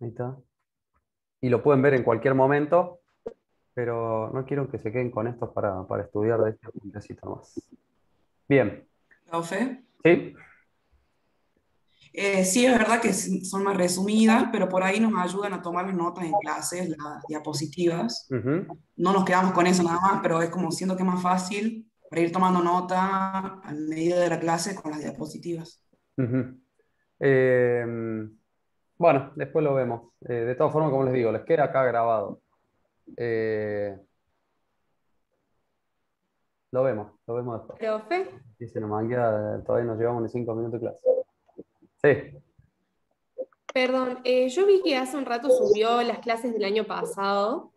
Ahí está. Y lo pueden ver en cualquier momento, pero no quiero que se queden con estos para, estudiar de este puntecito más. Bien. ¿Profe? Sí. Eh, sí, es verdad que son más resumidas, pero por ahí nos ayudan a tomar las notas en clases, las diapositivas. No nos quedamos con eso nada más, pero es como siento que es más fácil para ir tomando nota a medida de la clase con las diapositivas. Bueno, después lo vemos. Eh, de todas formas, como les digo, les queda acá grabado. Eh, lo vemos, lo vemos después. ¿Profe? Dice, nomás queda, todavía nos llevamos ni cinco minutos de clase. Sí. Perdón, eh, yo vi que hace un rato subió las clases del año pasado.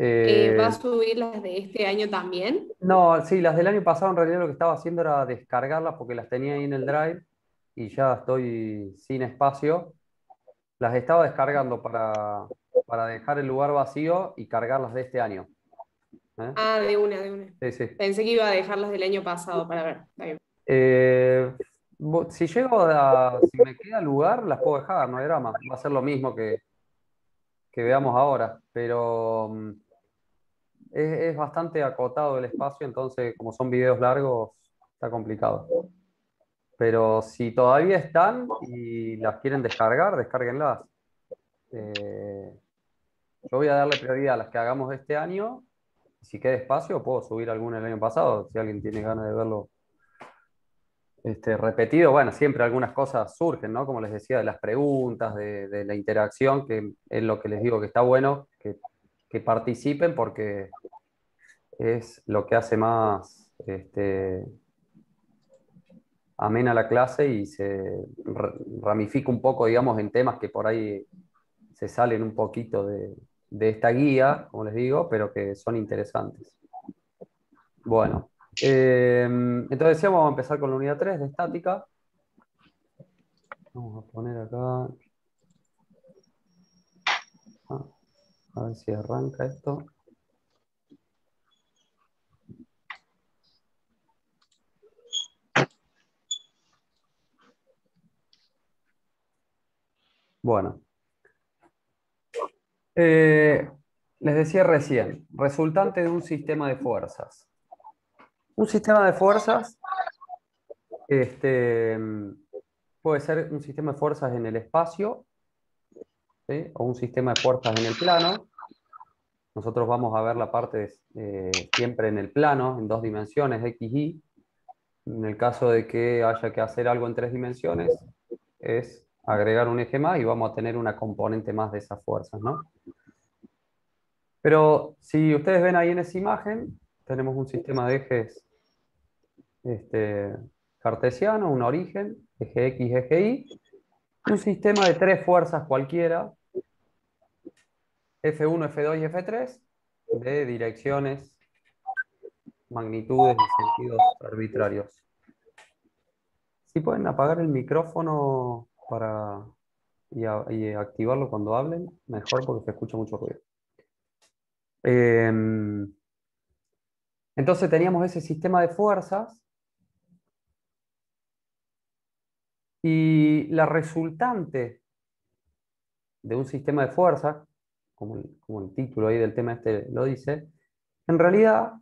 ¿Va a subir las de este año también? No, sí, las del año pasado en realidad lo que estaba haciendo era descargarlas porque las tenía ahí en el Drive y ya estoy sin espacio, las estaba descargando para, dejar el lugar vacío y cargarlas de este año. ¿eh? Ah, de una, de una. Pensé que iba a dejarlas del año pasado para ver. Eh, si llego a. Si me queda lugar, las puedo dejar, no hay drama. Va a ser lo mismo que, que veamos ahora, pero mm, es bastante acotado el espacio, entonces, como son videos largos, está complicado. Pero si todavía están y las quieren descargar, descárguenlas. Eh, yo voy a darle prioridad a las que hagamos este año. Si queda espacio, puedo subir alguna el año pasado, si alguien tiene ganas de verlo este, repetido. Bueno, siempre algunas cosas surgen, ¿no? Como les decía, de las preguntas, de, la interacción, que es lo que les digo que está bueno, que, participen porque es lo que hace más... Este, amena la clase y se ramifica un poco, digamos, en temas que por ahí se salen un poquito de, esta guía, como les digo, pero que son interesantes. Bueno, em, entonces decíamos, vamos a empezar con la unidad 3 de estática. Vamos a poner acá... Ah, a ver si arranca esto. Bueno. Eh, les decía recién, resultante de un sistema de fuerzas. Un sistema de fuerzas este, puede ser un sistema de fuerzas en el espacio o un sistema de fuerzas en el plano. Nosotros vamos a ver la parte eh, siempre en el plano, en dos dimensiones, X, Y. En el caso de que haya que hacer algo en tres dimensiones, es agregar un eje más y vamos a tener una componente más de esas fuerzas, ¿no? Pero si ustedes ven ahí en esa imagen, tenemos un sistema de ejes este, cartesiano, un origen, eje X, eje Y, un sistema de tres fuerzas cualquiera, F1, F2 y F3, de direcciones, magnitudes y sentidos arbitrarios. Si pueden apagar el micrófono para y, activarlo cuando hablen, mejor porque se escucha mucho ruido. Em, entonces teníamos ese sistema de fuerzas y la resultante de un sistema de fuerzas, como el, como el título ahí del tema este lo dice, en realidad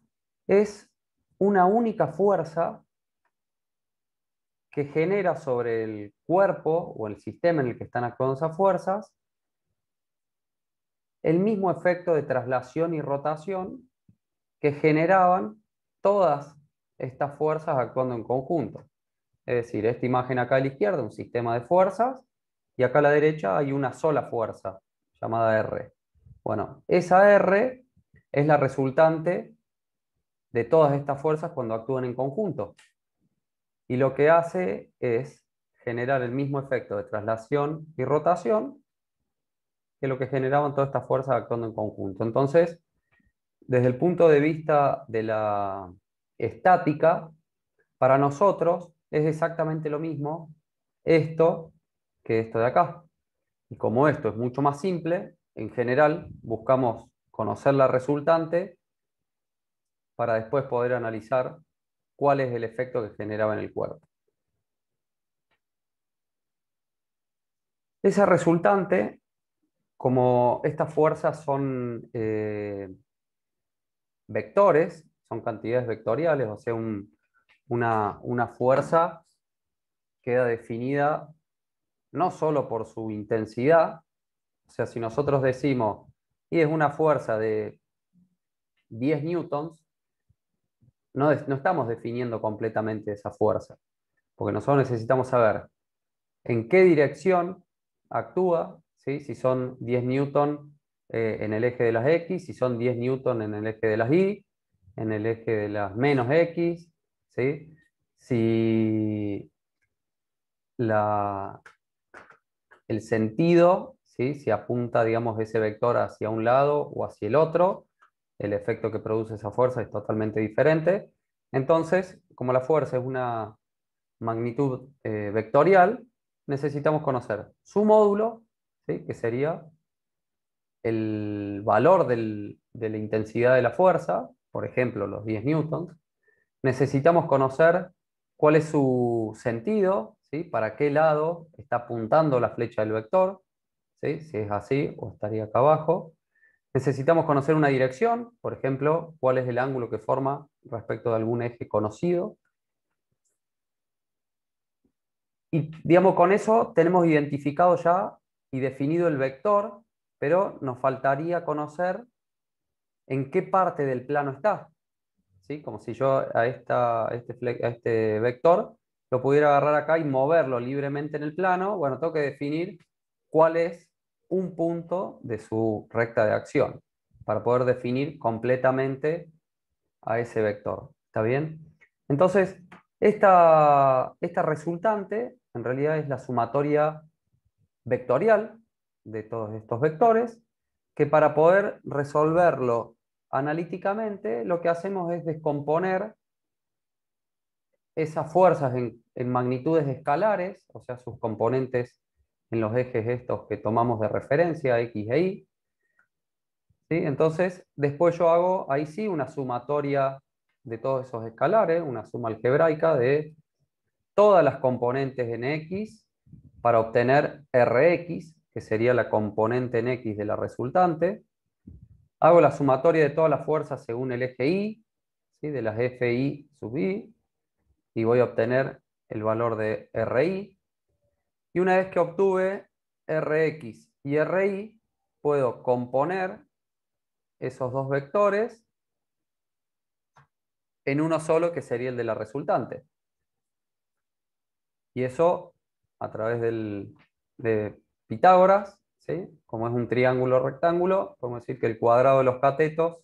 es una única fuerza que genera sobre el cuerpo o el sistema en el que están actuando esas fuerzas el mismo efecto de traslación y rotación que generaban todas estas fuerzas actuando en conjunto. Es decir, esta imagen acá a la izquierda, un sistema de fuerzas, y acá a la derecha hay una sola fuerza, llamada R. Bueno, esa R es la resultante de todas estas fuerzas cuando actúan en conjunto y lo que hace es generar el mismo efecto de traslación y rotación que lo que generaban todas estas fuerzas actuando en conjunto. Entonces, desde el punto de vista de la estática, para nosotros es exactamente lo mismo esto que esto de acá. Y como esto es mucho más simple, en general buscamos conocer la resultante para después poder analizar cuál es el efecto que generaba en el cuerpo. Esa resultante, como estas fuerzas son eh, vectores, son cantidades vectoriales, o sea, una, una fuerza queda definida no solo por su intensidad, o sea, si nosotros decimos, y es una fuerza de 10 newtons, no, estamos definiendo completamente esa fuerza, porque nosotros necesitamos saber en qué dirección actúa, si son 10 newton eh, en el eje de las X, si son 10 newton en el eje de las Y, en el eje de las menos X, ¿sí? si la, el sentido, si apunta digamos, ese vector hacia un lado o hacia el otro, el efecto que produce esa fuerza es totalmente diferente. Entonces, como la fuerza es una magnitud eh, vectorial, necesitamos conocer su módulo, que sería el valor de la intensidad de la fuerza, por ejemplo, los 10 newtons. Necesitamos conocer cuál es su sentido, para qué lado está apuntando la flecha del vector, si es así o estaría acá abajo. Necesitamos conocer una dirección, por ejemplo, cuál es el ángulo que forma respecto de algún eje conocido. Y digamos, con eso tenemos identificado ya y definido el vector, pero nos faltaría conocer en qué parte del plano está. ¿Sí? Como si yo a, esta, este, a este vector lo pudiera agarrar acá y moverlo libremente en el plano. Bueno, tengo que definir cuál es un punto de su recta de acción para poder definir completamente a ese vector. ¿Está bien? Entonces, esta, esta resultante en realidad es la sumatoria vectorial de todos estos vectores, que para poder resolverlo analíticamente, lo que hacemos es descomponer esas fuerzas en, en magnitudes escalares, o sea, sus componentes en los ejes estos que tomamos de referencia, X e Y. Entonces, después yo hago ahí sí una sumatoria de todos esos escalares, una suma algebraica de todas las componentes en X para obtener Rx, que sería la componente en X de la resultante. Hago la sumatoria de todas las fuerzas según el eje Y, ¿sí? de las Fi sub I, y voy a obtener el valor de Ri. Y una vez que obtuve Rx y Ri, puedo componer esos dos vectores en uno solo, que sería el de la resultante. Y eso a través de Pitágoras, ¿sí? como es un triángulo rectángulo, podemos decir que el cuadrado de los catetos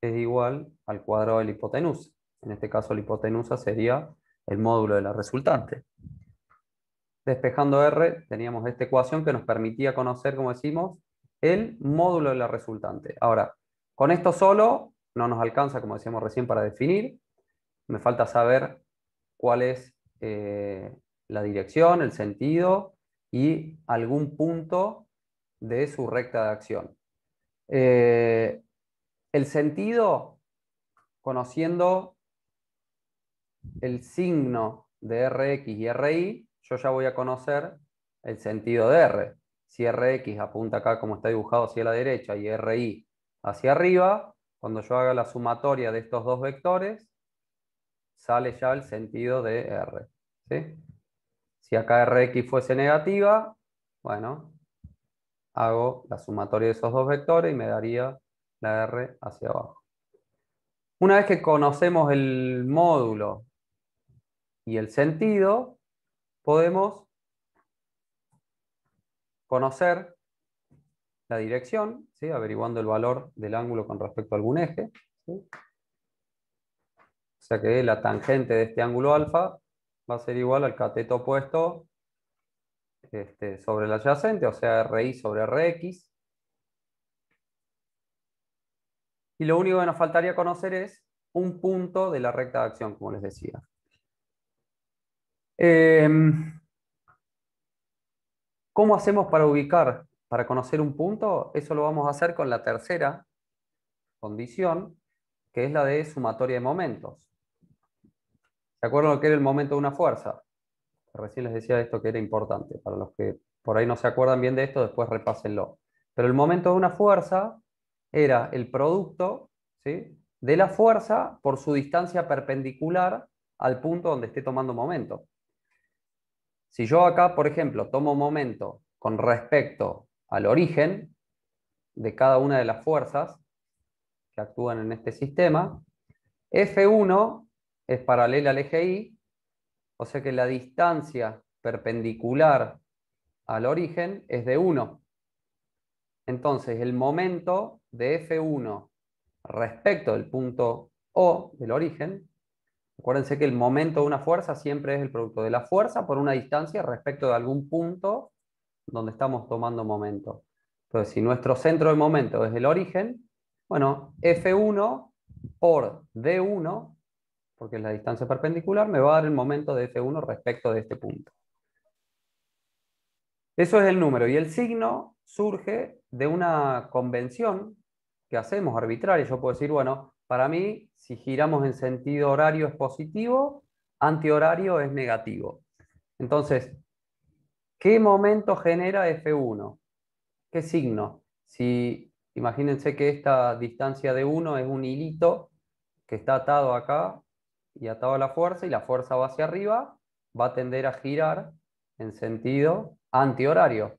es igual al cuadrado de la hipotenusa. En este caso la hipotenusa sería el módulo de la resultante. Despejando R, teníamos esta ecuación que nos permitía conocer, como decimos, el módulo de la resultante. Ahora, con esto solo no nos alcanza, como decíamos recién, para definir. Me falta saber cuál es eh, la dirección, el sentido y algún punto de su recta de acción. Eh, el sentido, conociendo el signo de Rx y Ri, yo ya voy a conocer el sentido de R. Si Rx apunta acá como está dibujado hacia la derecha y Ri hacia arriba, cuando yo haga la sumatoria de estos dos vectores, sale ya el sentido de R. Si acá Rx fuese negativa, bueno, hago la sumatoria de esos dos vectores y me daría la R hacia abajo. Una vez que conocemos el módulo y el sentido, podemos conocer la dirección, averiguando el valor del ángulo con respecto a algún eje. O sea que la tangente de este ángulo alfa va a ser igual al cateto opuesto este, sobre el adyacente, o sea, RI sobre RX. Y lo único que nos faltaría conocer es un punto de la recta de acción, como les decía. Em, ¿Cómo hacemos para ubicar, para conocer un punto? Eso lo vamos a hacer con la tercera condición, que es la de sumatoria de momentos. ¿Se acuerdan lo que era el momento de una fuerza? Recién les decía esto que era importante. Para los que por ahí no se acuerdan bien de esto, después repásenlo. Pero el momento de una fuerza era el producto de la fuerza por su distancia perpendicular al punto donde esté tomando momento. Si yo acá, por ejemplo, tomo momento con respecto al origen de cada una de las fuerzas que actúan en este sistema, F1 es paralela al eje Y, o sea que la distancia perpendicular al origen es de 1. Entonces, el momento de F1 respecto del punto O del origen Acuérdense que el momento de una fuerza siempre es el producto de la fuerza por una distancia respecto de algún punto donde estamos tomando momento. Entonces, si nuestro centro de momento es el origen, bueno, F1 por D1, porque es la distancia perpendicular, me va a dar el momento de F1 respecto de este punto. Eso es el número. Y el signo surge de una convención que hacemos arbitraria. Yo puedo decir, bueno, para mí, si giramos en sentido horario es positivo, antihorario es negativo. Entonces, ¿qué momento genera F1? ¿Qué signo? Si imagínense que esta distancia de 1 es un hilito que está atado acá y atado a la fuerza y la fuerza va hacia arriba, va a tender a girar en sentido antihorario.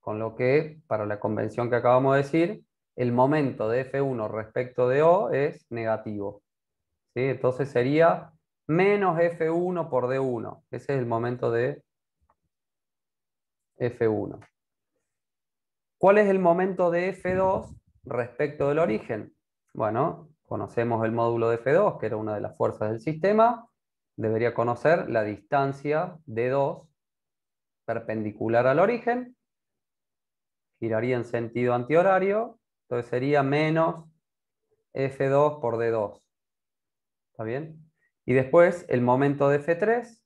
Con lo que, para la convención que acabamos de decir, el momento de F1 respecto de O es negativo. Entonces sería menos F1 por D1. Ese es el momento de F1. ¿Cuál es el momento de F2 respecto del origen? Bueno, conocemos el módulo de F2, que era una de las fuerzas del sistema. Debería conocer la distancia D2 perpendicular al origen. Giraría en sentido antihorario entonces sería menos F2 por D2. ¿Está bien? Y después el momento de F3,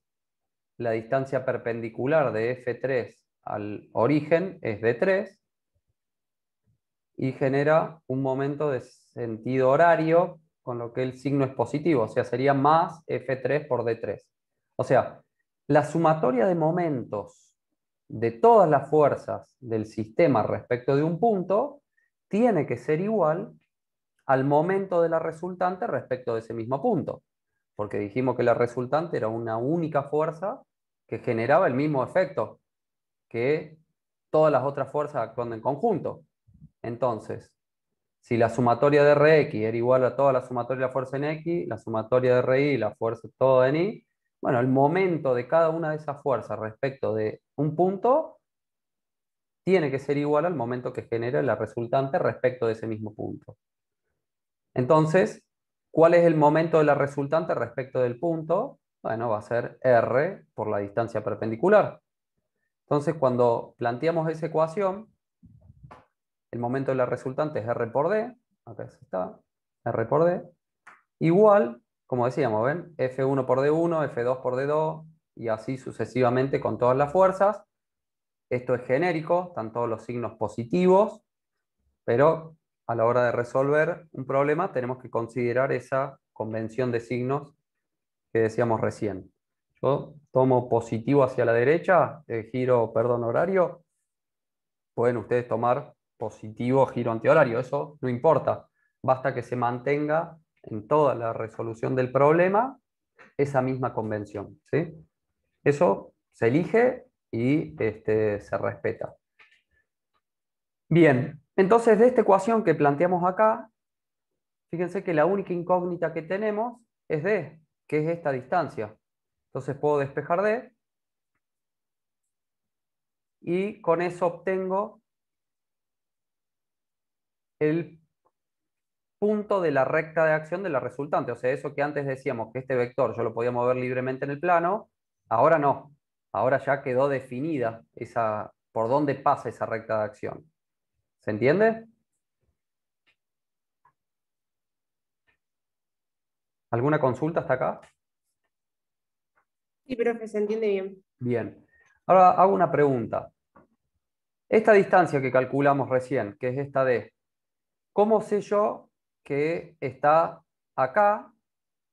la distancia perpendicular de F3 al origen es D3 y genera un momento de sentido horario, con lo que el signo es positivo, o sea, sería más F3 por D3. O sea, la sumatoria de momentos de todas las fuerzas del sistema respecto de un punto tiene que ser igual al momento de la resultante respecto de ese mismo punto, porque dijimos que la resultante era una única fuerza que generaba el mismo efecto que todas las otras fuerzas actuando en conjunto. Entonces, si la sumatoria de Rx era igual a toda la sumatoria de la fuerza en X, la sumatoria de Y la fuerza toda en Y, bueno, el momento de cada una de esas fuerzas respecto de un punto tiene que ser igual al momento que genera la resultante respecto de ese mismo punto. Entonces, ¿cuál es el momento de la resultante respecto del punto? Bueno, va a ser R por la distancia perpendicular. Entonces, cuando planteamos esa ecuación, el momento de la resultante es R por D, acá está, R por D, igual, como decíamos, ¿ven? F1 por D1, F2 por D2, y así sucesivamente con todas las fuerzas, esto es genérico, están todos los signos positivos, pero a la hora de resolver un problema tenemos que considerar esa convención de signos que decíamos recién. Yo tomo positivo hacia la derecha, eh, giro, perdón, horario. Pueden ustedes tomar positivo, giro antihorario, eso no importa. Basta que se mantenga en toda la resolución del problema esa misma convención. ¿sí? Eso se elige y este, se respeta. Bien, entonces de esta ecuación que planteamos acá, fíjense que la única incógnita que tenemos es D, que es esta distancia. Entonces puedo despejar D y con eso obtengo el punto de la recta de acción de la resultante. O sea, eso que antes decíamos que este vector yo lo podía mover libremente en el plano, ahora no ahora ya quedó definida esa, por dónde pasa esa recta de acción. ¿Se entiende? ¿Alguna consulta hasta acá? Sí, profe, se entiende bien. Bien. Ahora hago una pregunta. Esta distancia que calculamos recién, que es esta D, ¿cómo sé yo que está acá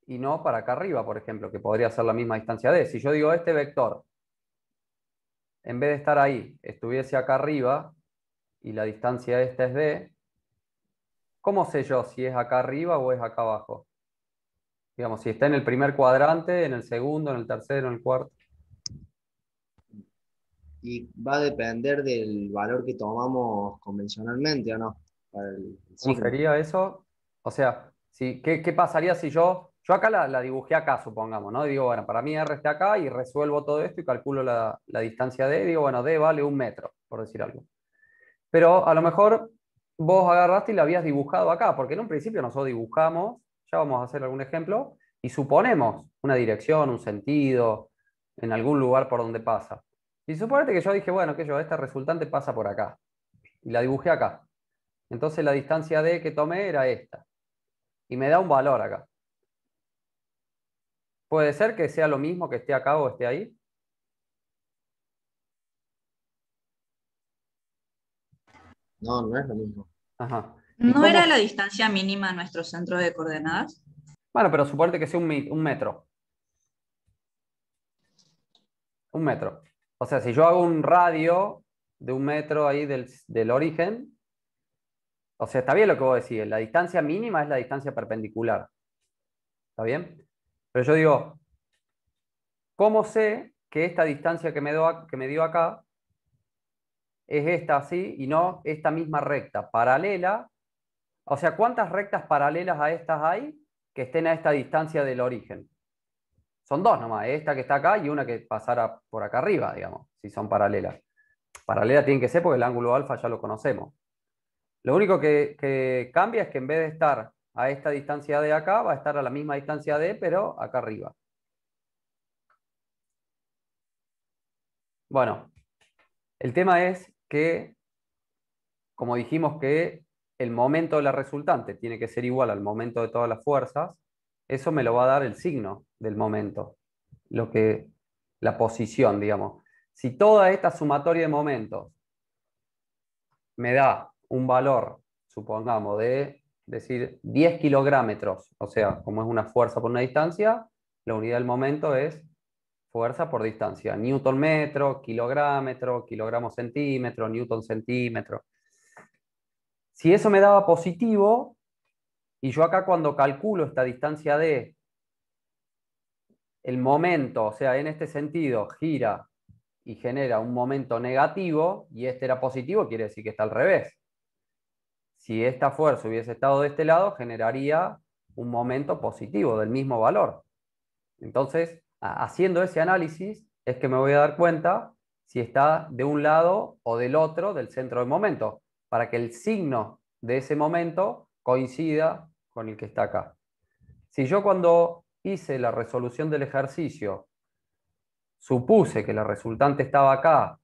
y no para acá arriba, por ejemplo, que podría ser la misma distancia D? Si yo digo este vector en vez de estar ahí, estuviese acá arriba y la distancia esta es D, ¿cómo sé yo si es acá arriba o es acá abajo? Digamos, si está en el primer cuadrante, en el segundo, en el tercero, en el cuarto. Y va a depender del valor que tomamos convencionalmente o no. sería eso? O sea, ¿qué pasaría si yo yo acá la, dibujé acá, supongamos, ¿no? digo, bueno, para mí R está acá y resuelvo todo esto y calculo la, distancia D. Y digo, bueno, D vale un metro, por decir algo. Pero a lo mejor vos agarraste y la habías dibujado acá, porque en un principio nosotros dibujamos, ya vamos a hacer algún ejemplo, y suponemos una dirección, un sentido, en algún lugar por donde pasa. Y suponete que yo dije, bueno, que yo, esta resultante pasa por acá. Y la dibujé acá. Entonces la distancia D que tomé era esta. Y me da un valor acá. ¿Puede ser que sea lo mismo que esté acá o esté ahí? No, no es lo mismo. ¿No era la distancia mínima a nuestro centro de coordenadas? Bueno, pero suponte que sea un, metro. Un metro. O sea, si yo hago un radio de un metro ahí del, del, origen, o sea, está bien lo que vos decís, la distancia mínima es la distancia perpendicular. ¿Está bien? Pero yo digo, ¿cómo sé que esta distancia que me, dio acá es esta así y no esta misma recta paralela? O sea, ¿cuántas rectas paralelas a estas hay que estén a esta distancia del origen? Son dos nomás, esta que está acá y una que pasara por acá arriba, digamos, si son paralelas. Paralela tienen que ser porque el ángulo alfa ya lo conocemos. Lo único que cambia es que en vez de estar a esta distancia de acá, va a estar a la misma distancia de, pero acá arriba. Bueno, el tema es que, como dijimos que el momento de la resultante tiene que ser igual al momento de todas las fuerzas, eso me lo va a dar el signo del momento, lo que, la posición, digamos. Si toda esta sumatoria de momentos me da un valor, supongamos, de decir, 10 kilogramos, o sea, como es una fuerza por una distancia, la unidad del momento es fuerza por distancia, newton metro, kilogramo, kilogramo centímetro, newton centímetro. Si eso me daba positivo, y yo acá cuando calculo esta distancia de el momento, o sea, en este sentido, gira y genera un momento negativo, y este era positivo, quiere decir que está al revés si esta fuerza hubiese estado de este lado, generaría un momento positivo del mismo valor. Entonces, haciendo ese análisis, es que me voy a dar cuenta si está de un lado o del otro del centro del momento, para que el signo de ese momento coincida con el que está acá. Si yo cuando hice la resolución del ejercicio, supuse que la resultante estaba acá,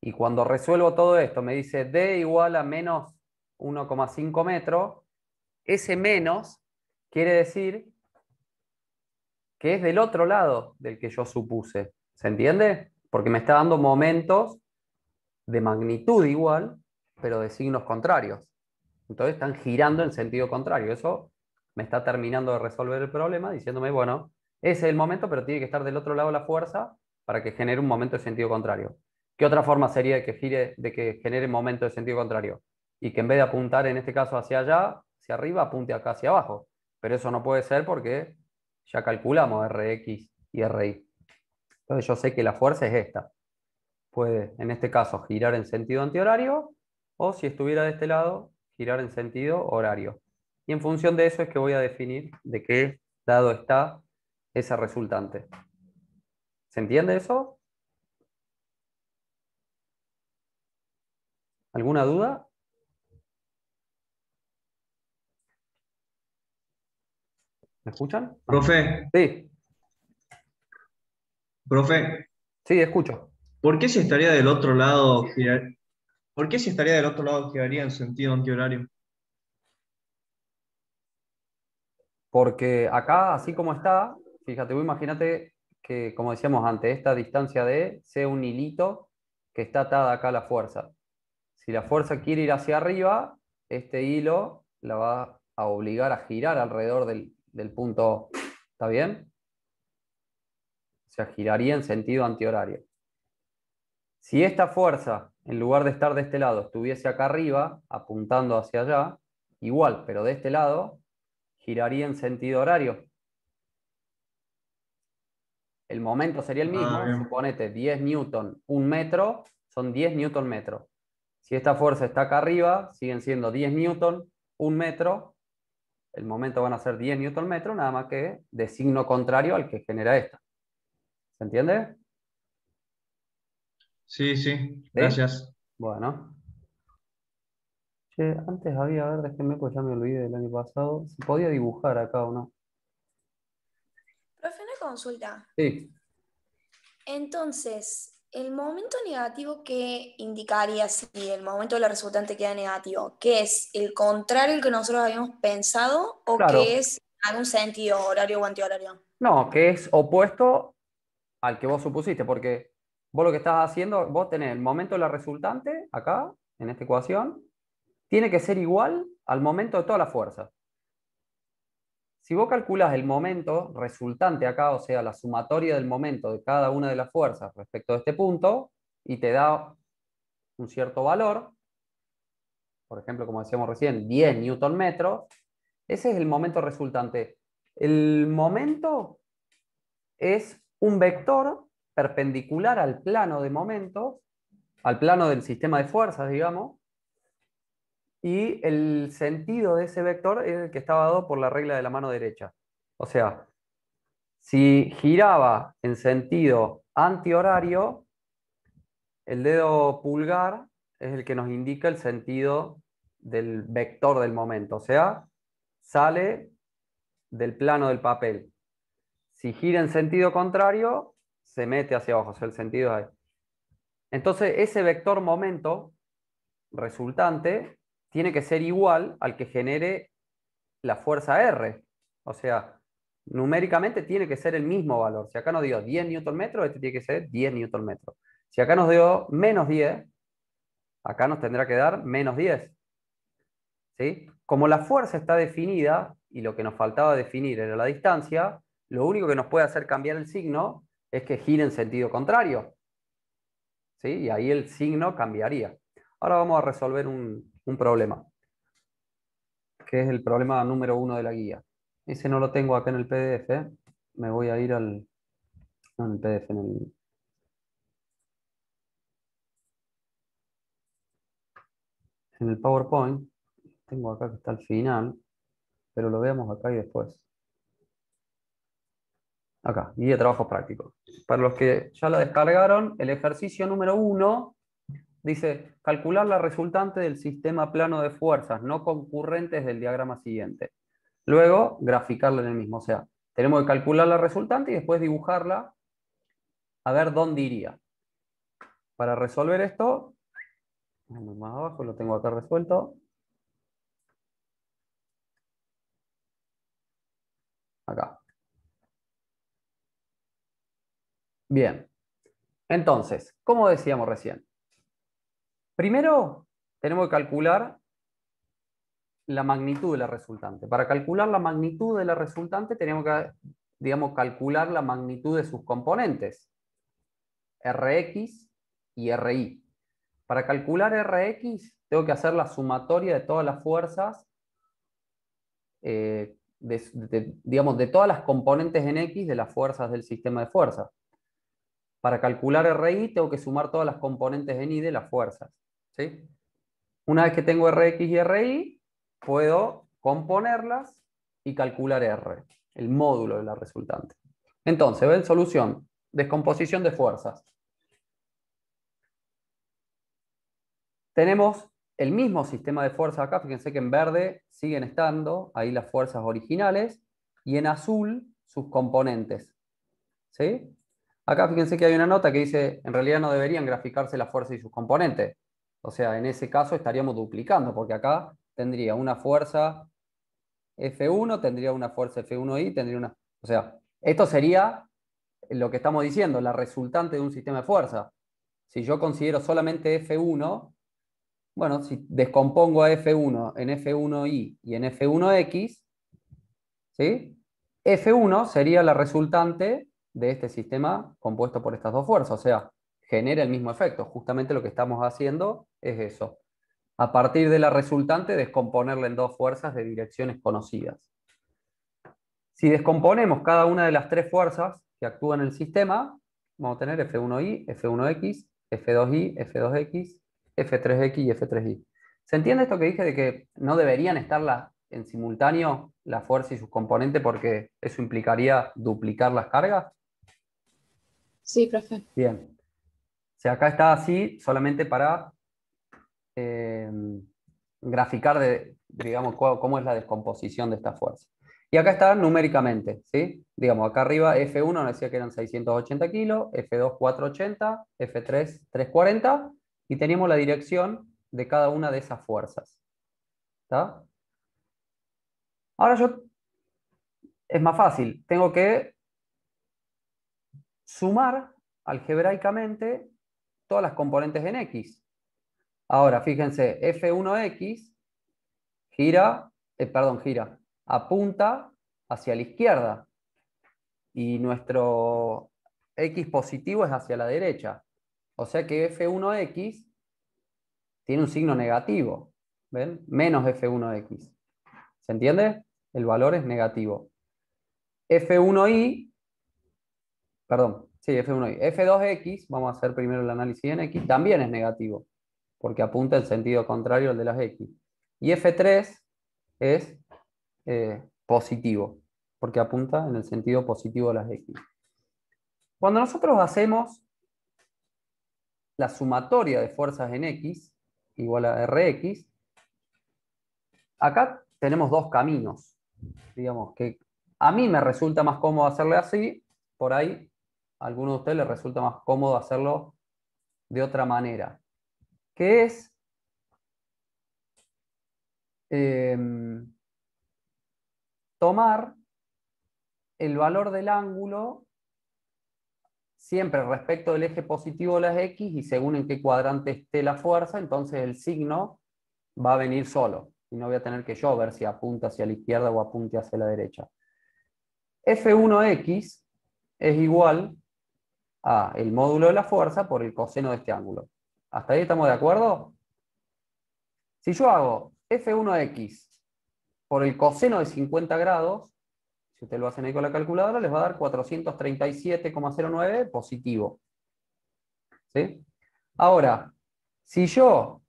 y cuando resuelvo todo esto me dice D igual a menos 1,5 metros, ese menos quiere decir que es del otro lado del que yo supuse. ¿Se entiende? Porque me está dando momentos de magnitud igual, pero de signos contrarios. Entonces están girando en sentido contrario. Eso me está terminando de resolver el problema diciéndome, bueno, ese es el momento, pero tiene que estar del otro lado la fuerza para que genere un momento de sentido contrario. ¿Qué otra forma sería de que, gire, de que genere un momento de sentido contrario? y que en vez de apuntar en este caso hacia allá, hacia arriba, apunte acá hacia abajo. Pero eso no puede ser porque ya calculamos Rx y Ry. Entonces yo sé que la fuerza es esta. Puede, en este caso, girar en sentido antihorario o si estuviera de este lado, girar en sentido horario. Y en función de eso es que voy a definir de qué lado está esa resultante. ¿Se entiende eso? ¿Alguna duda? ¿Me escuchan? Profe. Sí. Profe. Sí, escucho. ¿Por qué si estaría del otro lado, ¿por qué si estaría del otro lado giraría en sentido antihorario? Porque acá, así como está, fíjate, vos imagínate que, como decíamos antes, esta distancia de sea un hilito que está atada acá la fuerza. Si la fuerza quiere ir hacia arriba, este hilo la va a obligar a girar alrededor del, del punto ¿Está bien? O sea, giraría en sentido antihorario. Si esta fuerza, en lugar de estar de este lado, estuviese acá arriba, apuntando hacia allá, igual, pero de este lado, giraría en sentido horario. El momento sería el ah, mismo, suponete 10 newton, un metro, son 10 newton metro. Si esta fuerza está acá arriba, siguen siendo 10 newton, un metro, el momento van a ser 10 Nm, nada más que de signo contrario al que genera esta. ¿Se entiende? Sí, sí, gracias. Bueno. antes había, a ver, déjenme, pues ya me olvidé del año pasado. ¿Se podía dibujar acá o no? Profe, una consulta. Sí. Entonces, el momento negativo que indicaría si el momento de la resultante queda negativo, que es el contrario que nosotros habíamos pensado o que es en algún sentido horario o antihorario. No, que es opuesto al que vos supusiste, porque vos lo que estás haciendo, vos tenés el momento de la resultante acá, en esta ecuación, tiene que ser igual al momento de todas las fuerzas. Si vos calculas el momento resultante acá, o sea, la sumatoria del momento de cada una de las fuerzas respecto a este punto, y te da un cierto valor, por ejemplo, como decíamos recién, 10 newton metros, ese es el momento resultante. El momento es un vector perpendicular al plano de momentos, al plano del sistema de fuerzas, digamos, y el sentido de ese vector es el que estaba dado por la regla de la mano derecha. O sea, si giraba en sentido antihorario, el dedo pulgar es el que nos indica el sentido del vector del momento, o sea, sale del plano del papel. Si gira en sentido contrario, se mete hacia abajo, o sea, el sentido es ahí. Entonces, ese vector momento resultante tiene que ser igual al que genere la fuerza R. O sea, numéricamente tiene que ser el mismo valor. Si acá nos dio 10 Nm, este tiene que ser 10 Nm. Si acá nos dio menos 10, acá nos tendrá que dar menos 10. ¿Sí? Como la fuerza está definida, y lo que nos faltaba definir era la distancia, lo único que nos puede hacer cambiar el signo es que gire en sentido contrario. ¿Sí? Y ahí el signo cambiaría. Ahora vamos a resolver un, un problema, que es el problema número uno de la guía. Ese no lo tengo acá en el PDF, me voy a ir al... en el PDF, en el... PowerPoint, tengo acá que está al final, pero lo veamos acá y después. Acá, guía de trabajo práctico. Para los que ya lo descargaron, el ejercicio número uno Dice, calcular la resultante del sistema plano de fuerzas no concurrentes del diagrama siguiente. Luego, graficarla en el mismo. O sea, tenemos que calcular la resultante y después dibujarla a ver dónde iría. Para resolver esto, más abajo lo tengo acá resuelto. Acá. Bien. Entonces, como decíamos recién, Primero, tenemos que calcular la magnitud de la resultante. Para calcular la magnitud de la resultante tenemos que, digamos, calcular la magnitud de sus componentes, Rx y Ri. Para calcular Rx tengo que hacer la sumatoria de todas las fuerzas, eh, de, digamos, de todas las componentes en X de las fuerzas del sistema de fuerzas. Para calcular Ri tengo que sumar todas las componentes en Y de las fuerzas. ¿sí? Una vez que tengo Rx y Ri, puedo componerlas y calcular R, el módulo de la resultante. Entonces, ven, solución, descomposición de fuerzas. Tenemos el mismo sistema de fuerzas acá, fíjense que en verde siguen estando ahí las fuerzas originales y en azul sus componentes. Acá fíjense que hay una nota que dice, en realidad no deberían graficarse las fuerzas y sus componentes. O sea, en ese caso estaríamos duplicando, porque acá tendría una fuerza F1, tendría una fuerza F1I, tendría una... O sea, esto sería lo que estamos diciendo, la resultante de un sistema de fuerza. Si yo considero solamente F1, bueno, si descompongo a F1 en F1I y en F1X, ¿sí? F1 sería la resultante de este sistema compuesto por estas dos fuerzas. O sea, genera el mismo efecto. Justamente lo que estamos haciendo es eso. A partir de la resultante, descomponerla en dos fuerzas de direcciones conocidas. Si descomponemos cada una de las tres fuerzas que actúan en el sistema, vamos a tener F1i, F1x, F2i, F2x, F3x y F3i. ¿Se entiende esto que dije de que no deberían estar en simultáneo la fuerza y sus componentes porque eso implicaría duplicar las cargas? Sí, profe. Bien. O sea, acá está así solamente para eh, graficar, de, digamos, cómo es la descomposición de esta fuerza. Y acá está numéricamente, ¿sí? Digamos, acá arriba F1 nos decía que eran 680 kilos, F2 480, F3 340, y teníamos la dirección de cada una de esas fuerzas. Ahora yo, es más fácil, tengo que sumar algebraicamente todas las componentes en X. Ahora, fíjense, F1X gira, eh, perdón, gira, apunta hacia la izquierda. Y nuestro X positivo es hacia la derecha. O sea que F1X tiene un signo negativo. ¿Ven? Menos F1X. ¿Se entiende? El valor es negativo. f 1 i perdón, F1 y F2X, vamos a hacer primero el análisis en X, también es negativo, porque apunta en sentido contrario al de las X. Y F3 es eh, positivo, porque apunta en el sentido positivo de las X. Cuando nosotros hacemos la sumatoria de fuerzas en X, igual a Rx, acá tenemos dos caminos. Digamos que a mí me resulta más cómodo hacerle así, por ahí a alguno de ustedes les resulta más cómodo hacerlo de otra manera, que es em, tomar el valor del ángulo siempre respecto del eje positivo de las X y según en qué cuadrante esté la fuerza, entonces el signo va a venir solo y no voy a tener que yo ver si apunta hacia la izquierda o apunte hacia la derecha. F1X es igual el módulo de la fuerza por el coseno de este ángulo. ¿Hasta ahí estamos de acuerdo? Si yo hago F1X por el coseno de 50 grados, si ustedes lo hacen ahí con la calculadora, les va a dar 437,09 positivo. ¿Sí? Ahora, si yo,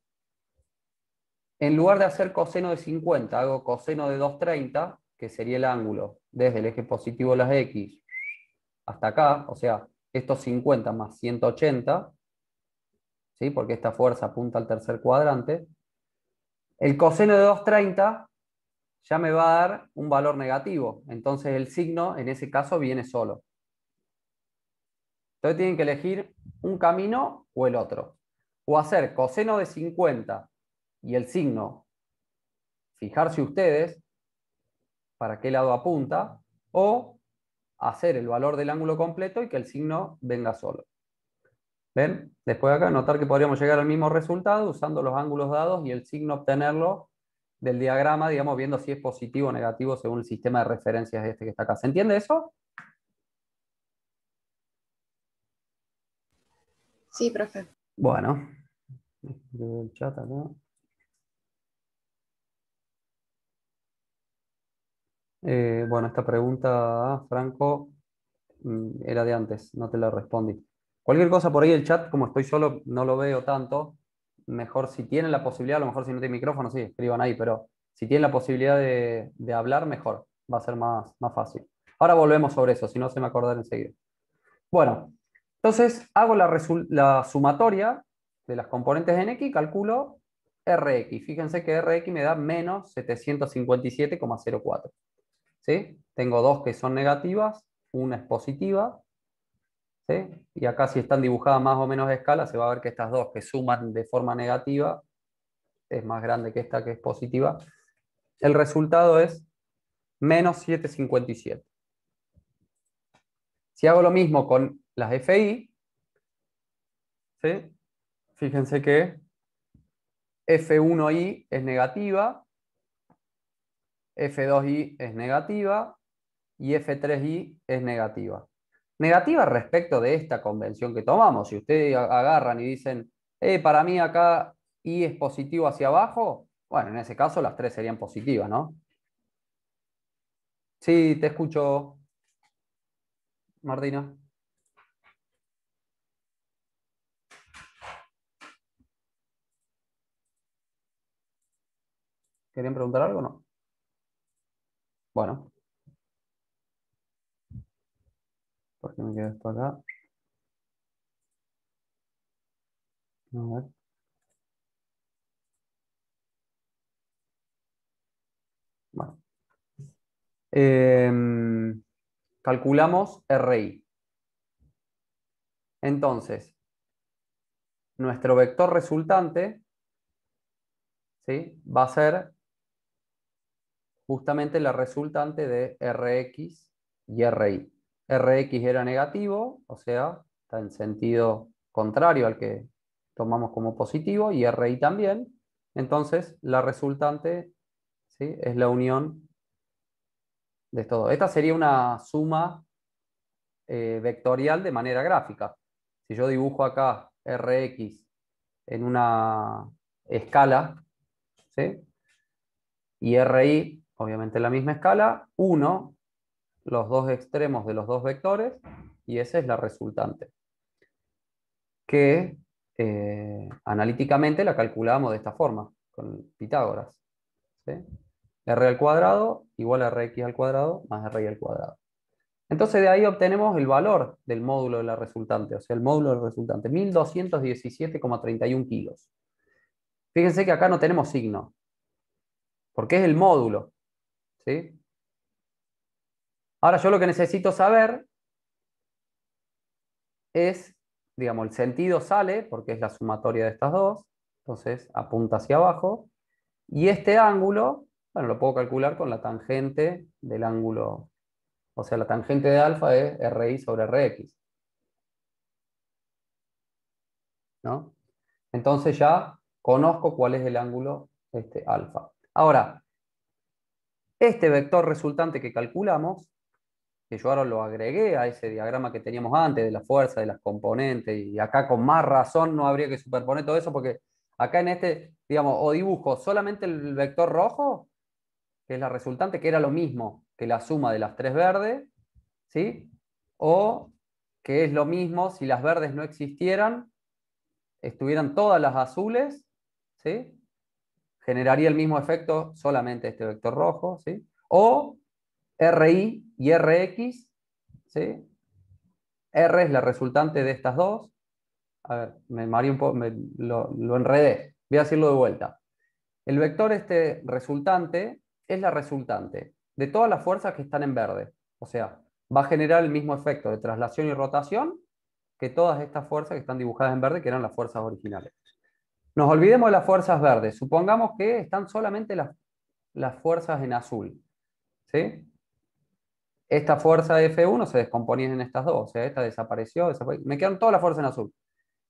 en lugar de hacer coseno de 50, hago coseno de 230, que sería el ángulo desde el eje positivo de las X hasta acá, o sea, estos 50 más 180, ¿sí? porque esta fuerza apunta al tercer cuadrante, el coseno de 230 ya me va a dar un valor negativo, entonces el signo en ese caso viene solo. Entonces tienen que elegir un camino o el otro. O hacer coseno de 50 y el signo, fijarse ustedes para qué lado apunta, o hacer el valor del ángulo completo y que el signo venga solo. ¿Ven? Después acá, notar que podríamos llegar al mismo resultado usando los ángulos dados y el signo obtenerlo del diagrama, digamos, viendo si es positivo o negativo según el sistema de referencias este que está acá. ¿Se entiende eso? Sí, profe. Bueno. El chat Eh, bueno, esta pregunta, Franco, mm, era de antes, no te la respondí. Cualquier cosa por ahí el chat, como estoy solo, no lo veo tanto. Mejor si tienen la posibilidad, a lo mejor si no tienen micrófono, sí, escriban ahí, pero si tienen la posibilidad de, hablar, mejor, va a ser más, fácil. Ahora volvemos sobre eso, si no se me acordará enseguida. Bueno, entonces hago la, la sumatoria de las componentes en X y calculo Rx. Fíjense que Rx me da menos 757,04. Tengo dos que son negativas, una es positiva, Y acá si están dibujadas más o menos a escala, se va a ver que estas dos que suman de forma negativa es más grande que esta que es positiva. El resultado es menos 7,57. Si hago lo mismo con las FI, fíjense que F1i es negativa, F2i es negativa y F3i es negativa. Negativa respecto de esta convención que tomamos. Si ustedes agarran y dicen, eh, para mí acá i es positivo hacia abajo, bueno, en ese caso las tres serían positivas, ¿no? Sí, te escucho, Martina. ¿Querían preguntar algo o no? Bueno. ¿Por me esto acá? Em, calculamos RI. Entonces, nuestro vector resultante ¿sí? va a ser justamente la resultante de Rx y Ri. Rx era negativo, o sea, está en sentido contrario al que tomamos como positivo, y Ri también. Entonces, la resultante ¿sí? es la unión de todo. Esta sería una suma eh, vectorial de manera gráfica. Si yo dibujo acá Rx en una escala, ¿sí? y RI obviamente la misma escala, uno, los dos extremos de los dos vectores, y esa es la resultante, que eh, analíticamente la calculamos de esta forma, con Pitágoras. R al cuadrado igual a Rx al cuadrado más Ry al cuadrado. Entonces de ahí obtenemos el valor del módulo de la resultante, o sea, el módulo del resultante, 1217,31 kilos. Fíjense que acá no tenemos signo, porque es el módulo. Ahora yo lo que necesito saber es, digamos, el sentido sale porque es la sumatoria de estas dos, entonces apunta hacia abajo, y este ángulo, bueno, lo puedo calcular con la tangente del ángulo, o sea, la tangente de alfa es RI sobre RX. ¿No? Entonces ya conozco cuál es el ángulo este, alfa. Ahora, este vector resultante que calculamos, que yo ahora lo agregué a ese diagrama que teníamos antes de la fuerza, de las componentes, y acá con más razón no habría que superponer todo eso porque acá en este, digamos, o dibujo solamente el vector rojo, que es la resultante, que era lo mismo que la suma de las tres verdes, ¿sí? O que es lo mismo si las verdes no existieran, estuvieran todas las azules, ¿sí? generaría el mismo efecto solamente este vector rojo, ¿sí? O RI y RX, ¿sí? R es la resultante de estas dos. A ver, me un lo, lo enredé. Voy a decirlo de vuelta. El vector este resultante es la resultante de todas las fuerzas que están en verde. O sea, va a generar el mismo efecto de traslación y rotación que todas estas fuerzas que están dibujadas en verde, que eran las fuerzas originales. Nos olvidemos de las fuerzas verdes. Supongamos que están solamente las, fuerzas en azul. ¿sí? Esta fuerza F1 se descomponía en estas dos. O sea, esta desapareció, Me quedan todas las fuerzas en azul.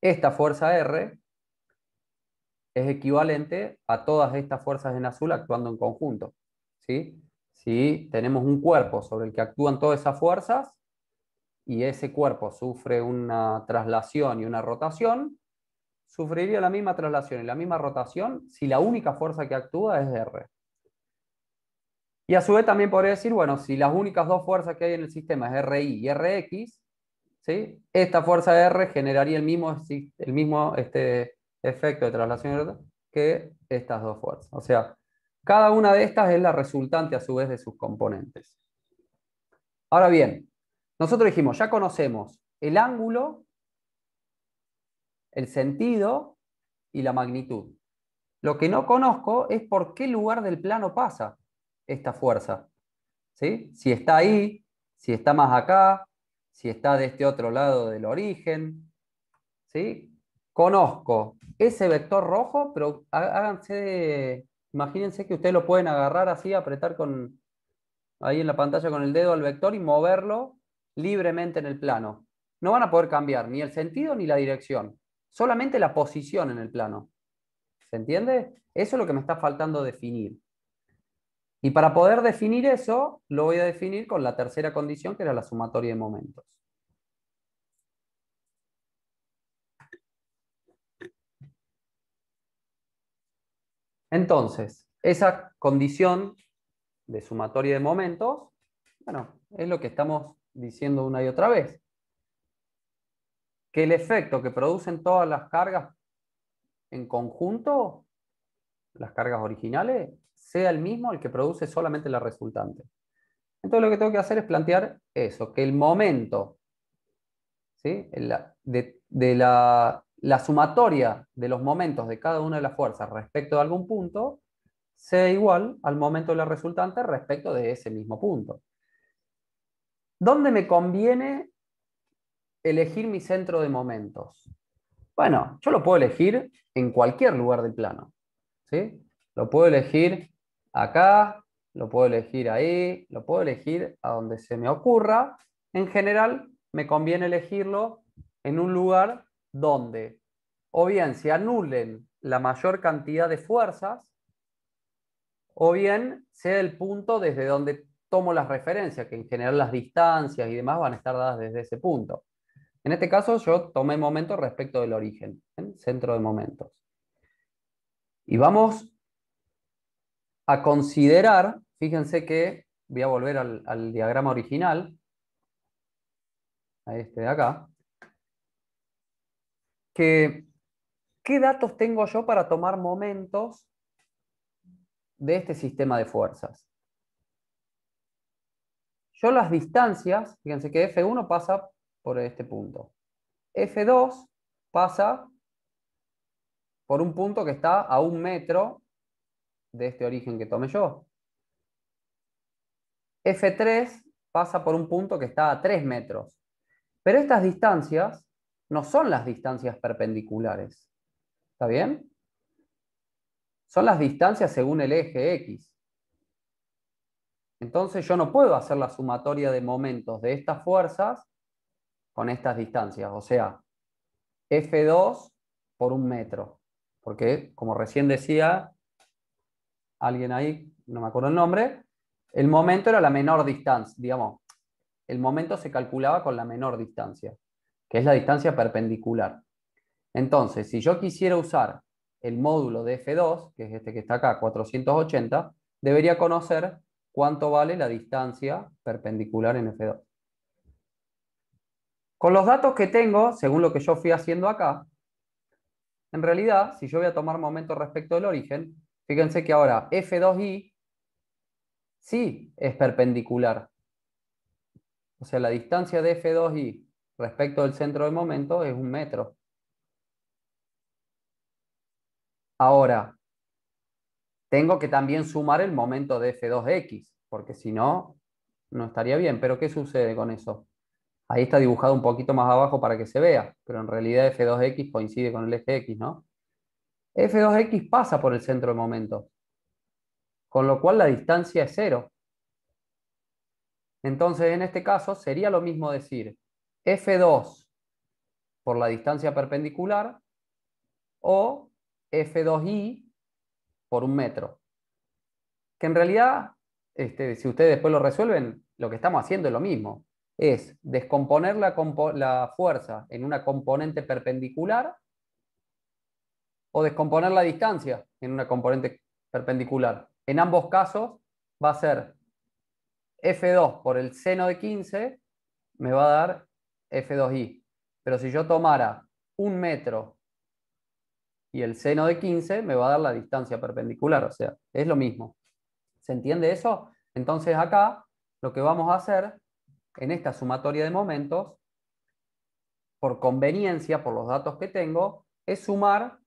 Esta fuerza R es equivalente a todas estas fuerzas en azul actuando en conjunto. ¿sí? Si tenemos un cuerpo sobre el que actúan todas esas fuerzas y ese cuerpo sufre una traslación y una rotación, sufriría la misma traslación y la misma rotación si la única fuerza que actúa es R. Y a su vez también podría decir, bueno, si las únicas dos fuerzas que hay en el sistema es RI y RX, ¿sí? esta fuerza de R generaría el mismo, el mismo este, efecto de traslación que estas dos fuerzas. O sea, cada una de estas es la resultante a su vez de sus componentes. Ahora bien, nosotros dijimos, ya conocemos el ángulo el sentido y la magnitud. Lo que no conozco es por qué lugar del plano pasa esta fuerza. Si está ahí, si está más acá, si está de este otro lado del origen. ¿sí? Conozco ese vector rojo, pero háganse, imagínense que ustedes lo pueden agarrar así, apretar con, ahí en la pantalla con el dedo al vector y moverlo libremente en el plano. No van a poder cambiar ni el sentido ni la dirección solamente la posición en el plano. ¿Se entiende? Eso es lo que me está faltando definir. Y para poder definir eso, lo voy a definir con la tercera condición, que era la sumatoria de momentos. Entonces, esa condición de sumatoria de momentos, bueno, es lo que estamos diciendo una y otra vez que el efecto que producen todas las cargas en conjunto, las cargas originales, sea el mismo el que produce solamente la resultante. Entonces lo que tengo que hacer es plantear eso, que el momento de, la, la, sumatoria de los momentos de cada una de las fuerzas respecto de algún punto sea igual al momento de la resultante respecto de ese mismo punto. ¿Dónde me conviene elegir mi centro de momentos. Bueno, yo lo puedo elegir en cualquier lugar del plano. ¿sí? Lo puedo elegir acá, lo puedo elegir ahí, lo puedo elegir a donde se me ocurra. En general, me conviene elegirlo en un lugar donde o bien se anulen la mayor cantidad de fuerzas, o bien sea el punto desde donde tomo las referencias, que en general las distancias y demás van a estar dadas desde ese punto. En este caso yo tomé momento respecto del origen, ¿eh? centro de momentos. Y vamos a considerar, fíjense que voy a volver al, al diagrama original, a este de acá, que qué datos tengo yo para tomar momentos de este sistema de fuerzas. Yo las distancias, fíjense que F1 pasa por este punto. F2 pasa por un punto que está a un metro de este origen que tomé yo. F3 pasa por un punto que está a 3 metros. Pero estas distancias no son las distancias perpendiculares. ¿Está bien? Son las distancias según el eje X. Entonces yo no puedo hacer la sumatoria de momentos de estas fuerzas con estas distancias. O sea, F2 por un metro. Porque, como recién decía alguien ahí, no me acuerdo el nombre, el momento era la menor distancia, digamos. El momento se calculaba con la menor distancia, que es la distancia perpendicular. Entonces, si yo quisiera usar el módulo de F2, que es este que está acá, 480, debería conocer cuánto vale la distancia perpendicular en F2. Con los datos que tengo, según lo que yo fui haciendo acá, en realidad, si yo voy a tomar momento respecto del origen, fíjense que ahora F2i sí es perpendicular. O sea, la distancia de F2i respecto del centro de momento es un metro. Ahora, tengo que también sumar el momento de F2x, porque si no, no estaría bien. Pero ¿qué sucede con eso? Ahí está dibujado un poquito más abajo para que se vea, pero en realidad F2X coincide con el eje X, ¿no? F2X pasa por el centro de momento, con lo cual la distancia es cero. Entonces, en este caso, sería lo mismo decir F2 por la distancia perpendicular o F2i por un metro. Que en realidad, este, si ustedes después lo resuelven, lo que estamos haciendo es lo mismo es descomponer la, fuerza en una componente perpendicular o descomponer la distancia en una componente perpendicular. En ambos casos va a ser F2 por el seno de 15 me va a dar F2i. Pero si yo tomara un metro y el seno de 15 me va a dar la distancia perpendicular, o sea, es lo mismo. ¿Se entiende eso? Entonces acá lo que vamos a hacer en esta sumatoria de momentos, por conveniencia, por los datos que tengo, es sumar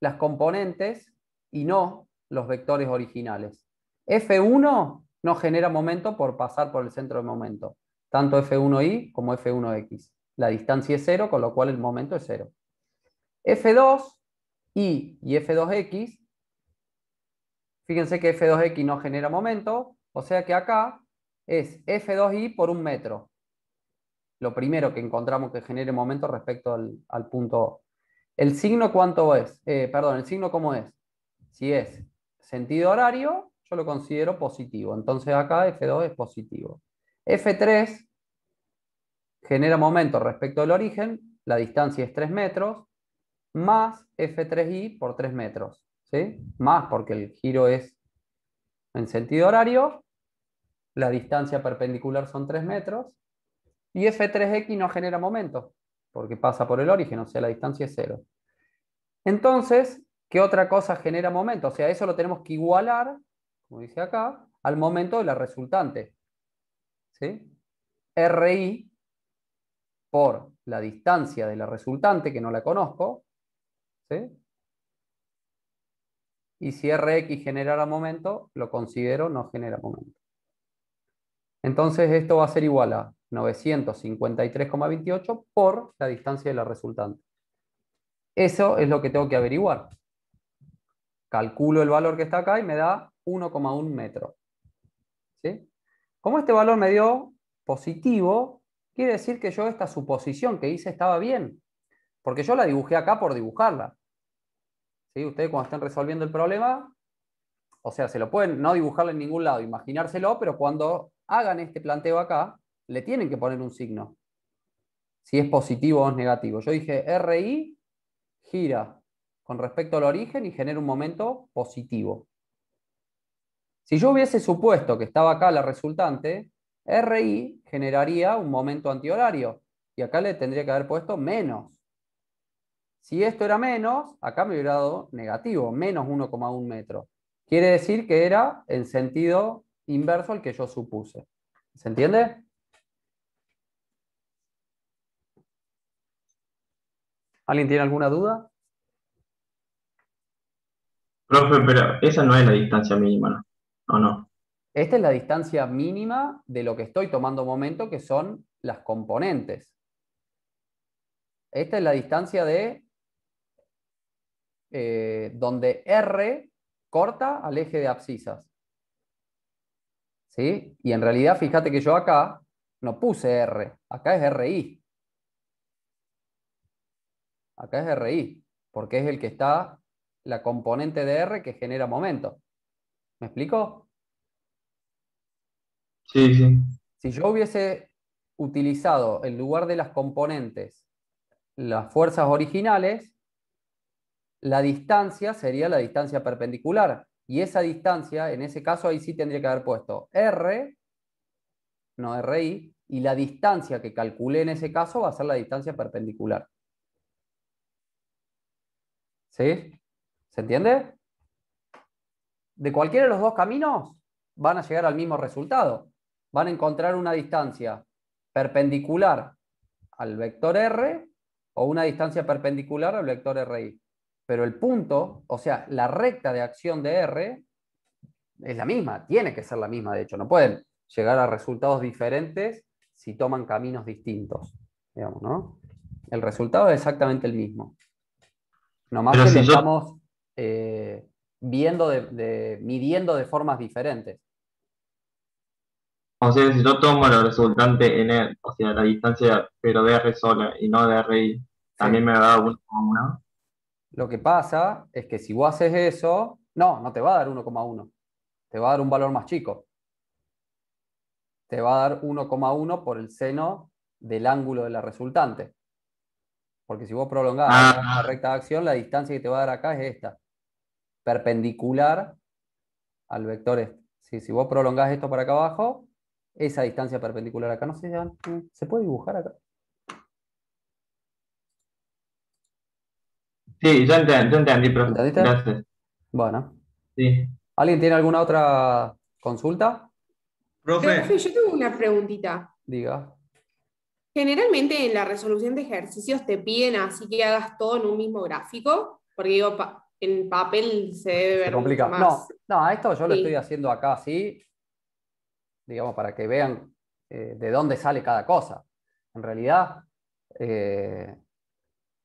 las componentes y no los vectores originales. F1 no genera momento por pasar por el centro de momento, tanto F1i como F1x. La distancia es cero, con lo cual el momento es cero. F2i y F2x, fíjense que F2x no genera momento, o sea que acá es F2i por un metro. Lo primero que encontramos que genere momento respecto al, punto O. ¿El signo cuánto es? Eh, perdón, ¿el signo cómo es? Si es sentido horario, yo lo considero positivo. Entonces acá F2 es positivo. F3 genera momento respecto al origen, la distancia es 3 metros, más F3i por 3 metros. ¿sí? Más porque el giro es en sentido horario, la distancia perpendicular son 3 metros, y F3X no genera momento, porque pasa por el origen, o sea, la distancia es cero. Entonces, ¿qué otra cosa genera momento? O sea, eso lo tenemos que igualar, como dice acá, al momento de la resultante. ¿Sí? RI por la distancia de la resultante, que no la conozco, ¿sí? y si Rx generara momento, lo considero no genera momento. Entonces esto va a ser igual a 953,28 por la distancia de la resultante. Eso es lo que tengo que averiguar. Calculo el valor que está acá y me da 1,1 metro. Como este valor me dio positivo, quiere decir que yo esta suposición que hice estaba bien. Porque yo la dibujé acá por dibujarla. ¿Sí? Ustedes cuando estén resolviendo el problema, o sea, se lo pueden no dibujarlo en ningún lado, imaginárselo, pero cuando hagan este planteo acá, le tienen que poner un signo. Si es positivo o es negativo. Yo dije RI gira con respecto al origen y genera un momento positivo. Si yo hubiese supuesto que estaba acá la resultante, RI generaría un momento antihorario. Y acá le tendría que haber puesto menos. Si esto era menos, acá me hubiera dado negativo, menos 1,1 metro. Quiere decir que era en sentido inverso al que yo supuse. ¿Se entiende? ¿Alguien tiene alguna duda? Profe, pero esa no es la distancia mínima, ¿no? ¿O no? Esta es la distancia mínima de lo que estoy tomando momento, que son las componentes. Esta es la distancia de eh, donde R corta al eje de abscisas. Y en realidad, fíjate que yo acá no puse R, acá es RI. Acá es RI, porque es el que está la componente de R que genera momento. ¿Me explico? Sí, sí. Si yo hubiese utilizado en lugar de las componentes las fuerzas originales, la distancia sería la distancia perpendicular, y esa distancia, en ese caso, ahí sí tendría que haber puesto R, no RI, y la distancia que calculé en ese caso va a ser la distancia perpendicular. ¿Sí? ¿Se entiende? De cualquiera de los dos caminos van a llegar al mismo resultado. Van a encontrar una distancia perpendicular al vector R o una distancia perpendicular al vector RI pero el punto, o sea, la recta de acción de R es la misma, tiene que ser la misma, de hecho, no pueden llegar a resultados diferentes si toman caminos distintos, El resultado es exactamente el mismo. Nomás que estamos eh, viendo, de, midiendo de formas diferentes. O sea, si yo tomo la resultante en R, o sea, la distancia, pero de R sola y no de RI, ¿también sí. me dar 1,1? Lo que pasa es que si vos haces eso, no, no te va a dar 1,1. Te va a dar un valor más chico. Te va a dar 1,1 por el seno del ángulo de la resultante. Porque si vos prolongás ah. la recta de acción, la distancia que te va a dar acá es esta. Perpendicular al vector este. si vos prolongás esto para acá abajo, esa distancia perpendicular acá, no sé, ¿se puede dibujar acá? Sí, yo entendí, yo profe. ¿Entendiste? Gracias. Bueno. Sí. ¿Alguien tiene alguna otra consulta? Profe. yo tengo una preguntita. Diga. Generalmente en la resolución de ejercicios te piden así que hagas todo en un mismo gráfico, porque digo, en papel se debe ver. Más. No, esto yo lo estoy haciendo acá así, digamos, para que vean eh, de dónde sale cada cosa. En realidad, eh,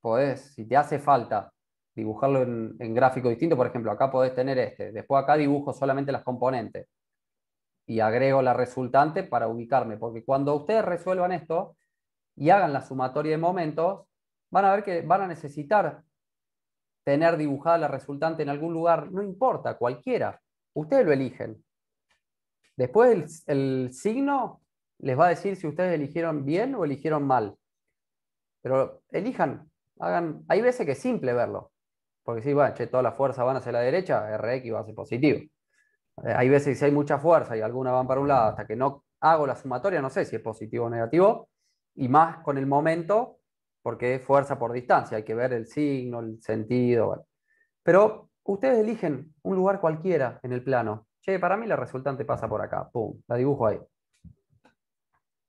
podés, si te hace falta dibujarlo en, gráfico distinto, por ejemplo, acá podés tener este, después acá dibujo solamente las componentes y agrego la resultante para ubicarme, porque cuando ustedes resuelvan esto y hagan la sumatoria de momentos, van a ver que van a necesitar tener dibujada la resultante en algún lugar, no importa, cualquiera, ustedes lo eligen. Después el signo les va a decir si ustedes eligieron bien o eligieron mal. Pero elijan hay veces que es simple verlo. Porque si, che, todas las fuerzas van hacia la derecha, RX va a ser positivo. Eh, hay veces que si hay mucha fuerza y algunas van para un lado, hasta que no hago la sumatoria, no sé si es positivo o negativo. Y más con el momento, porque es fuerza por distancia. Hay que ver el signo, el sentido. Pero ustedes eligen un lugar cualquiera en el plano. Che, para mí la resultante pasa por acá. Pum, la dibujo ahí.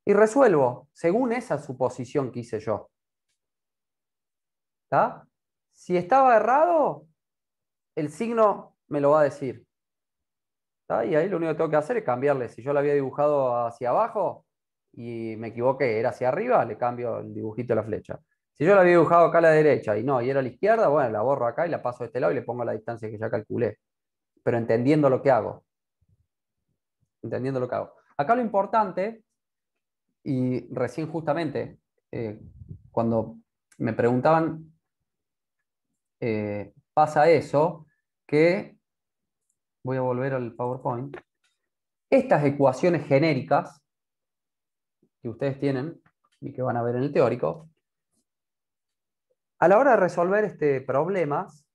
Y resuelvo según esa suposición que hice yo. Si estaba errado, el signo me lo va a decir. Y ahí lo único que tengo que hacer es cambiarle. Si yo la había dibujado hacia abajo y me equivoqué, era hacia arriba, le cambio el dibujito de la flecha. Si yo la había dibujado acá a la derecha y no, y era a la izquierda, bueno, la borro acá y la paso a este lado y le pongo la distancia que ya calculé. Pero entendiendo lo que hago. Entendiendo lo que hago. Acá lo importante, y recién justamente, eh, cuando me preguntaban eh, pasa eso, que voy a volver al PowerPoint, estas ecuaciones genéricas que ustedes tienen y que van a ver en el teórico, a la hora de resolver este problemas,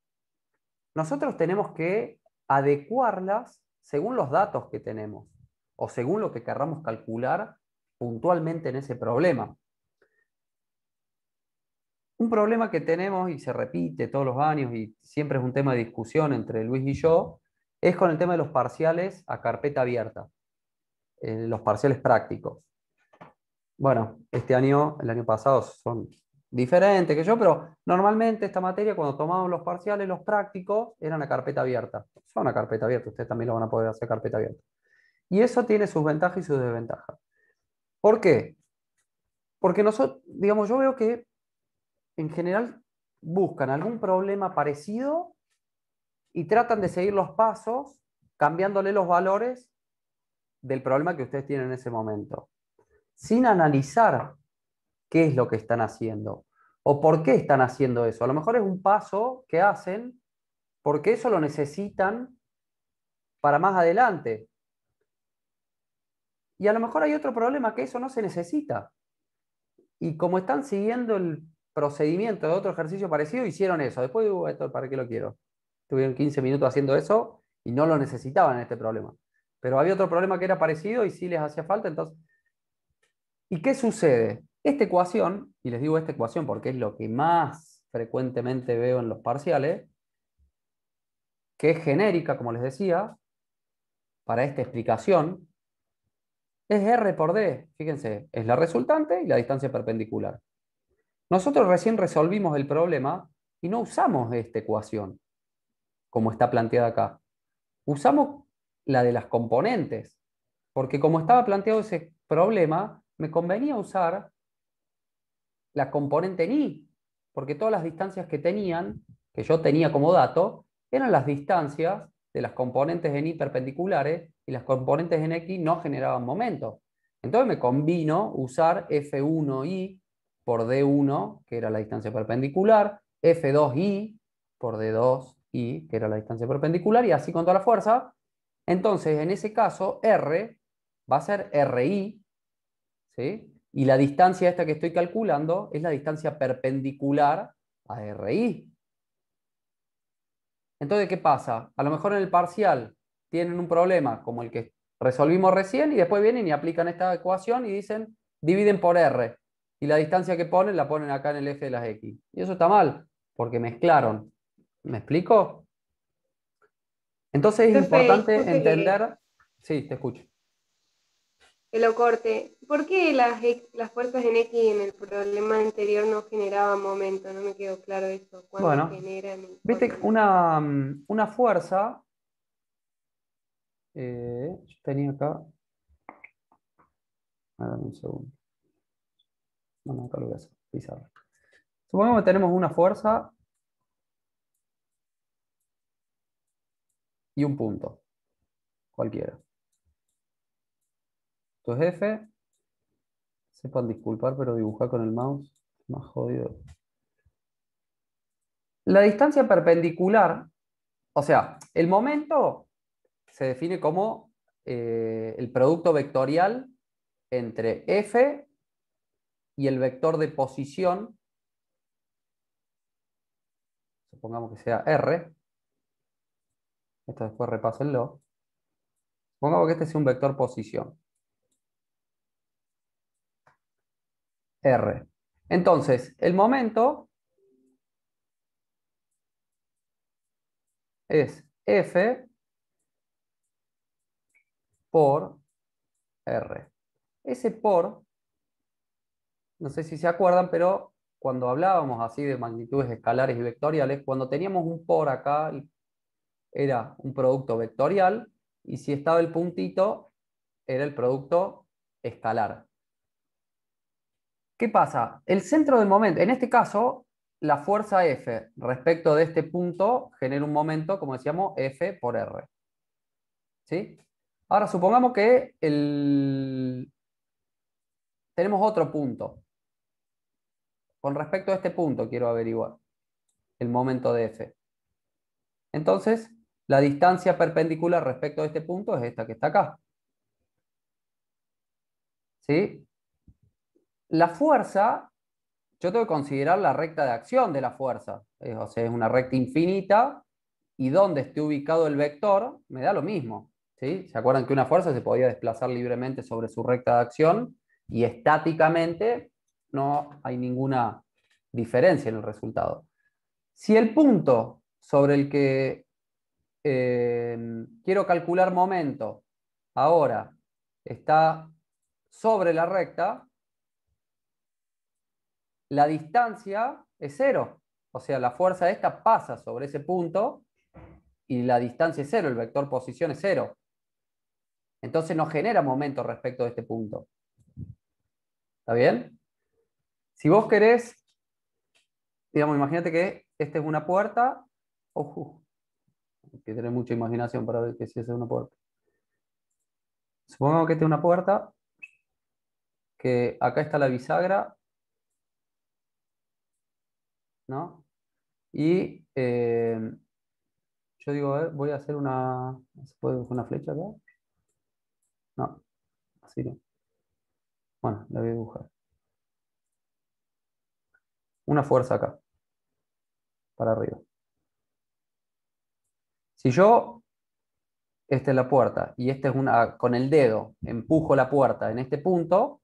nosotros tenemos que adecuarlas según los datos que tenemos o según lo que querramos calcular puntualmente en ese problema. Un problema que tenemos y se repite todos los años y siempre es un tema de discusión entre Luis y yo es con el tema de los parciales a carpeta abierta, eh, los parciales prácticos. Bueno, este año, el año pasado son diferentes que yo, pero normalmente esta materia cuando tomamos los parciales, los prácticos, eran a carpeta abierta. Son a carpeta abierta, ustedes también lo van a poder hacer a carpeta abierta. Y eso tiene sus ventajas y sus desventajas. ¿Por qué? Porque nosotros, digamos, yo veo que en general buscan algún problema parecido y tratan de seguir los pasos cambiándole los valores del problema que ustedes tienen en ese momento, sin analizar qué es lo que están haciendo o por qué están haciendo eso. A lo mejor es un paso que hacen porque eso lo necesitan para más adelante. Y a lo mejor hay otro problema que eso no se necesita. Y como están siguiendo el procedimiento de otro ejercicio parecido, hicieron eso. Después digo, esto, ¿para qué lo quiero? Estuvieron 15 minutos haciendo eso y no lo necesitaban en este problema. Pero había otro problema que era parecido y sí les hacía falta, entonces... ¿Y qué sucede? Esta ecuación, y les digo esta ecuación porque es lo que más frecuentemente veo en los parciales, que es genérica, como les decía, para esta explicación, es R por D. Fíjense, es la resultante y la distancia perpendicular. Nosotros recién resolvimos el problema y no usamos esta ecuación, como está planteada acá. Usamos la de las componentes, porque como estaba planteado ese problema, me convenía usar la componente en i, porque todas las distancias que tenían, que yo tenía como dato, eran las distancias de las componentes en Y perpendiculares y las componentes en x no generaban momento. Entonces me convino usar f1i por D1, que era la distancia perpendicular, F2i por D2i, que era la distancia perpendicular, y así con toda la fuerza. Entonces, en ese caso, R va a ser RI, ¿sí? y la distancia esta que estoy calculando es la distancia perpendicular a RI. Entonces, ¿qué pasa? A lo mejor en el parcial tienen un problema como el que resolvimos recién y después vienen y aplican esta ecuación y dicen, dividen por R y la distancia que ponen la ponen acá en el eje de las X. Y eso está mal, porque mezclaron. ¿Me explico? Entonces es importante entender... Sí, te escucho. Que lo corte. ¿Por qué las, las fuerzas en X en el problema anterior no generaban momento? No me quedó claro eso. bueno, generan? Viste, mm, una, fuerza... Eh, yo tenía acá... A ver, un segundo. Supongamos que tenemos una fuerza y un punto, cualquiera. es F, sepan disculpar, pero dibujar con el mouse más jodido. La distancia perpendicular, o sea, el momento se define como eh, el producto vectorial entre F y el vector de posición, supongamos que sea R, esto después repásenlo, supongamos que este sea un vector posición. R. Entonces, el momento es F por R. Ese por no sé si se acuerdan, pero cuando hablábamos así de magnitudes escalares y vectoriales, cuando teníamos un por acá, era un producto vectorial, y si estaba el puntito, era el producto escalar. ¿Qué pasa? El centro del momento, en este caso, la fuerza F respecto de este punto genera un momento, como decíamos, F por R. Ahora supongamos que el... tenemos otro punto. Con respecto a este punto quiero averiguar el momento de F. Entonces, la distancia perpendicular respecto a este punto es esta que está acá. La fuerza, yo tengo que considerar la recta de acción de la fuerza. Eh, o sea, es una recta infinita y donde esté ubicado el vector me da lo mismo. ¿sí? ¿Se acuerdan que una fuerza se podía desplazar libremente sobre su recta de acción y estáticamente no hay ninguna diferencia en el resultado. Si el punto sobre el que eh, quiero calcular momento ahora está sobre la recta, la distancia es cero. O sea, la fuerza esta pasa sobre ese punto y la distancia es cero, el vector posición es cero. Entonces no genera momento respecto de este punto. ¿Está bien? Si vos querés, digamos, imagínate que esta es una puerta, ojo, hay que tener mucha imaginación para ver que si es una puerta. Supongamos que esta es una puerta, que acá está la bisagra, ¿no? Y eh, yo digo, voy a hacer una, ¿se puede dibujar una flecha acá? No, así no. Bueno, la voy a dibujar una fuerza acá, para arriba. Si yo, esta es la puerta, y esta es una, con el dedo empujo la puerta en este punto,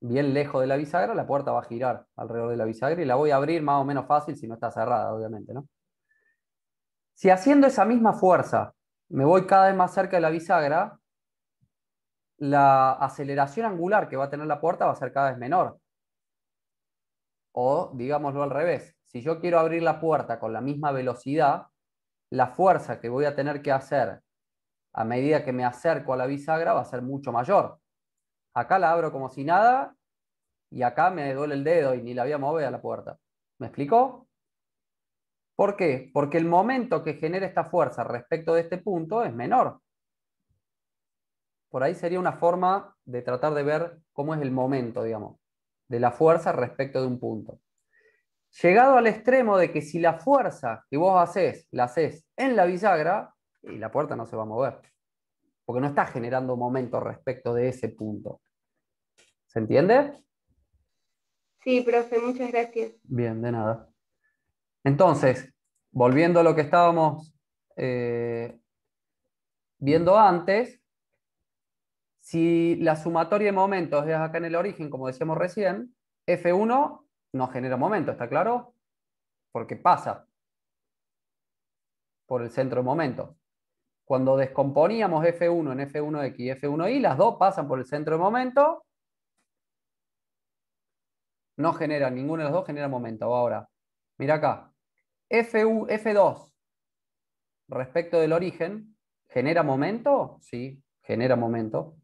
bien lejos de la bisagra, la puerta va a girar alrededor de la bisagra y la voy a abrir más o menos fácil si no está cerrada, obviamente. ¿no? Si haciendo esa misma fuerza me voy cada vez más cerca de la bisagra, la aceleración angular que va a tener la puerta va a ser cada vez menor. O digámoslo al revés, si yo quiero abrir la puerta con la misma velocidad, la fuerza que voy a tener que hacer a medida que me acerco a la bisagra va a ser mucho mayor. Acá la abro como si nada y acá me duele el dedo y ni la voy a mover a la puerta. ¿Me explicó? ¿Por qué? Porque el momento que genera esta fuerza respecto de este punto es menor. Por ahí sería una forma de tratar de ver cómo es el momento, digamos de la fuerza respecto de un punto. Llegado al extremo de que si la fuerza que vos haces, la haces en la bisagra, y eh, la puerta no se va a mover, porque no está generando momento respecto de ese punto. ¿Se entiende? Sí, profe, muchas gracias. Bien, de nada. Entonces, volviendo a lo que estábamos eh, viendo antes, si la sumatoria de momentos es acá en el origen, como decíamos recién, F1 no genera momento, ¿está claro? Porque pasa por el centro de momento. Cuando descomponíamos F1 en F1X y F1Y, las dos pasan por el centro de momento. No genera, ninguno de los dos genera momento. Ahora, mira acá. F2 respecto del origen, ¿genera momento? Sí, genera momento.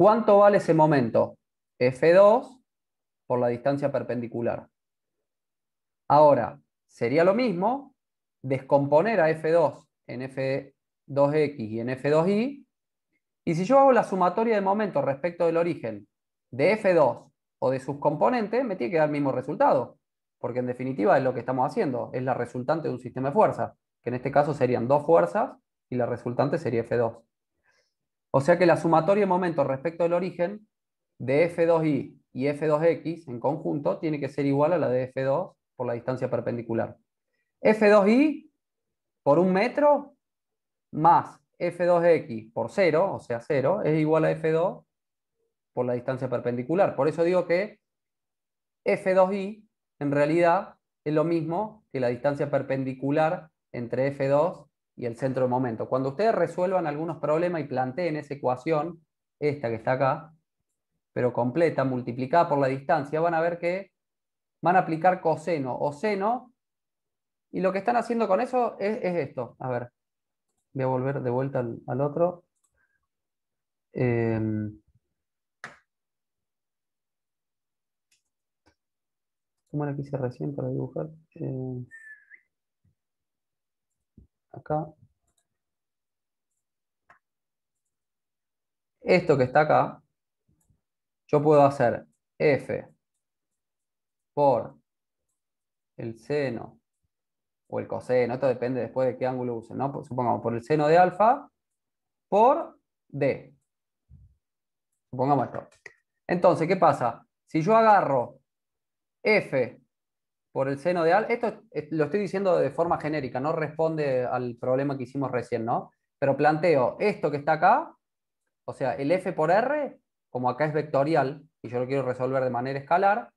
¿Cuánto vale ese momento? F2 por la distancia perpendicular. Ahora, sería lo mismo descomponer a F2 en F2X y en F2Y. Y si yo hago la sumatoria de momentos respecto del origen de F2 o de sus componentes, me tiene que dar el mismo resultado. Porque en definitiva es lo que estamos haciendo, es la resultante de un sistema de fuerzas, que en este caso serían dos fuerzas y la resultante sería F2. O sea que la sumatoria de momentos respecto del origen de F2i y F2x en conjunto tiene que ser igual a la de F2 por la distancia perpendicular. F2i por un metro más F2x por 0, o sea 0, es igual a F2 por la distancia perpendicular. Por eso digo que F2i en realidad es lo mismo que la distancia perpendicular entre F2 y el centro de momento. Cuando ustedes resuelvan algunos problemas y planteen esa ecuación, esta que está acá, pero completa, multiplicada por la distancia, van a ver que van a aplicar coseno o seno, y lo que están haciendo con eso es, esto. A ver, voy a volver de vuelta al, otro. Eh, ¿Cómo la quise recién para dibujar? Eh, acá. Esto que está acá, yo puedo hacer f por el seno o el coseno, esto depende después de qué ángulo usen, ¿no? Supongamos por el seno de alfa por d. Supongamos esto. Entonces, ¿qué pasa? Si yo agarro f por el seno de alfa, esto lo estoy diciendo de forma genérica, no responde al problema que hicimos recién, ¿no? Pero planteo esto que está acá, o sea, el f por r, como acá es vectorial, y yo lo quiero resolver de manera escalar,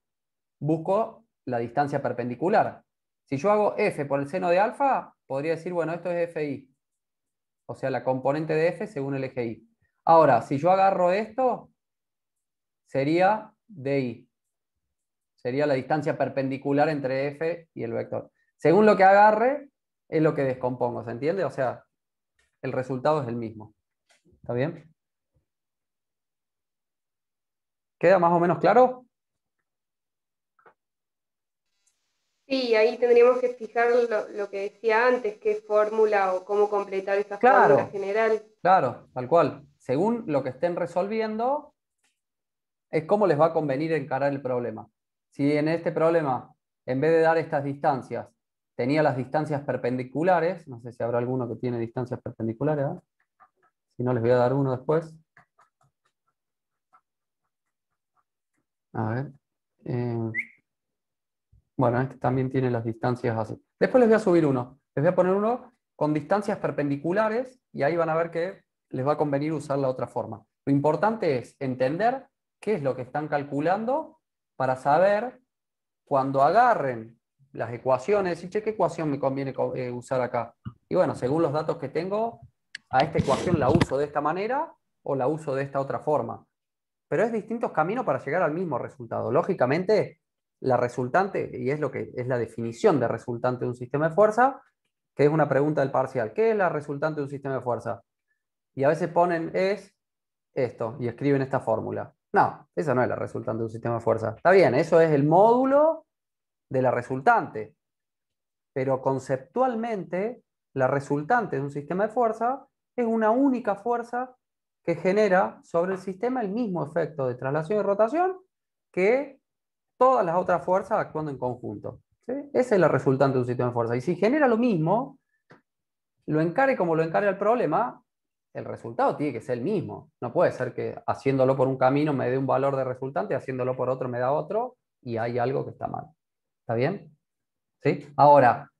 busco la distancia perpendicular. Si yo hago f por el seno de alfa, podría decir, bueno, esto es fi. O sea, la componente de f según el eje I. Ahora, si yo agarro esto, sería di. Sería la distancia perpendicular entre f y el vector. Según lo que agarre, es lo que descompongo, ¿se entiende? O sea, el resultado es el mismo. ¿Está bien? ¿Queda más o menos claro? Sí, ahí tendríamos que fijar lo, que decía antes, qué fórmula o cómo completar esa fórmula general. Claro, tal cual. Según lo que estén resolviendo, es cómo les va a convenir encarar el problema. Si en este problema, en vez de dar estas distancias, tenía las distancias perpendiculares, no sé si habrá alguno que tiene distancias perpendiculares, ¿eh? si no les voy a dar uno después. A ver. Eh, bueno, este también tiene las distancias así. Después les voy a subir uno. Les voy a poner uno con distancias perpendiculares y ahí van a ver que les va a convenir usar la otra forma. Lo importante es entender qué es lo que están calculando para saber cuando agarren las ecuaciones, y che, ¿qué ecuación me conviene eh, usar acá? Y bueno, según los datos que tengo, a esta ecuación la uso de esta manera o la uso de esta otra forma. Pero es distintos caminos para llegar al mismo resultado. Lógicamente, la resultante, y es lo que es la definición de resultante de un sistema de fuerza, que es una pregunta del parcial. ¿Qué es la resultante de un sistema de fuerza? Y a veces ponen es esto y escriben esta fórmula. No, esa no es la resultante de un sistema de fuerza. Está bien, eso es el módulo de la resultante. Pero conceptualmente, la resultante de un sistema de fuerza es una única fuerza que genera sobre el sistema el mismo efecto de traslación y rotación que todas las otras fuerzas actuando en conjunto. Esa es la resultante de un sistema de fuerza. Y si genera lo mismo, lo encare como lo encare el problema, el resultado tiene que ser el mismo. No puede ser que haciéndolo por un camino me dé un valor de resultante, haciéndolo por otro me da otro y hay algo que está mal. ¿Está bien? ¿Sí? Ahora,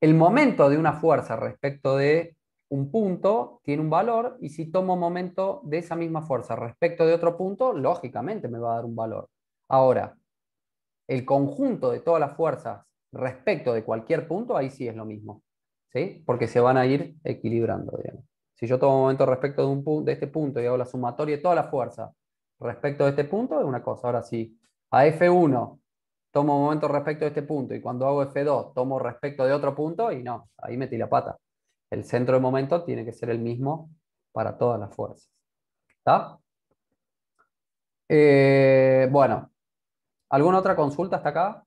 el momento de una fuerza respecto de un punto tiene un valor y si tomo momento de esa misma fuerza respecto de otro punto, lógicamente me va a dar un valor. Ahora, el conjunto de todas las fuerzas respecto de cualquier punto, ahí sí es lo mismo, ¿sí? porque se van a ir equilibrando. Digamos. Si yo tomo momento respecto de, un punto, de este punto y hago la sumatoria de toda la fuerza respecto de este punto, es una cosa. Ahora si a F1 tomo momento respecto de este punto y cuando hago F2 tomo respecto de otro punto y no, ahí metí la pata. El centro de momento tiene que ser el mismo para todas las fuerzas. ¿Está? Eh, bueno, ¿alguna otra consulta hasta acá?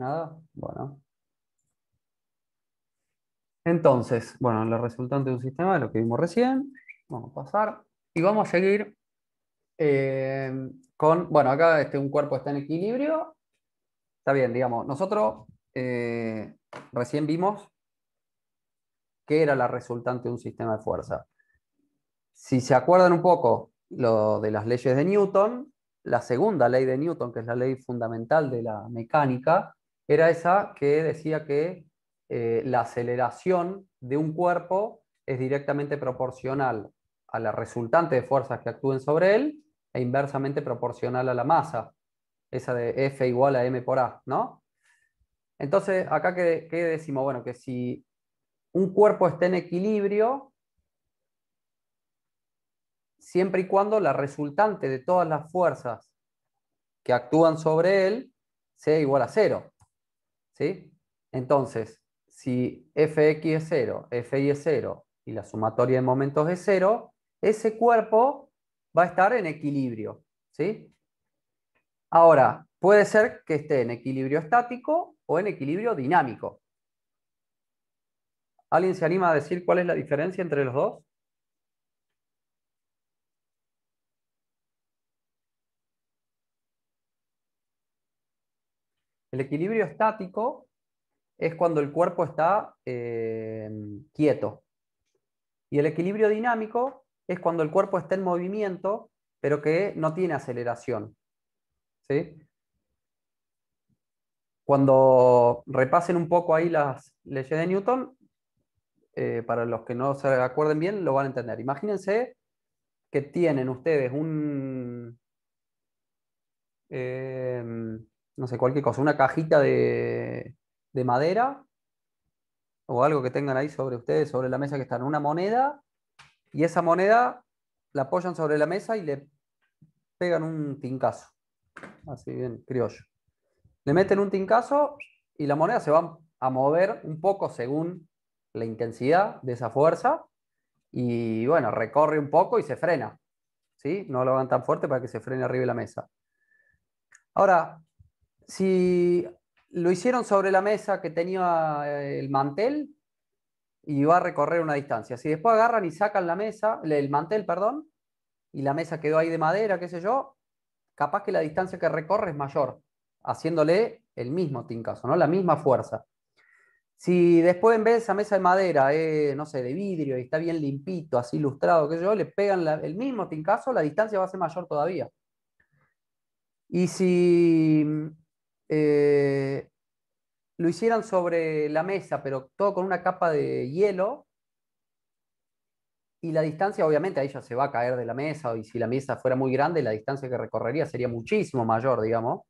Nada, bueno. Entonces, bueno, la resultante de un sistema es lo que vimos recién. Vamos a pasar y vamos a seguir eh, con, bueno, acá este, un cuerpo está en equilibrio. Está bien, digamos, nosotros eh, recién vimos qué era la resultante de un sistema de fuerza. Si se acuerdan un poco lo de las leyes de Newton, la segunda ley de Newton, que es la ley fundamental de la mecánica, era esa que decía que eh, la aceleración de un cuerpo es directamente proporcional a la resultante de fuerzas que actúen sobre él e inversamente proporcional a la masa, esa de F igual a M por A, ¿no? Entonces, acá qué decimos, bueno, que si un cuerpo está en equilibrio, siempre y cuando la resultante de todas las fuerzas que actúan sobre él sea igual a cero. Entonces, si fx es 0, fi es 0 y la sumatoria de momentos es 0, ese cuerpo va a estar en equilibrio, ¿sí? Ahora, puede ser que esté en equilibrio estático o en equilibrio dinámico. ¿Alguien se anima a decir cuál es la diferencia entre los dos? El equilibrio estático es cuando el cuerpo está eh, quieto. Y el equilibrio dinámico es cuando el cuerpo está en movimiento, pero que no tiene aceleración. ¿Sí? Cuando repasen un poco ahí las leyes de Newton, eh, para los que no se acuerden bien, lo van a entender. Imagínense que tienen ustedes un, eh, no sé, cualquier cosa, una cajita de, madera o algo que tengan ahí sobre ustedes, sobre la mesa que están, una moneda, y esa moneda la apoyan sobre la mesa y le pegan un tincazo, así bien criollo. Le meten un tincazo y la moneda se va a mover un poco según la intensidad de esa fuerza y bueno, recorre un poco y se frena. ¿sí? No lo hagan tan fuerte para que se frene arriba de la mesa. Ahora, si lo hicieron sobre la mesa que tenía eh, el mantel y va a recorrer una distancia. Si después agarran y sacan la mesa, el mantel, perdón, y la mesa quedó ahí de madera, qué sé yo, capaz que la distancia que recorre es mayor, haciéndole el mismo tincaso, ¿no? La misma fuerza. Si después en vez de esa mesa de madera, eh, no sé, de vidrio, y está bien limpito, así ilustrado, qué sé yo, le pegan el mismo tincaso, la distancia va a ser mayor todavía. Y si eh, lo hicieron sobre la mesa, pero todo con una capa de hielo. Y la distancia, obviamente, ahí ya se va a caer de la mesa, y si la mesa fuera muy grande, la distancia que recorrería sería muchísimo mayor, digamos.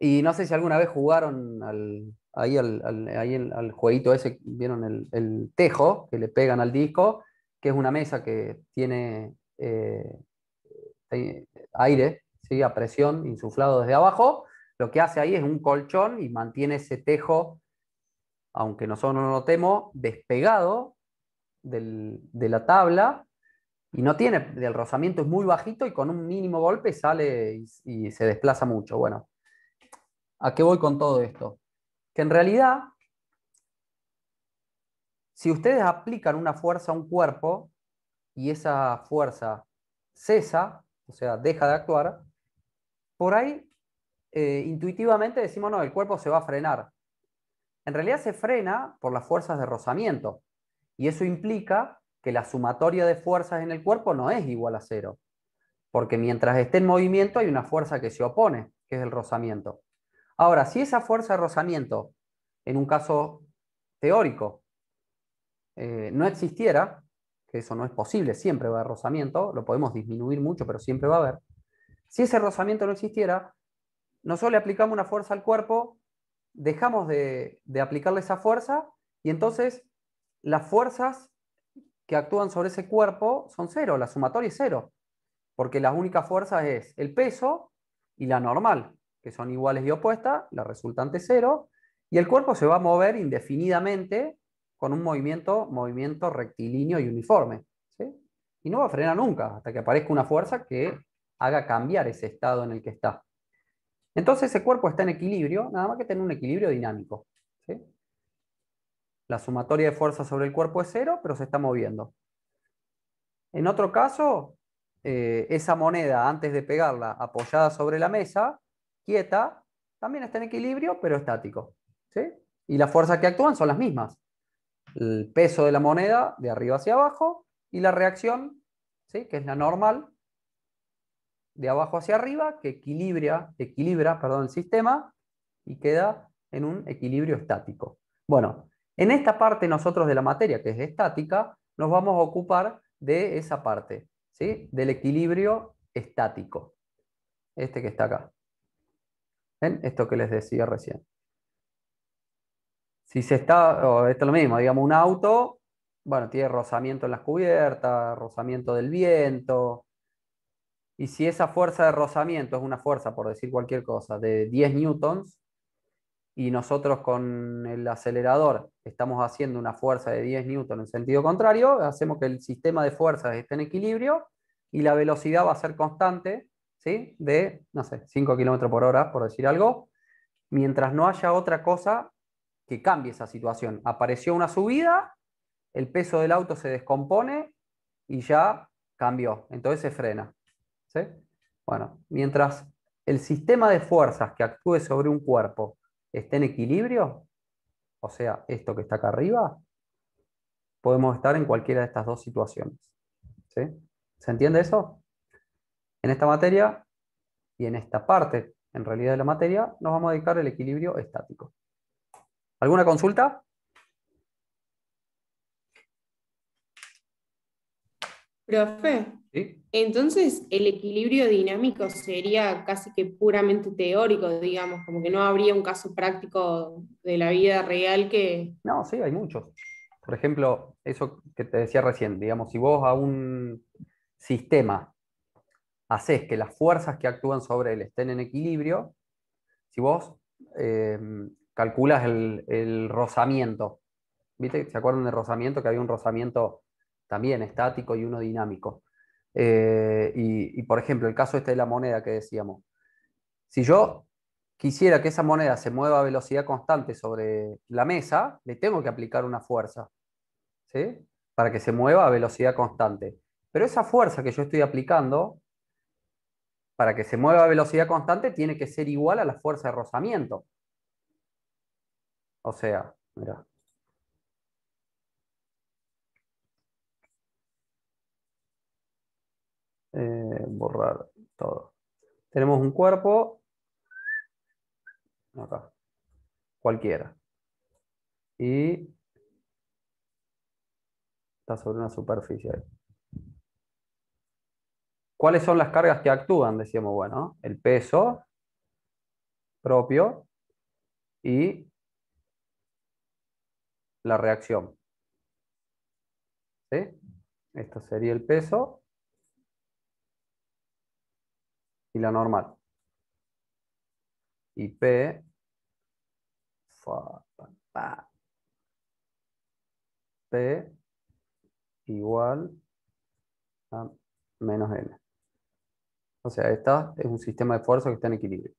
Y no sé si alguna vez jugaron al, ahí, al, jueguito ese, vieron el, tejo que le pegan al disco, que es una mesa que tiene eh, eh, aire, ¿sí? a presión, insuflado desde abajo, lo que hace ahí es un colchón y mantiene ese tejo, aunque nosotros no lo notemos, despegado del, de la tabla y no tiene, el rozamiento es muy bajito y con un mínimo golpe sale y, y se desplaza mucho. Bueno, ¿a qué voy con todo esto? Que en realidad, si ustedes aplican una fuerza a un cuerpo y esa fuerza cesa, o sea, deja de actuar, por ahí eh, intuitivamente decimos, no, el cuerpo se va a frenar. En realidad se frena por las fuerzas de rozamiento. Y eso implica que la sumatoria de fuerzas en el cuerpo no es igual a cero. Porque mientras esté en movimiento hay una fuerza que se opone, que es el rozamiento. Ahora, si esa fuerza de rozamiento, en un caso teórico, eh, no existiera, que eso no es posible, siempre va a haber rozamiento, lo podemos disminuir mucho, pero siempre va a haber. Si ese rozamiento no existiera, nosotros le aplicamos una fuerza al cuerpo, dejamos de, aplicarle esa fuerza y entonces las fuerzas que actúan sobre ese cuerpo son cero, la sumatoria es cero, porque la única fuerzas es el peso y la normal, que son iguales y opuestas, la resultante es cero, y el cuerpo se va a mover indefinidamente con un movimiento, movimiento rectilíneo y uniforme. Y no va a frenar nunca hasta que aparezca una fuerza que haga cambiar ese estado en el que está. Entonces ese cuerpo está en equilibrio, nada más que tiene un equilibrio dinámico. La sumatoria de fuerzas sobre el cuerpo es cero, pero se está moviendo. En otro caso, eh, esa moneda, antes de pegarla apoyada sobre la mesa, quieta, también está en equilibrio, pero estático. Y las fuerzas que actúan son las mismas. El peso de la moneda de arriba hacia abajo y la reacción, que es la normal, de abajo hacia arriba que equilibra, equilibra perdón, el sistema y queda en un equilibrio estático. Bueno, en esta parte nosotros de la materia, que es estática, nos vamos a ocupar de esa parte, ¿sí? del equilibrio estático. Este que está acá. ¿Ven? Esto que les decía recién. Si se está, esto es lo mismo, digamos un auto, bueno, tiene rozamiento en las cubiertas, rozamiento del viento, y si esa fuerza de rozamiento es una fuerza, por decir cualquier cosa, de 10 newtons, y nosotros con el acelerador estamos haciendo una fuerza de 10 newtons en sentido contrario, hacemos que el sistema de fuerzas esté en equilibrio y la velocidad va a ser constante, ¿sí? De, no sé, 5 km por hora, por decir algo, mientras no haya otra cosa que cambie esa situación. Apareció una subida, el peso del auto se descompone y ya cambió, entonces se frena. Bueno, mientras el sistema de fuerzas que actúe sobre un cuerpo esté en equilibrio, o sea, esto que está acá arriba, podemos estar en cualquiera de estas dos situaciones. ¿Se entiende eso? En esta materia y en esta parte, en realidad de la materia, nos vamos a dedicar al equilibrio estático. ¿Alguna consulta? Profe. Entonces, el equilibrio dinámico sería casi que puramente teórico, digamos, como que no habría un caso práctico de la vida real que... No, sí, hay muchos. Por ejemplo, eso que te decía recién, digamos, si vos a un sistema haces que las fuerzas que actúan sobre él estén en equilibrio, si vos em, calculas el, el rozamiento, ¿viste? ¿Se acuerdan del rozamiento? Que había un rozamiento también estático y uno dinámico. Eh, y, por ejemplo, el caso este de la moneda que decíamos. Si yo quisiera que esa moneda se mueva a velocidad constante sobre la mesa, le tengo que aplicar una fuerza, ¿sí? Para que se mueva a velocidad constante. Pero esa fuerza que yo estoy aplicando, para que se mueva a velocidad constante, tiene que ser igual a la fuerza de rozamiento. O sea, mira, Eh, borrar todo. Tenemos un cuerpo, acá, cualquiera. Y está sobre una superficie ¿Cuáles son las cargas que actúan? Decíamos, bueno, el peso propio y la reacción. ¿Sí? Esto sería el peso y la normal. Y P. P igual a menos N. O sea, esta es un sistema de fuerza que está en equilibrio.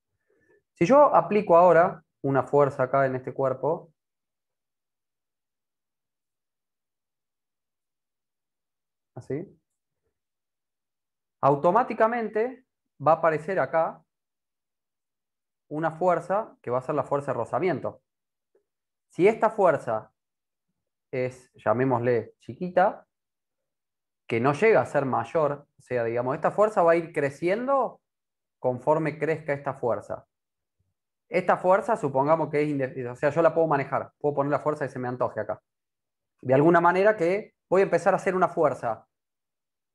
Si yo aplico ahora una fuerza acá en este cuerpo, así, automáticamente va a aparecer acá una fuerza que va a ser la fuerza de rozamiento. Si esta fuerza es, llamémosle, chiquita, que no llega a ser mayor, o sea, digamos, esta fuerza va a ir creciendo conforme crezca esta fuerza. Esta fuerza, supongamos que es, o sea, yo la puedo manejar, puedo poner la fuerza que se me antoje acá. De alguna manera que voy a empezar a hacer una fuerza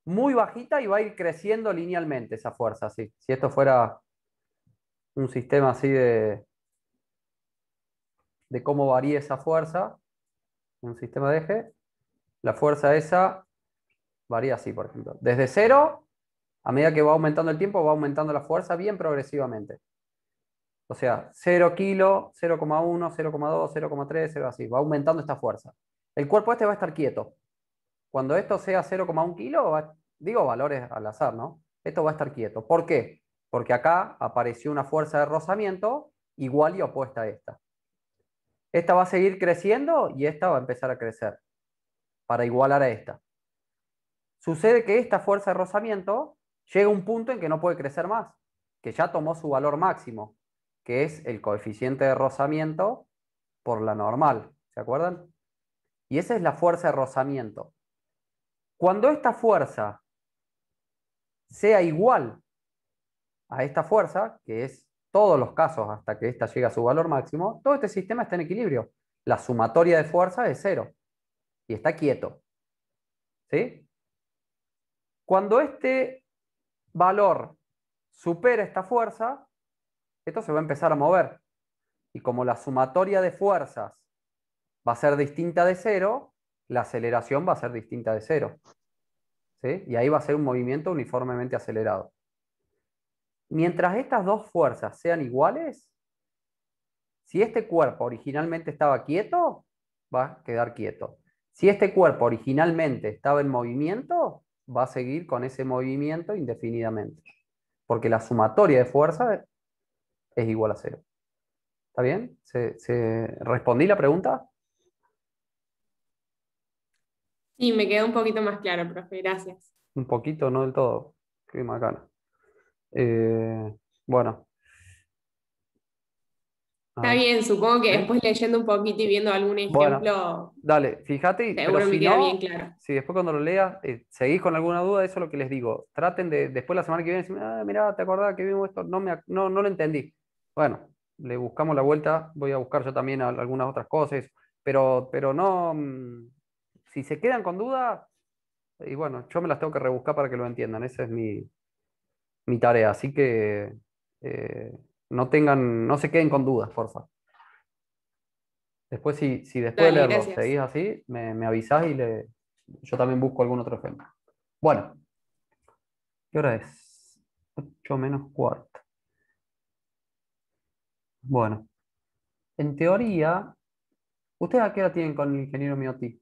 muy bajita y va a ir creciendo linealmente esa fuerza. Si esto fuera un sistema así de, de cómo varía esa fuerza, un sistema de eje, la fuerza esa varía así, por ejemplo. Desde cero, a medida que va aumentando el tiempo, va aumentando la fuerza bien progresivamente. O sea, 0 kilo, 0,1, 0,2, 0,3, 0 así. Va aumentando esta fuerza. El cuerpo este va a estar quieto. Cuando esto sea 0,1 kilo, digo valores al azar, ¿no? Esto va a estar quieto. ¿Por qué? Porque acá apareció una fuerza de rozamiento igual y opuesta a esta. Esta va a seguir creciendo y esta va a empezar a crecer para igualar a esta. Sucede que esta fuerza de rozamiento llega a un punto en que no puede crecer más, que ya tomó su valor máximo, que es el coeficiente de rozamiento por la normal. ¿Se acuerdan? Y esa es la fuerza de rozamiento. Cuando esta fuerza sea igual a esta fuerza, que es todos los casos hasta que esta llegue a su valor máximo, todo este sistema está en equilibrio. La sumatoria de fuerza es cero y está quieto. Cuando este valor supera esta fuerza, esto se va a empezar a mover. Y como la sumatoria de fuerzas va a ser distinta de cero, la aceleración va a ser distinta de cero. ¿sí? Y ahí va a ser un movimiento uniformemente acelerado. Mientras estas dos fuerzas sean iguales, si este cuerpo originalmente estaba quieto, va a quedar quieto. Si este cuerpo originalmente estaba en movimiento, va a seguir con ese movimiento indefinidamente. Porque la sumatoria de fuerzas es igual a cero. ¿Está bien? ¿Se, respondí la pregunta? Sí, me quedó un poquito más claro, profe, gracias. Un poquito, no del todo. Qué macana. Eh, bueno. Está bien, supongo que después leyendo un poquito y viendo algún ejemplo. dale, fíjate. y pero si me queda bien claro. Si después cuando lo leas, eh, seguís con alguna duda, eso es lo que les digo. Traten de, después la semana que viene, decirme, ah, mira, te acordás que vimos esto, no, no, lo entendí. Bueno, le buscamos la vuelta, voy a buscar yo también algunas otras cosas, pero, pero no mm, si se quedan con dudas, y bueno, yo me las tengo que rebuscar para que lo entiendan, esa es mi, tarea, así que eh, no tengan, no se queden con dudas, favor Después, si, después de leerlo seguís así, me, me, avisás y yo también busco algún otro ejemplo. Bueno, ¿qué hora es? 8 menos cuarto. Bueno, en teoría, ¿ustedes a qué hora tienen con el ingeniero Mioti?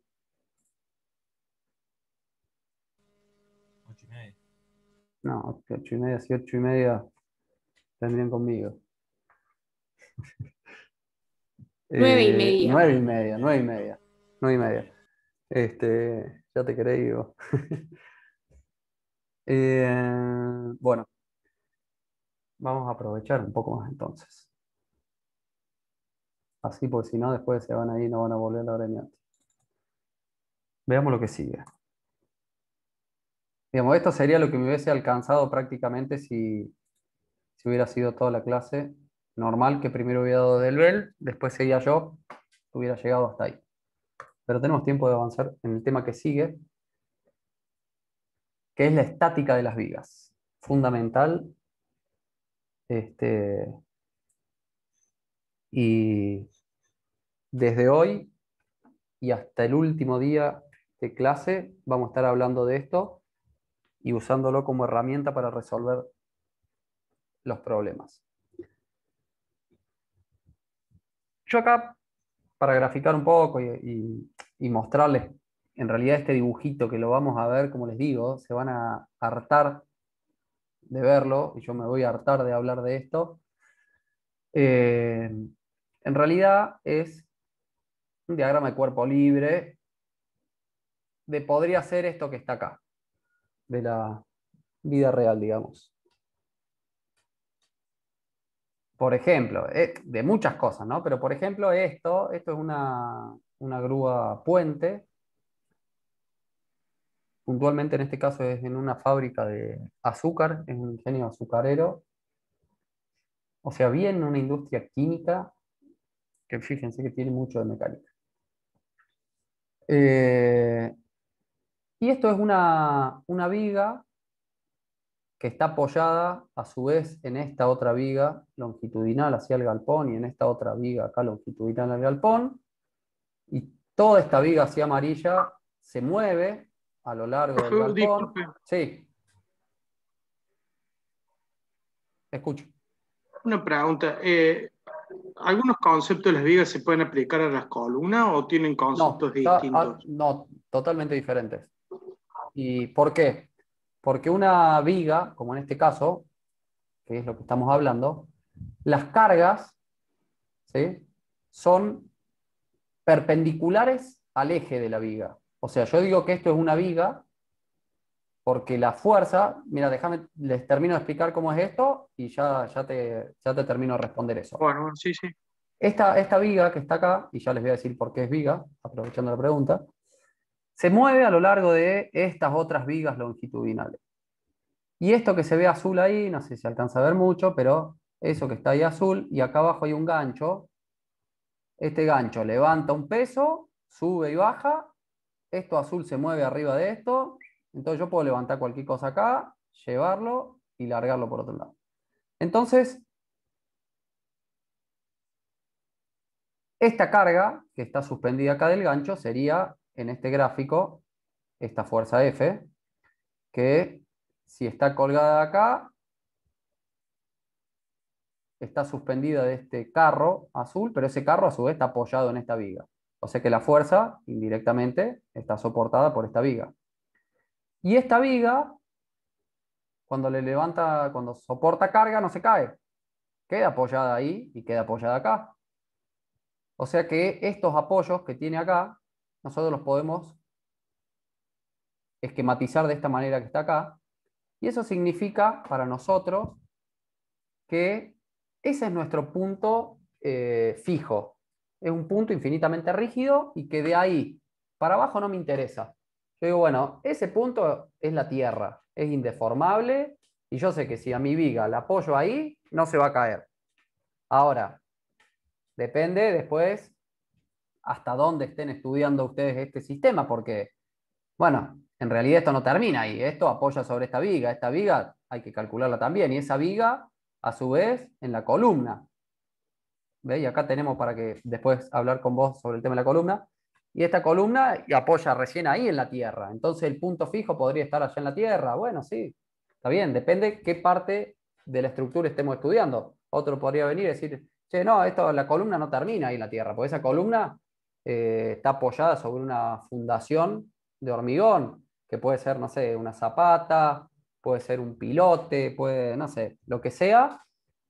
No, ocho y media, si ocho y media tendrían conmigo. Eh, nueve y media. Nueve y media, nueve y media. Este, ya te creí Ivo. Eh, bueno, vamos a aprovechar un poco más entonces. Así, porque si no, después se van ahí y no van a volver a la hora Veamos lo que sigue. Digamos, esto sería lo que me hubiese alcanzado prácticamente si, hubiera sido toda la clase normal, que primero hubiera dado Delbel, después sería yo, hubiera llegado hasta ahí. Pero tenemos tiempo de avanzar en el tema que sigue, que es la estática de las vigas. Fundamental. Este, y desde hoy y hasta el último día de clase vamos a estar hablando de esto y usándolo como herramienta para resolver los problemas. Yo acá, para graficar un poco y, mostrarles en realidad este dibujito que lo vamos a ver, como les digo, se van a hartar de verlo, y yo me voy a hartar de hablar de esto, eh, en realidad es un diagrama de cuerpo libre de podría ser esto que está acá de la vida real, digamos. Por ejemplo, eh, de muchas cosas, ¿no? Pero por ejemplo, esto, esto es una, una grúa puente. Puntualmente en este caso es en una fábrica de azúcar, es un ingenio azucarero. O sea, bien una industria química que fíjense que tiene mucho de mecánica. Eh, y esto es una, viga que está apoyada a su vez en esta otra viga longitudinal hacia el galpón y en esta otra viga acá longitudinal al galpón. Y toda esta viga así amarilla se mueve a lo largo del galpón. Sí. Escucho. Una pregunta. Eh, ¿Algunos conceptos de las vigas se pueden aplicar a las columnas o tienen conceptos ah, distintos? no, totalmente diferentes. ¿Y por qué? Porque una viga, como en este caso, que es lo que estamos hablando, las cargas ¿sí? son perpendiculares al eje de la viga. O sea, yo digo que esto es una viga porque la fuerza, mira, déjame, les termino de explicar cómo es esto y ya, ya, te, ya te termino de responder eso. Bueno, sí, sí. Esta, esta viga que está acá, y ya les voy a decir por qué es viga, aprovechando la pregunta, se mueve a lo largo de estas otras vigas longitudinales. Y esto que se ve azul ahí, no sé si alcanza a ver mucho, pero eso que está ahí azul, y acá abajo hay un gancho. Este gancho levanta un peso, sube y baja. Esto azul se mueve arriba de esto. Entonces yo puedo levantar cualquier cosa acá, llevarlo y largarlo por otro lado. Entonces, esta carga que está suspendida acá del gancho sería en este gráfico esta fuerza F, que si está colgada acá, está suspendida de este carro azul, pero ese carro a su vez está apoyado en esta viga. O sea que la fuerza indirectamente está soportada por esta viga. Y esta viga, cuando le levanta, cuando soporta carga, no se cae. Queda apoyada ahí y queda apoyada acá. O sea que estos apoyos que tiene acá nosotros los podemos esquematizar de esta manera que está acá. Y eso significa para nosotros que ese es nuestro punto eh, fijo. Es un punto infinitamente rígido y que de ahí para abajo no me interesa. Yo digo, bueno, ese punto es la Tierra, es indeformable y yo sé que si a mi viga la apoyo ahí, no se va a caer. Ahora, depende después hasta dónde estén estudiando ustedes este sistema, porque, bueno, en realidad esto no termina ahí, esto apoya sobre esta viga, esta viga hay que calcularla también, y esa viga, a su vez, en la columna. ¿Ve? Y acá tenemos para que después hablar con vos sobre el tema de la columna. Y esta columna apoya recién ahí en la Tierra. Entonces el punto fijo podría estar allá en la Tierra. Bueno, sí, está bien, depende qué parte de la estructura estemos estudiando. Otro podría venir y decir, che, no, esto, la columna no termina ahí en la Tierra, porque esa columna eh, está apoyada sobre una fundación de hormigón, que puede ser, no sé, una zapata, puede ser un pilote, puede, no sé, lo que sea,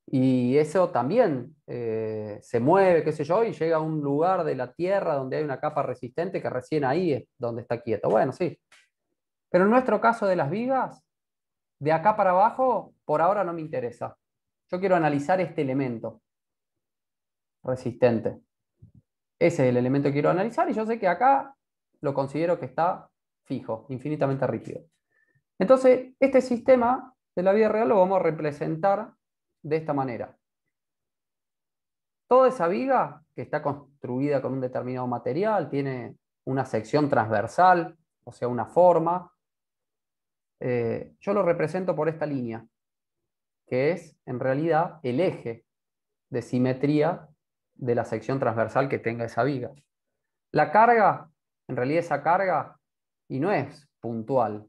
y eso también eh, se mueve, qué sé yo, y llega a un lugar de la Tierra donde hay una capa resistente que recién ahí es donde está quieto. Bueno, sí. Pero en nuestro caso de las vigas, de acá para abajo, por ahora no me interesa. Yo quiero analizar este elemento resistente. Ese es el elemento que quiero analizar y yo sé que acá lo considero que está fijo, infinitamente rígido. Entonces, este sistema de la vida real lo vamos a representar de esta manera. Toda esa viga que está construida con un determinado material tiene una sección transversal, o sea, una forma. Eh, yo lo represento por esta línea, que es en realidad el eje de simetría de la sección transversal que tenga esa viga. La carga, en realidad esa carga, y no es puntual,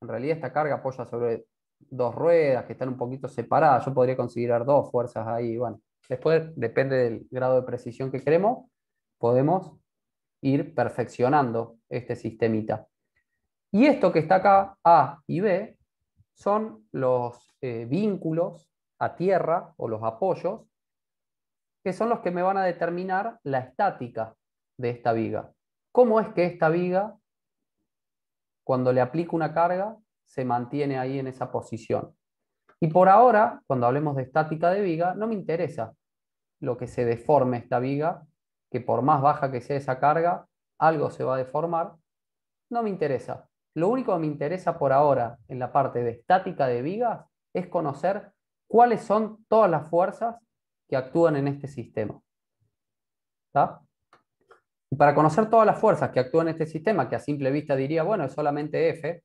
en realidad esta carga apoya sobre dos ruedas que están un poquito separadas, yo podría considerar dos fuerzas ahí, bueno, después depende del grado de precisión que queremos, podemos ir perfeccionando este sistemita. Y esto que está acá, A y B, son los eh, vínculos a tierra o los apoyos que son los que me van a determinar la estática de esta viga. ¿Cómo es que esta viga, cuando le aplico una carga, se mantiene ahí en esa posición? Y por ahora, cuando hablemos de estática de viga, no me interesa lo que se deforme esta viga, que por más baja que sea esa carga, algo se va a deformar. No me interesa. Lo único que me interesa por ahora en la parte de estática de vigas es conocer cuáles son todas las fuerzas que actúan en este sistema. Y para conocer todas las fuerzas que actúan en este sistema, que a simple vista diría, bueno, es solamente F,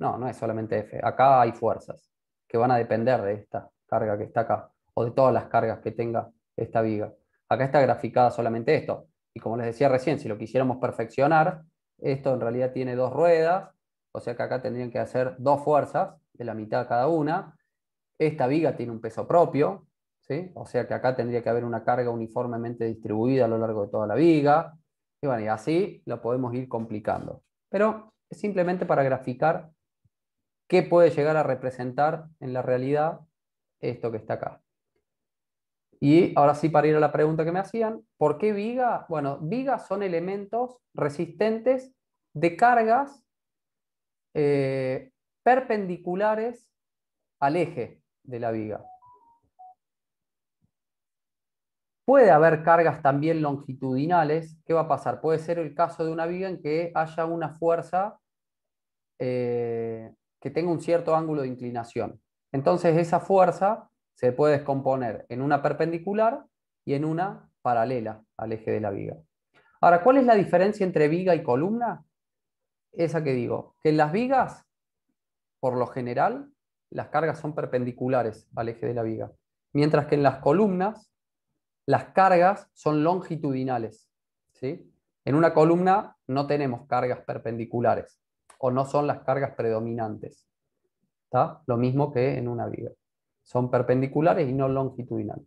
no, no es solamente F. Acá hay fuerzas que van a depender de esta carga que está acá, o de todas las cargas que tenga esta viga. Acá está graficada solamente esto. Y como les decía recién, si lo quisiéramos perfeccionar, esto en realidad tiene dos ruedas, o sea que acá tendrían que hacer dos fuerzas de la mitad cada una. Esta viga tiene un peso propio, o sea que acá tendría que haber una carga uniformemente distribuida a lo largo de toda la viga. Y, así lo podemos ir complicando. Pero es simplemente para graficar qué puede llegar a representar en la realidad esto que está acá. Y ahora sí, para ir a la pregunta que me hacían, ¿por qué viga? Bueno, vigas son elementos resistentes de cargas eh, perpendiculares al eje de la viga. Puede haber cargas también longitudinales. ¿Qué va a pasar? Puede ser el caso de una viga en que haya una fuerza eh, que tenga un cierto ángulo de inclinación. Entonces esa fuerza se puede descomponer en una perpendicular y en una paralela al eje de la viga. Ahora, ¿cuál es la diferencia entre viga y columna? Esa que digo, que en las vigas, por lo general, las cargas son perpendiculares al eje de la viga, mientras que en las columnas las cargas son longitudinales. ¿sí? En una columna no tenemos cargas perpendiculares o no son las cargas predominantes. ¿está? Lo mismo que en una viga. Son perpendiculares y no longitudinales.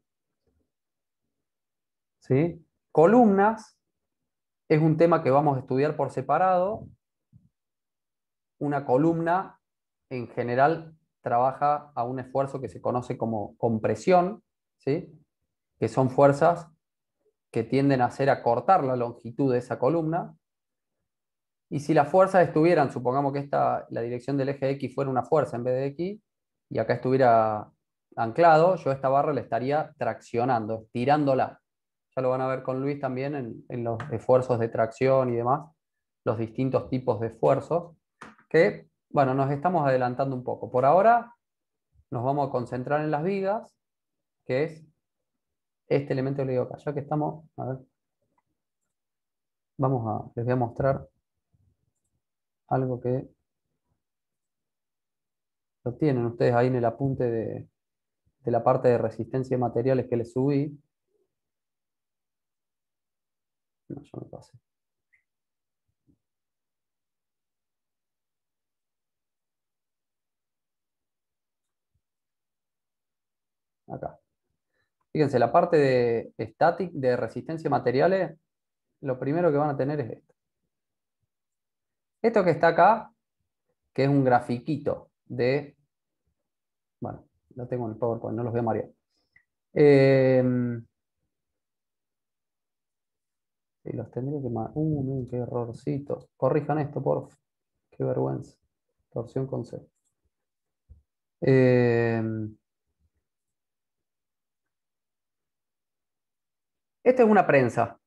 ¿Sí? Columnas es un tema que vamos a estudiar por separado. Una columna en general trabaja a un esfuerzo que se conoce como compresión. ¿sí? que son fuerzas que tienden a hacer acortar la longitud de esa columna. Y si las fuerzas estuvieran, supongamos que esta, la dirección del eje X fuera una fuerza en vez de X, y acá estuviera anclado, yo esta barra la estaría traccionando, tirándola. Ya lo van a ver con Luis también en, en los esfuerzos de tracción y demás, los distintos tipos de esfuerzos, que, bueno, nos estamos adelantando un poco. Por ahora nos vamos a concentrar en las vigas, que es este elemento le digo acá. Ya que estamos, a ver, vamos a, les voy a mostrar algo que lo tienen ustedes ahí en el apunte de, de la parte de resistencia de materiales que les subí. No, yo me pasé. Fíjense, la parte de static, de resistencia materiales, lo primero que van a tener es esto. Esto que está acá, que es un grafiquito de... Bueno, lo tengo en el PowerPoint, no los voy a marear. y em, los tendría que... Uh, qué errorcito. Corrijan esto, por Qué vergüenza. Torsión con C. Eh, Esta es una prensa.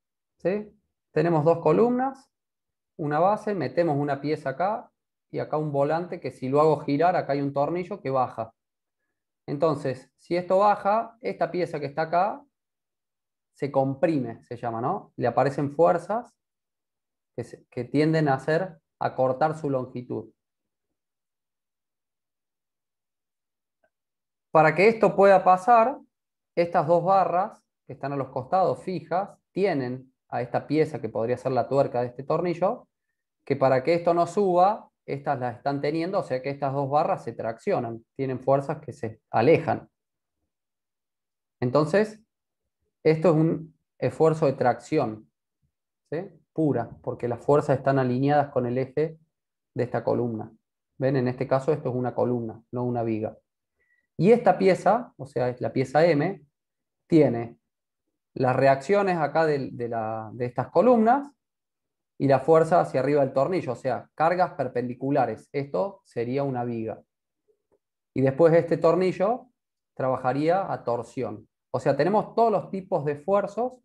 ¿sí? Tenemos dos columnas, una base, metemos una pieza acá y acá un volante que si lo hago girar, acá hay un tornillo que baja. Entonces, si esto baja, esta pieza que está acá se comprime, se llama, ¿no? Le aparecen fuerzas que, que tienden a hacer, a cortar su longitud. Para que esto pueda pasar, estas dos barras que están a los costados fijas, tienen a esta pieza que podría ser la tuerca de este tornillo, que para que esto no suba, estas las están teniendo, o sea que estas dos barras se traccionan, tienen fuerzas que se alejan. Entonces, esto es un esfuerzo de tracción, pura, porque las fuerzas están alineadas con el eje de esta columna. ¿Ven? En este caso esto es una columna, no una viga. Y esta pieza, o sea, es la pieza M, tiene las reacciones acá de, estas columnas y la fuerza hacia arriba del tornillo, o sea, cargas perpendiculares. Esto sería una viga. Y después este tornillo trabajaría a torsión. O sea, tenemos todos los tipos de esfuerzos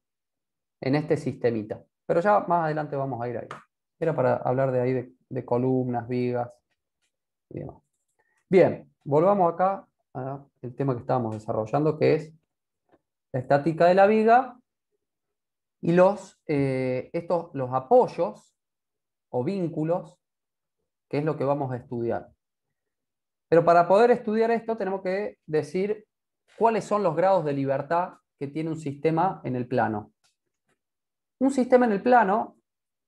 en este sistemita. Pero ya más adelante vamos a ir ahí. Era para hablar de ahí de, de columnas, vigas y demás. Bien, volvamos acá al tema que estábamos desarrollando, que es la estática de la viga y los, eh, estos, los apoyos o vínculos, que es lo que vamos a estudiar. Pero para poder estudiar esto tenemos que decir cuáles son los grados de libertad que tiene un sistema en el plano. Un sistema en el plano,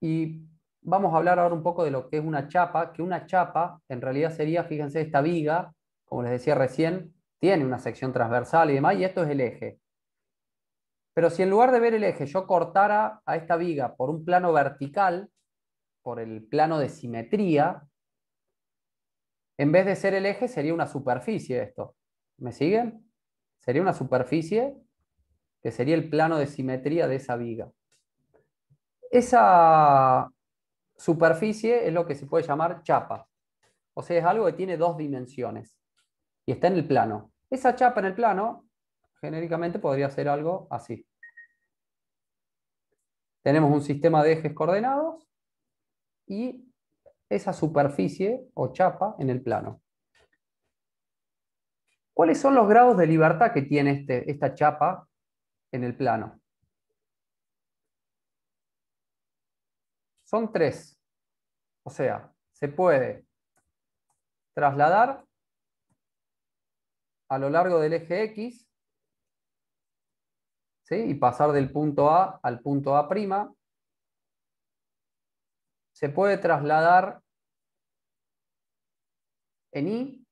y vamos a hablar ahora un poco de lo que es una chapa, que una chapa en realidad sería, fíjense, esta viga, como les decía recién, tiene una sección transversal y demás, y esto es el eje. Pero si en lugar de ver el eje yo cortara a esta viga por un plano vertical, por el plano de simetría, en vez de ser el eje sería una superficie esto. ¿Me siguen? Sería una superficie que sería el plano de simetría de esa viga. Esa superficie es lo que se puede llamar chapa. O sea, es algo que tiene dos dimensiones y está en el plano. Esa chapa en el plano genéricamente podría ser algo así. Tenemos un sistema de ejes coordenados y esa superficie o chapa en el plano. ¿Cuáles son los grados de libertad que tiene este, esta chapa en el plano? Son tres. O sea, se puede trasladar a lo largo del eje X y pasar del punto A al punto A'. Se puede trasladar en I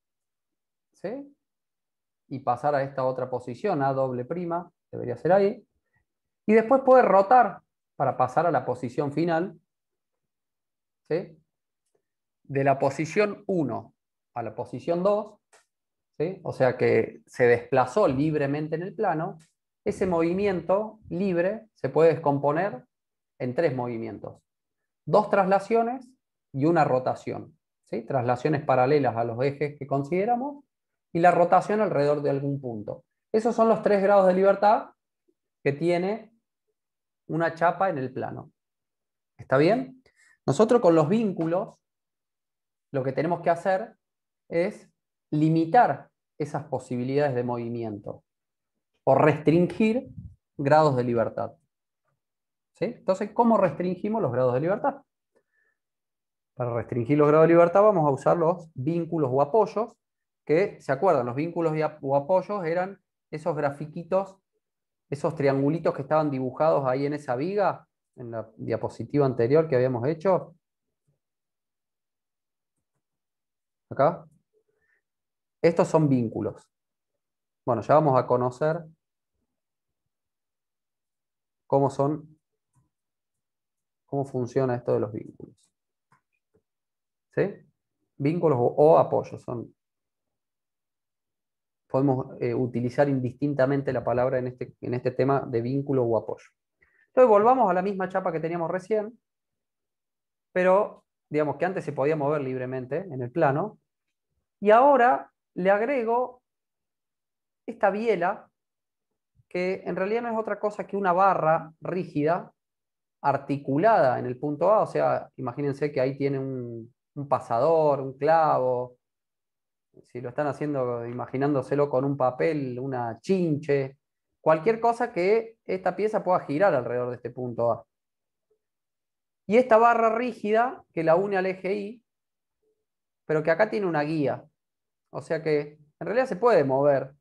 y pasar a esta otra posición, A doble prima, debería ser ahí. Y después puede rotar para pasar a la posición final. De la posición 1 a la posición 2, o sea que se desplazó libremente en el plano, ese movimiento libre se puede descomponer en tres movimientos. Dos traslaciones y una rotación. Traslaciones paralelas a los ejes que consideramos y la rotación alrededor de algún punto. Esos son los tres grados de libertad que tiene una chapa en el plano. ¿Está bien? Nosotros con los vínculos lo que tenemos que hacer es limitar esas posibilidades de movimiento o restringir grados de libertad. Entonces, ¿cómo restringimos los grados de libertad? Para restringir los grados de libertad vamos a usar los vínculos o apoyos, que, ¿se acuerdan? Los vínculos o apoyos eran esos grafiquitos, esos triangulitos que estaban dibujados ahí en esa viga, en la diapositiva anterior que habíamos hecho. Acá. Estos son vínculos. Bueno, ya vamos a conocer cómo son, cómo funciona esto de los vínculos. ¿Sí? Vínculos o, apoyos son. Podemos eh, utilizar indistintamente la palabra en este, en este tema de vínculo o apoyo. Entonces volvamos a la misma chapa que teníamos recién, pero digamos que antes se podía mover libremente en el plano, y ahora le agrego esta biela, que en realidad no es otra cosa que una barra rígida articulada en el punto A, o sea, imagínense que ahí tiene un, pasador, un clavo, si lo están haciendo imaginándoselo con un papel, una chinche, cualquier cosa que esta pieza pueda girar alrededor de este punto A. Y esta barra rígida que la une al eje I, pero que acá tiene una guía. O sea que en realidad se puede mover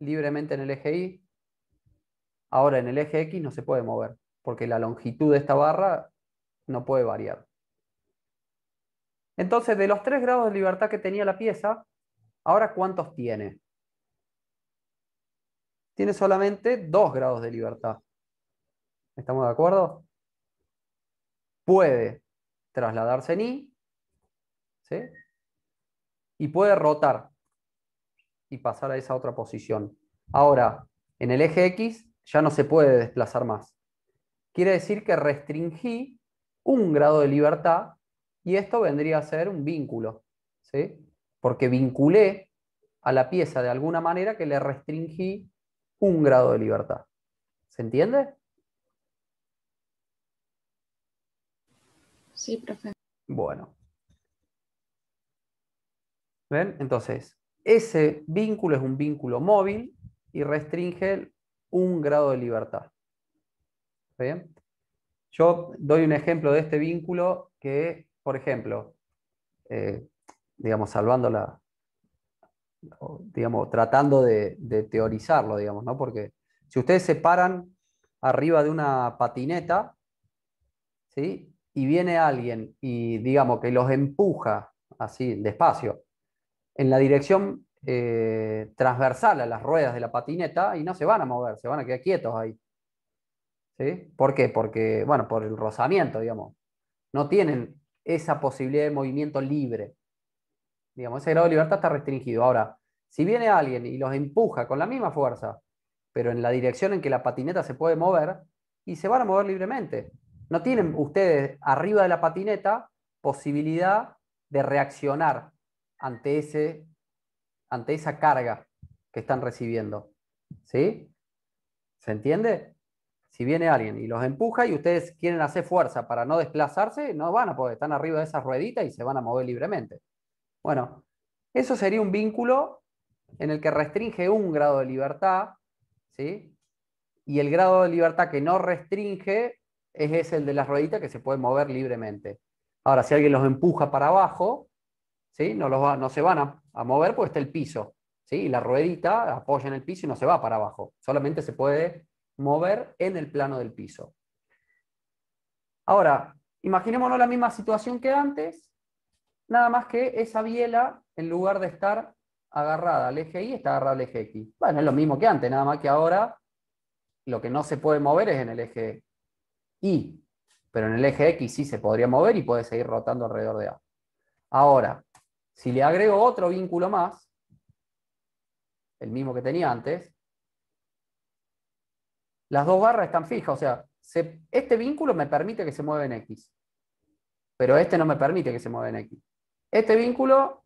libremente en el eje Y. Ahora en el eje X no se puede mover, porque la longitud de esta barra no puede variar. Entonces, de los tres grados de libertad que tenía la pieza, ahora ¿cuántos tiene? Tiene solamente dos grados de libertad. ¿Estamos de acuerdo? Puede trasladarse en Y ¿sí? y puede rotar y pasar a esa otra posición. Ahora, en el eje X ya no se puede desplazar más. Quiere decir que restringí un grado de libertad y esto vendría a ser un vínculo, ¿sí? porque vinculé a la pieza de alguna manera que le restringí un grado de libertad. ¿Se entiende? Sí, profe. Bueno. ¿Ven? Entonces, ese vínculo es un vínculo móvil y restringe un grado de libertad. Yo doy un ejemplo de este vínculo que, por ejemplo, eh, digamos, salvando digamos, tratando de, de, teorizarlo, digamos, ¿no? Porque si ustedes se paran arriba de una patineta, ¿sí? Y viene alguien y, digamos, que los empuja así, despacio, en la dirección eh, transversal a las ruedas de la patineta y no se van a mover, se van a quedar quietos ahí. ¿Sí? ¿Por qué? Porque, bueno, por el rozamiento, digamos. No tienen esa posibilidad de movimiento libre. Digamos, ese grado de libertad está restringido. Ahora, si viene alguien y los empuja con la misma fuerza, pero en la dirección en que la patineta se puede mover, y se van a mover libremente. No tienen ustedes arriba de la patineta posibilidad de reaccionar ante, ante esa carga que están recibiendo. ¿Sí? ¿Se entiende? Si viene alguien y los empuja y ustedes quieren hacer fuerza para no desplazarse, no van a poder, están arriba de esas rueditas y se van a mover libremente. Bueno, eso sería un vínculo en el que restringe un grado de libertad, ¿sí? Y el grado de libertad que no restringe es el de las ruedita que se puede mover libremente. Ahora, si alguien los empuja para abajo, no, los no se van a, mover porque está el piso. ¿sí? la ruedita apoya en el piso y no se va para abajo. Solamente se puede mover en el plano del piso. Ahora, imaginémonos la misma situación que antes, nada más que esa biela, en lugar de estar agarrada al eje Y, está agarrada al eje X. Bueno, es lo mismo que antes, nada más que ahora lo que no se puede mover es en el eje Y, pero en el eje X sí se podría mover y puede seguir rotando alrededor de A. Ahora, si le agrego otro vínculo más, el mismo que tenía antes, las dos barras están fijas, o sea, este vínculo me permite que se mueva en X, pero este no me permite que se mueva en X. Este vínculo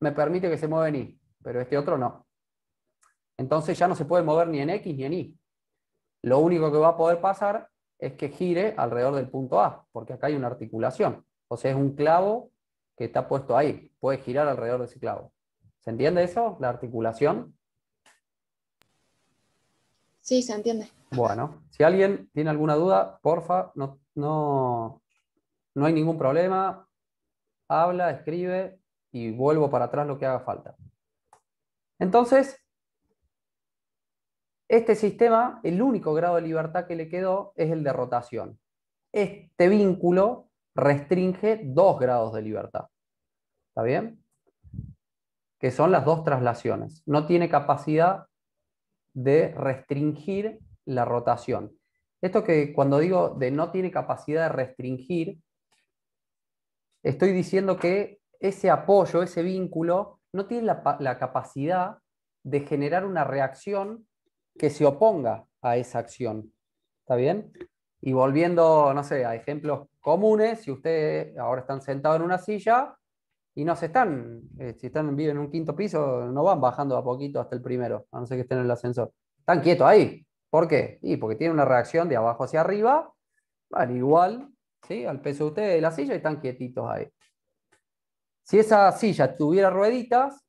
me permite que se mueva en Y, pero este otro no. Entonces ya no se puede mover ni en X ni en Y. Lo único que va a poder pasar es que gire alrededor del punto A, porque acá hay una articulación. O sea, es un clavo que está puesto ahí, puede girar alrededor de ese clavo. ¿Se entiende eso? ¿La articulación? Sí, se entiende. Bueno, si alguien tiene alguna duda, porfa, no, no, no hay ningún problema. Habla, escribe y vuelvo para atrás lo que haga falta. Entonces, este sistema, el único grado de libertad que le quedó es el de rotación. Este vínculo restringe dos grados de libertad. ¿Está bien? Que son las dos traslaciones. No tiene capacidad de restringir la rotación. Esto que cuando digo de no tiene capacidad de restringir, estoy diciendo que ese apoyo, ese vínculo, no tiene la, capacidad de generar una reacción que se oponga a esa acción. ¿Está bien? Y volviendo, no sé, a ejemplos comunes, si ustedes ahora están sentados en una silla y no se están, eh, si están viven en un quinto piso, no van bajando a poquito hasta el primero, a no ser que estén en el ascensor. Están quietos ahí. ¿Por qué? Y porque tienen una reacción de abajo hacia arriba, igual ¿sí? al peso de ustedes de la silla y están quietitos ahí. Si esa silla tuviera rueditas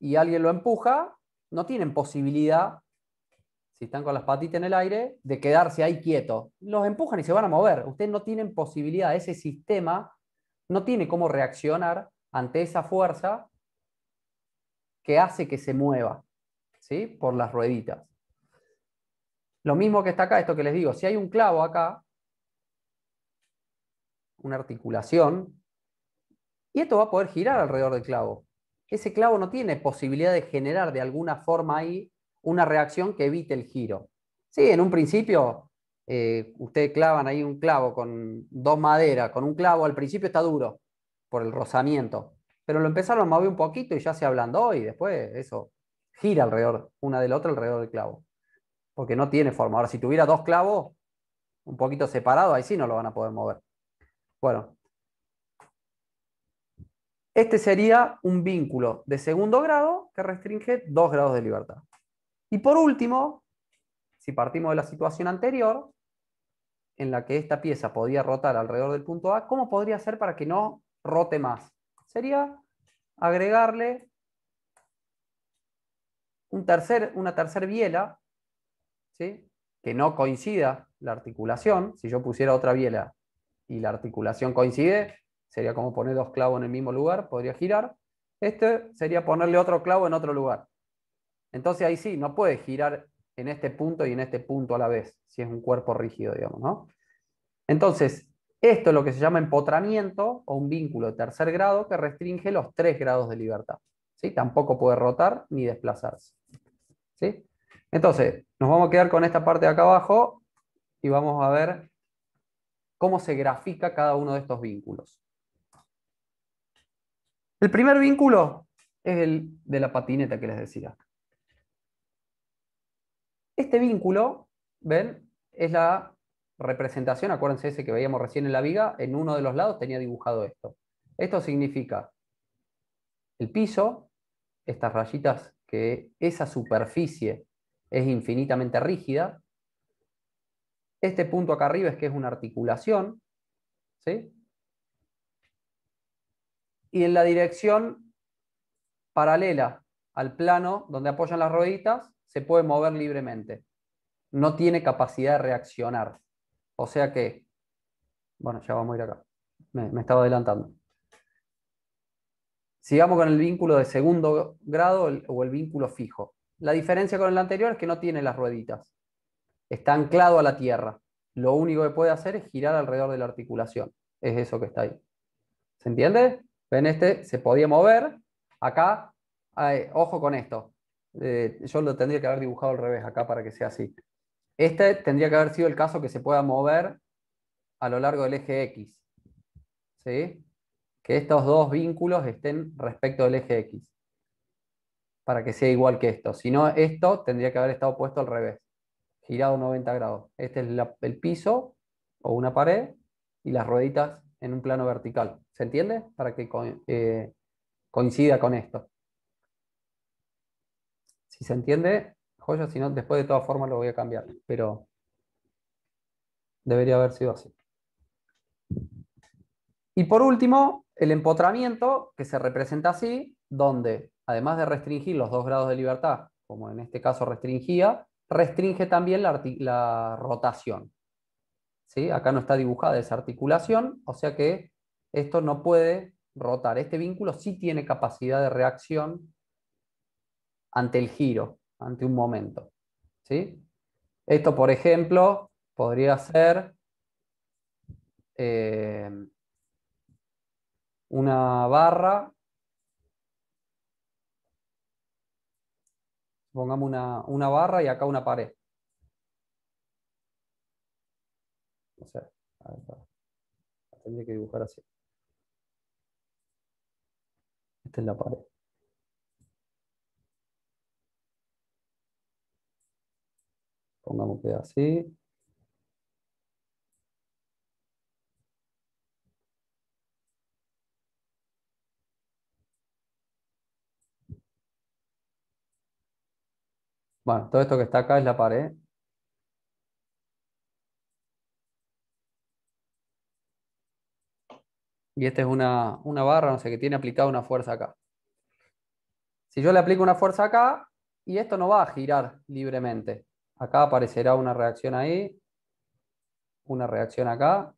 y alguien lo empuja, no tienen posibilidad si están con las patitas en el aire, de quedarse ahí quieto. Los empujan y se van a mover. Ustedes no tienen posibilidad, ese sistema no tiene cómo reaccionar ante esa fuerza que hace que se mueva, ¿sí? Por las rueditas. Lo mismo que está acá, esto que les digo, si hay un clavo acá, una articulación, y esto va a poder girar alrededor del clavo. Ese clavo no tiene posibilidad de generar de alguna forma ahí una reacción que evite el giro. Sí, en un principio, eh, ustedes clavan ahí un clavo con dos maderas, con un clavo, al principio está duro por el rozamiento, pero lo empezaron a mover un poquito y ya se ablandó y después eso gira alrededor, una del otro alrededor del clavo, porque no tiene forma. Ahora, si tuviera dos clavos un poquito separados, ahí sí no lo van a poder mover. Bueno, este sería un vínculo de segundo grado que restringe dos grados de libertad. Y por último, si partimos de la situación anterior, en la que esta pieza podía rotar alrededor del punto A, ¿cómo podría hacer para que no rote más? Sería agregarle un tercer, una tercera biela, ¿sí? que no coincida la articulación. Si yo pusiera otra biela y la articulación coincide, sería como poner dos clavos en el mismo lugar, podría girar. Este sería ponerle otro clavo en otro lugar. Entonces ahí sí, no puede girar en este punto y en este punto a la vez, si es un cuerpo rígido, digamos, ¿no? Entonces, esto es lo que se llama empotramiento o un vínculo de tercer grado que restringe los tres grados de libertad. ¿sí? Tampoco puede rotar ni desplazarse. ¿sí? Entonces, nos vamos a quedar con esta parte de acá abajo y vamos a ver cómo se grafica cada uno de estos vínculos. El primer vínculo es el de la patineta que les decía. Este vínculo, ¿ven? Es la representación, acuérdense ese que veíamos recién en la viga, en uno de los lados tenía dibujado esto. Esto significa el piso, estas rayitas, que esa superficie es infinitamente rígida. Este punto acá arriba es que es una articulación. ¿sí? Y en la dirección paralela al plano donde apoyan las rueditas, se puede mover libremente. No tiene capacidad de reaccionar. O sea que, bueno, ya vamos a ir acá. Me, estaba adelantando. Sigamos con el vínculo de segundo grado o el vínculo fijo. La diferencia con el anterior es que no tiene las rueditas. Está anclado a la tierra. Lo único que puede hacer es girar alrededor de la articulación. Es eso que está ahí. ¿Se entiende? Ven, este se podía mover. Acá, eh, ojo con esto. Eh, yo lo tendría que haber dibujado al revés acá para que sea así. Este tendría que haber sido el caso que se pueda mover a lo largo del eje X. Que estos dos vínculos estén respecto del eje X. Para que sea igual que esto. Si no, esto tendría que haber estado puesto al revés. Girado 90 grados. Este es el piso o una pared y las rueditas en un plano vertical. ¿Se entiende? Para que eh, coincida con esto. Si se entiende, joya, si no, después de todas formas lo voy a cambiar, pero debería haber sido así. Y por último, el empotramiento, que se representa así, donde además de restringir los dos grados de libertad, como en este caso restringía, restringe también la, la rotación. ¿Sí? Acá no está dibujada esa articulación, o sea que esto no puede rotar. Este vínculo sí tiene capacidad de reacción ante el giro, ante un momento. ¿sí? Esto, por ejemplo, podría ser eh, una barra, pongamos una, barra y acá una pared. No sé, tendría que dibujar así. Esta es la pared. pongamos que así. Bueno, todo esto que está acá es la pared. Y esta es una, una barra, no sé, que tiene aplicada una fuerza acá. Si yo le aplico una fuerza acá, y esto no va a girar libremente. Acá aparecerá una reacción ahí, una reacción acá,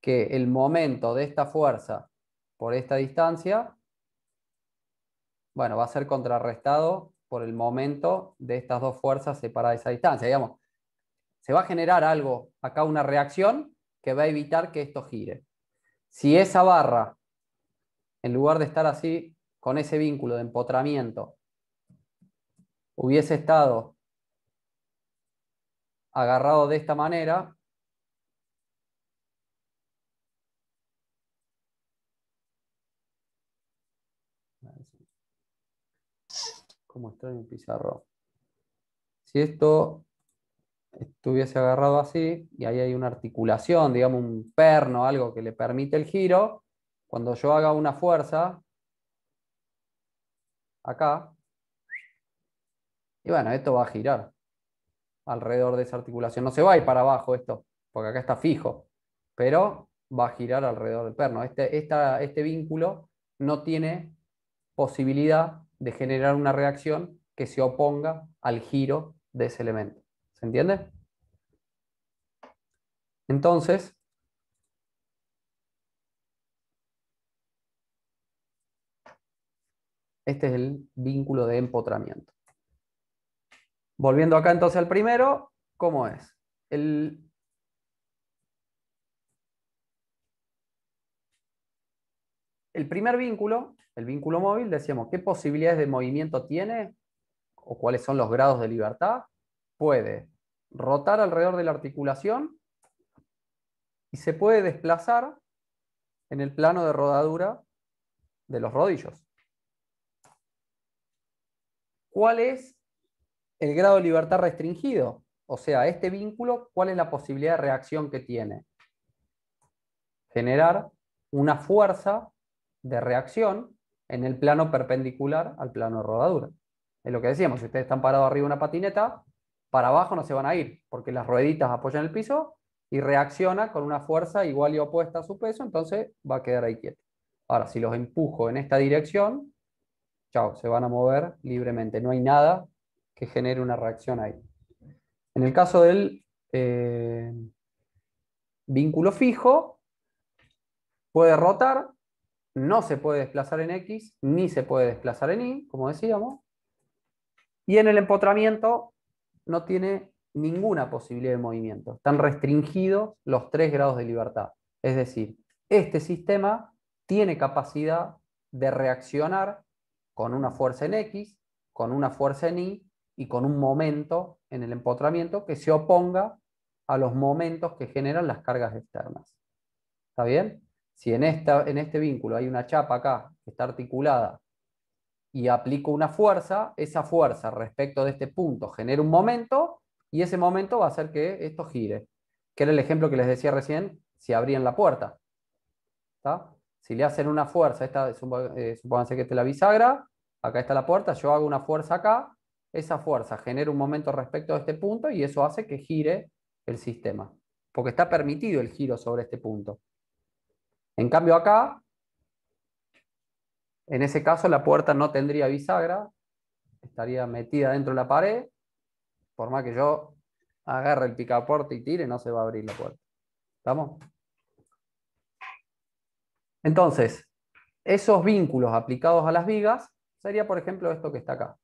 que el momento de esta fuerza por esta distancia, bueno, va a ser contrarrestado por el momento de estas dos fuerzas separadas a esa distancia. Digamos, se va a generar algo, acá una reacción que va a evitar que esto gire. Si esa barra, en lugar de estar así, con ese vínculo de empotramiento, hubiese estado agarrado de esta manera, como en Si esto estuviese agarrado así, y ahí hay una articulación, digamos un perno, algo que le permite el giro, cuando yo haga una fuerza, acá, y bueno, esto va a girar alrededor de esa articulación. No se va a ir para abajo esto, porque acá está fijo, pero va a girar alrededor del perno. Este, este vínculo no tiene posibilidad de generar una reacción que se oponga al giro de ese elemento. ¿Se entiende? Entonces, este es el vínculo de empotramiento. Volviendo acá entonces al primero, ¿cómo es? El... el, primer vínculo, el vínculo móvil, decíamos, ¿qué posibilidades de movimiento tiene? ¿O cuáles son los grados de libertad? Puede rotar alrededor de la articulación y se puede desplazar en el plano de rodadura de los rodillos. ¿Cuál es el grado de libertad restringido. O sea, este vínculo, ¿cuál es la posibilidad de reacción que tiene? Generar una fuerza de reacción en el plano perpendicular al plano de rodadura. Es lo que decíamos, si ustedes están parados arriba de una patineta, para abajo no se van a ir, porque las rueditas apoyan el piso y reacciona con una fuerza igual y opuesta a su peso, entonces va a quedar ahí quieto. Ahora, si los empujo en esta dirección, chao, se van a mover libremente, no hay nada que genere una reacción ahí. En el caso del eh, vínculo fijo, puede rotar, no se puede desplazar en X, ni se puede desplazar en Y, como decíamos. Y en el empotramiento no tiene ninguna posibilidad de movimiento. Están restringidos los tres grados de libertad. Es decir, este sistema tiene capacidad de reaccionar con una fuerza en X, con una fuerza en Y y con un momento en el empotramiento que se oponga a los momentos que generan las cargas externas. ¿Está bien? Si en, esta, en este vínculo hay una chapa acá que está articulada y aplico una fuerza, esa fuerza respecto de este punto genera un momento y ese momento va a hacer que esto gire. Que era el ejemplo que les decía recién, si abrían la puerta. Si le hacen una fuerza, esta, eh, eh, supónganse que esta es la bisagra, acá está la puerta, yo hago una fuerza acá, esa fuerza genera un momento respecto a este punto y eso hace que gire el sistema, porque está permitido el giro sobre este punto. En cambio acá, en ese caso la puerta no tendría bisagra, estaría metida dentro de la pared, por más que yo agarre el picaporte y tire, no se va a abrir la puerta. ¿Estamos? Entonces, esos vínculos aplicados a las vigas sería, por ejemplo, esto que está acá.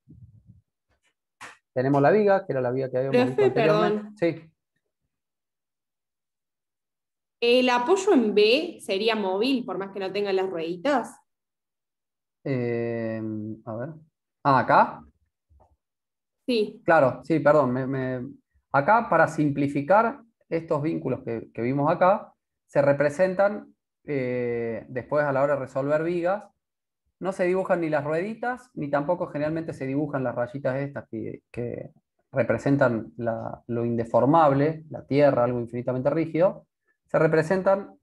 Tenemos la viga, que era la viga que habíamos visto Perdón. Sí. ¿El apoyo en B sería móvil, por más que no tenga las rueditas? Eh, a ver. Ah, acá. Sí. Claro, sí, perdón. Acá, para simplificar estos vínculos que, vimos acá, se representan eh, después a la hora de resolver vigas no se dibujan ni las rueditas, ni tampoco generalmente se dibujan las rayitas estas que, representan lo indeformable, la Tierra, algo infinitamente rígido, se representan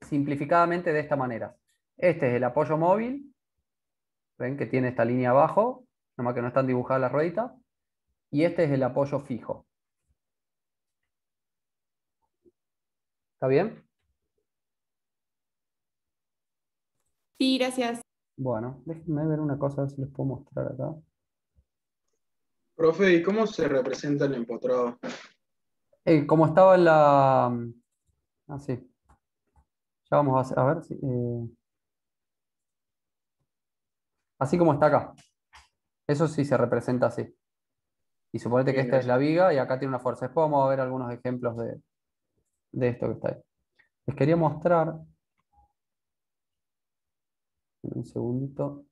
simplificadamente de esta manera. Este es el apoyo móvil, ven que tiene esta línea abajo, nomás que no están dibujadas las rueditas, y este es el apoyo fijo. ¿Está bien? Sí, gracias. Bueno, déjenme ver una cosa, a ver si les puedo mostrar acá. Profe, ¿y cómo se representa el empotrado? Eh, como estaba en la... Mm, así. Ah, ya vamos a, ver si... Eh, así como está acá. Eso sí se representa así. Y suponete que esta es la viga y acá tiene una fuerza. Después vamos a ver algunos ejemplos de, de esto que está ahí. Les quería mostrar un segundito.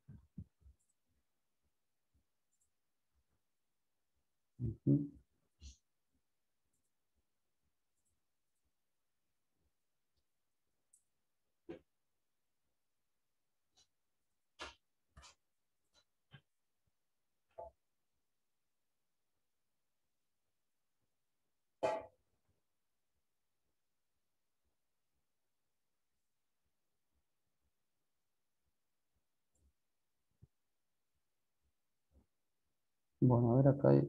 Bueno, a ver acá hay...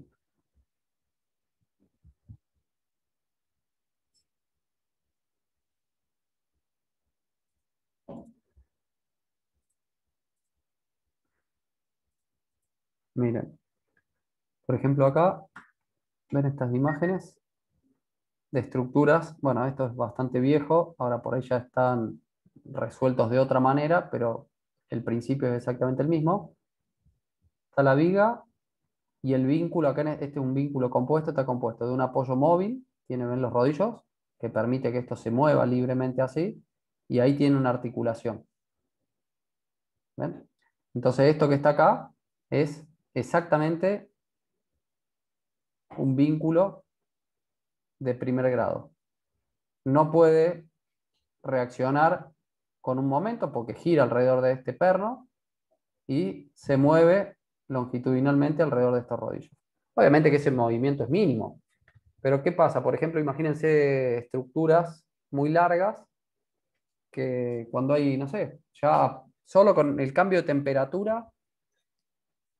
Miren, por ejemplo acá, ven estas imágenes de estructuras, bueno, esto es bastante viejo, ahora por ahí ya están resueltos de otra manera, pero el principio es exactamente el mismo. Está la viga, y el vínculo acá, e, este es un vínculo compuesto, está compuesto de un apoyo móvil, tiene ven los rodillos, que permite que esto se mueva libremente así, y ahí tiene una articulación. ¿Ven? Entonces esto que está acá es exactamente un vínculo de primer grado. No puede reaccionar con un momento porque gira alrededor de este perno y se mueve longitudinalmente alrededor de estos rodillos. Obviamente que ese movimiento es mínimo, pero ¿qué pasa? Por ejemplo, imagínense estructuras muy largas que cuando hay, no sé, ya solo con el cambio de temperatura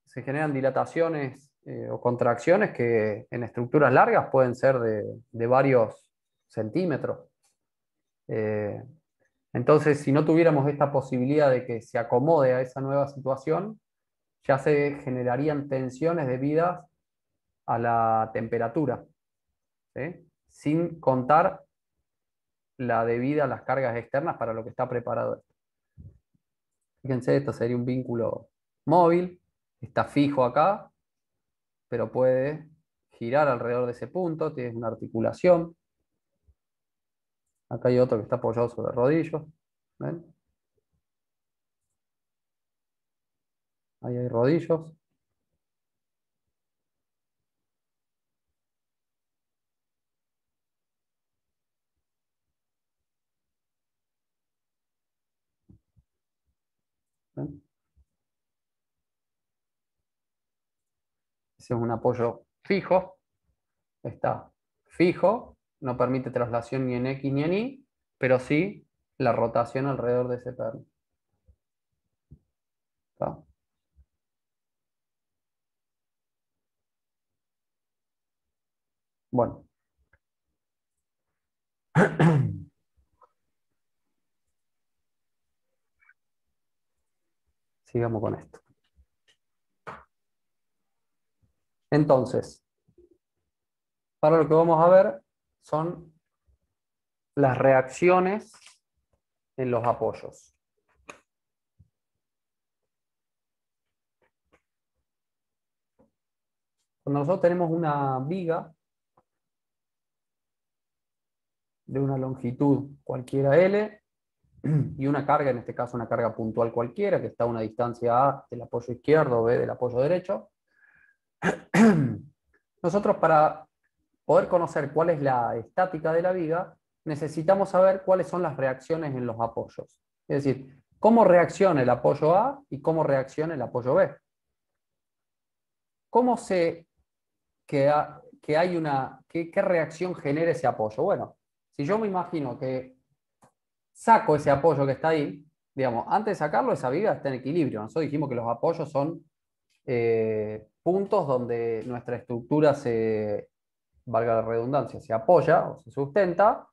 se generan dilataciones eh, o contracciones que en estructuras largas pueden ser de, varios centímetros. Eh, entonces, si no tuviéramos esta posibilidad de que se acomode a esa nueva situación, ya se generarían tensiones debidas a la temperatura, sin contar la debida a las cargas externas para lo que está preparado Fíjense, esto sería un vínculo móvil, está fijo acá, pero puede girar alrededor de ese punto, tiene una articulación. Acá hay otro que está apoyado sobre rodillos. ¿ven? Ahí hay rodillos. Ese es un apoyo fijo. Está fijo, no permite traslación ni en X ni en Y, pero sí la rotación alrededor de ese perno. Bueno. Sigamos con esto. Entonces, para lo que vamos a ver son las reacciones en los apoyos. Cuando nosotros tenemos una viga de una longitud cualquiera L y una carga, en este caso una carga puntual cualquiera, que está a una distancia A del apoyo izquierdo, B del apoyo derecho. Nosotros para poder conocer cuál es la estática de la viga, necesitamos saber cuáles son las reacciones en los apoyos. Es decir, cómo reacciona el apoyo A y cómo reacciona el apoyo B. ¿Cómo sé que, hay una, qué reacción genera ese apoyo? Bueno, si yo me imagino que saco ese apoyo que está ahí, digamos, antes de sacarlo, esa viga está en equilibrio. Nosotros dijimos que los apoyos son eh, puntos donde nuestra estructura se, valga la redundancia, se apoya o se sustenta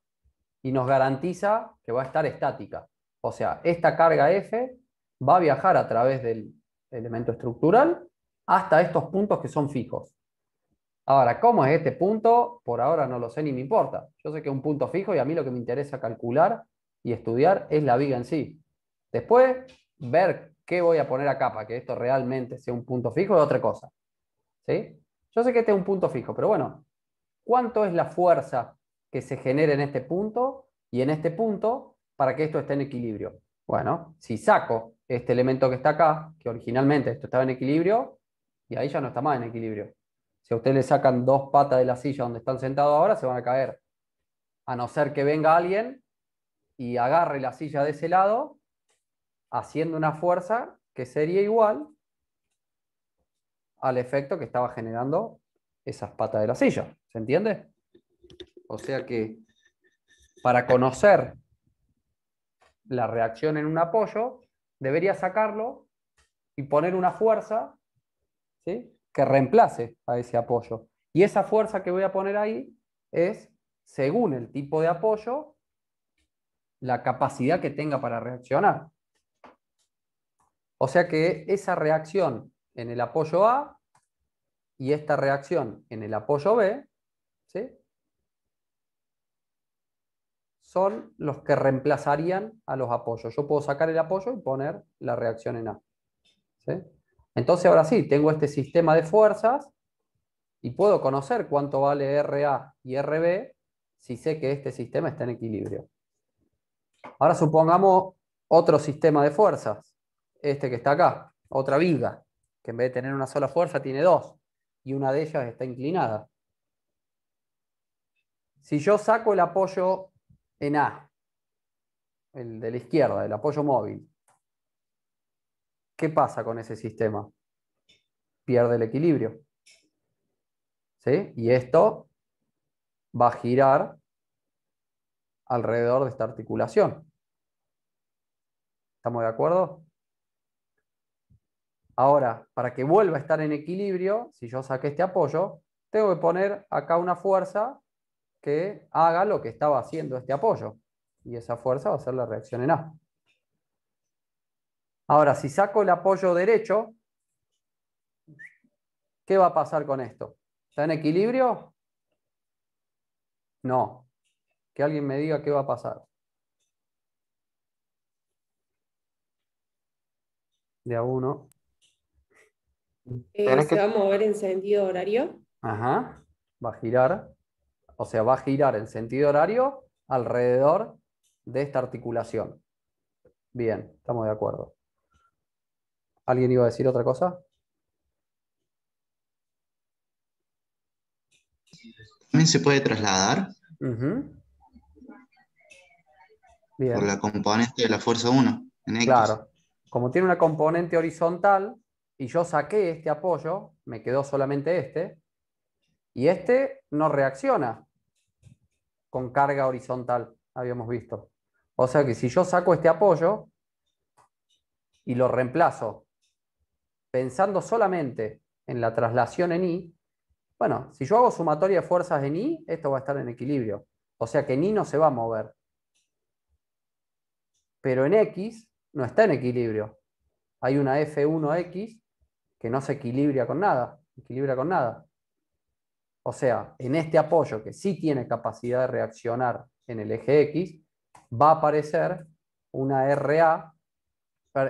y nos garantiza que va a estar estática. O sea, esta carga F va a viajar a través del elemento estructural hasta estos puntos que son fijos. Ahora, ¿cómo es este punto? Por ahora no lo sé ni me importa. Yo sé que es un punto fijo y a mí lo que me interesa calcular y estudiar es la viga en sí. Después, ver qué voy a poner acá para que esto realmente sea un punto fijo es otra cosa. ¿Sí? Yo sé que este es un punto fijo, pero bueno, ¿cuánto es la fuerza que se genera en este punto y en este punto para que esto esté en equilibrio? Bueno, si saco este elemento que está acá, que originalmente esto estaba en equilibrio, y ahí ya no está más en equilibrio. Si a ustedes le sacan dos patas de la silla donde están sentados ahora, se van a caer. A no ser que venga alguien y agarre la silla de ese lado, haciendo una fuerza que sería igual al efecto que estaba generando esas patas de la silla. ¿Se entiende? O sea que para conocer la reacción en un apoyo, debería sacarlo y poner una fuerza ¿sí? que reemplace a ese apoyo. Y esa fuerza que voy a poner ahí es, según el tipo de apoyo, la capacidad que tenga para reaccionar. O sea que esa reacción en el apoyo A y esta reacción en el apoyo B son los que reemplazarían a los apoyos. Yo puedo sacar el apoyo y poner la reacción en A. ¿sí? Entonces ahora sí, tengo este sistema de fuerzas y puedo conocer cuánto vale RA y RB si sé que este sistema está en equilibrio. Ahora supongamos otro sistema de fuerzas, este que está acá, otra viga, que en vez de tener una sola fuerza tiene dos, y una de ellas está inclinada. Si yo saco el apoyo en A, el de la izquierda, el apoyo móvil, ¿qué pasa con ese sistema? Pierde el equilibrio. ¿Sí? Y esto va a girar alrededor de esta articulación. ¿Estamos de acuerdo? Ahora, para que vuelva a estar en equilibrio, si yo saqué este apoyo, tengo que poner acá una fuerza que haga lo que estaba haciendo este apoyo. Y esa fuerza va a ser la reacción en A. Ahora, si saco el apoyo derecho, ¿qué va a pasar con esto? ¿Está en equilibrio? No. Que alguien me diga qué va a pasar. De a uno. Eh, se va a mover en sentido horario. Ajá. Va a girar. O sea, va a girar en sentido horario alrededor de esta articulación. Bien, estamos de acuerdo. ¿Alguien iba a decir otra cosa? También se puede trasladar. Por la componente de la fuerza 1. Claro. Como tiene una componente horizontal y yo saqué este apoyo, me quedó solamente este, y este no reacciona con carga horizontal, habíamos visto. O sea que si yo saco este apoyo y lo reemplazo pensando solamente en la traslación en Y. bueno, si yo hago sumatoria de fuerzas en Y. esto va a estar en equilibrio. O sea que en I no se va a mover. Pero en X no está en equilibrio. Hay una F1X que no se equilibra con nada. Equilibra con nada. O sea, en este apoyo que sí tiene capacidad de reaccionar en el eje X, va a aparecer una RA,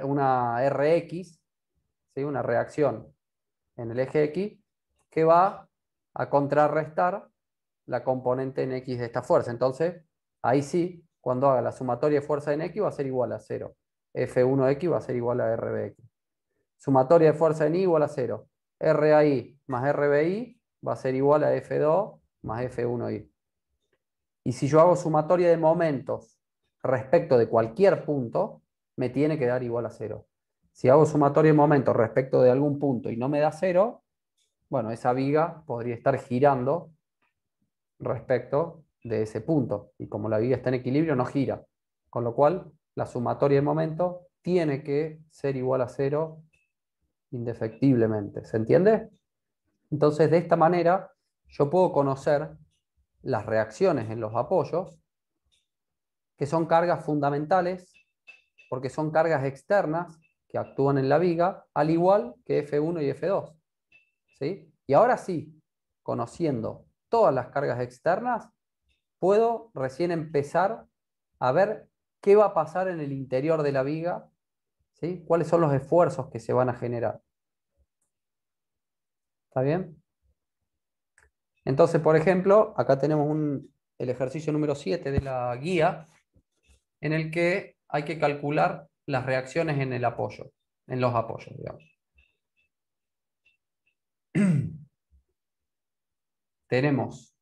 una RX una reacción en el eje X que va a contrarrestar la componente en X de esta fuerza. Entonces, ahí sí, cuando haga la sumatoria de fuerza en X va a ser igual a 0. F1X va a ser igual a RBX. Sumatoria de fuerza en Y igual a 0. RAI más RBI va a ser igual a F2 más f 1 y Y si yo hago sumatoria de momentos respecto de cualquier punto, me tiene que dar igual a 0. Si hago sumatoria de momento respecto de algún punto y no me da cero, bueno, esa viga podría estar girando respecto de ese punto. Y como la viga está en equilibrio, no gira. Con lo cual, la sumatoria de momento tiene que ser igual a cero indefectiblemente. ¿Se entiende? Entonces, de esta manera, yo puedo conocer las reacciones en los apoyos, que son cargas fundamentales, porque son cargas externas que actúan en la viga, al igual que F1 y F2. ¿sí? Y ahora sí, conociendo todas las cargas externas, puedo recién empezar a ver qué va a pasar en el interior de la viga, ¿sí? cuáles son los esfuerzos que se van a generar. ¿Está bien? Entonces, por ejemplo, acá tenemos el ejercicio número 7 de la guía, en el que hay que calcular las reacciones en el apoyo, en los apoyos, digamos. Tenemos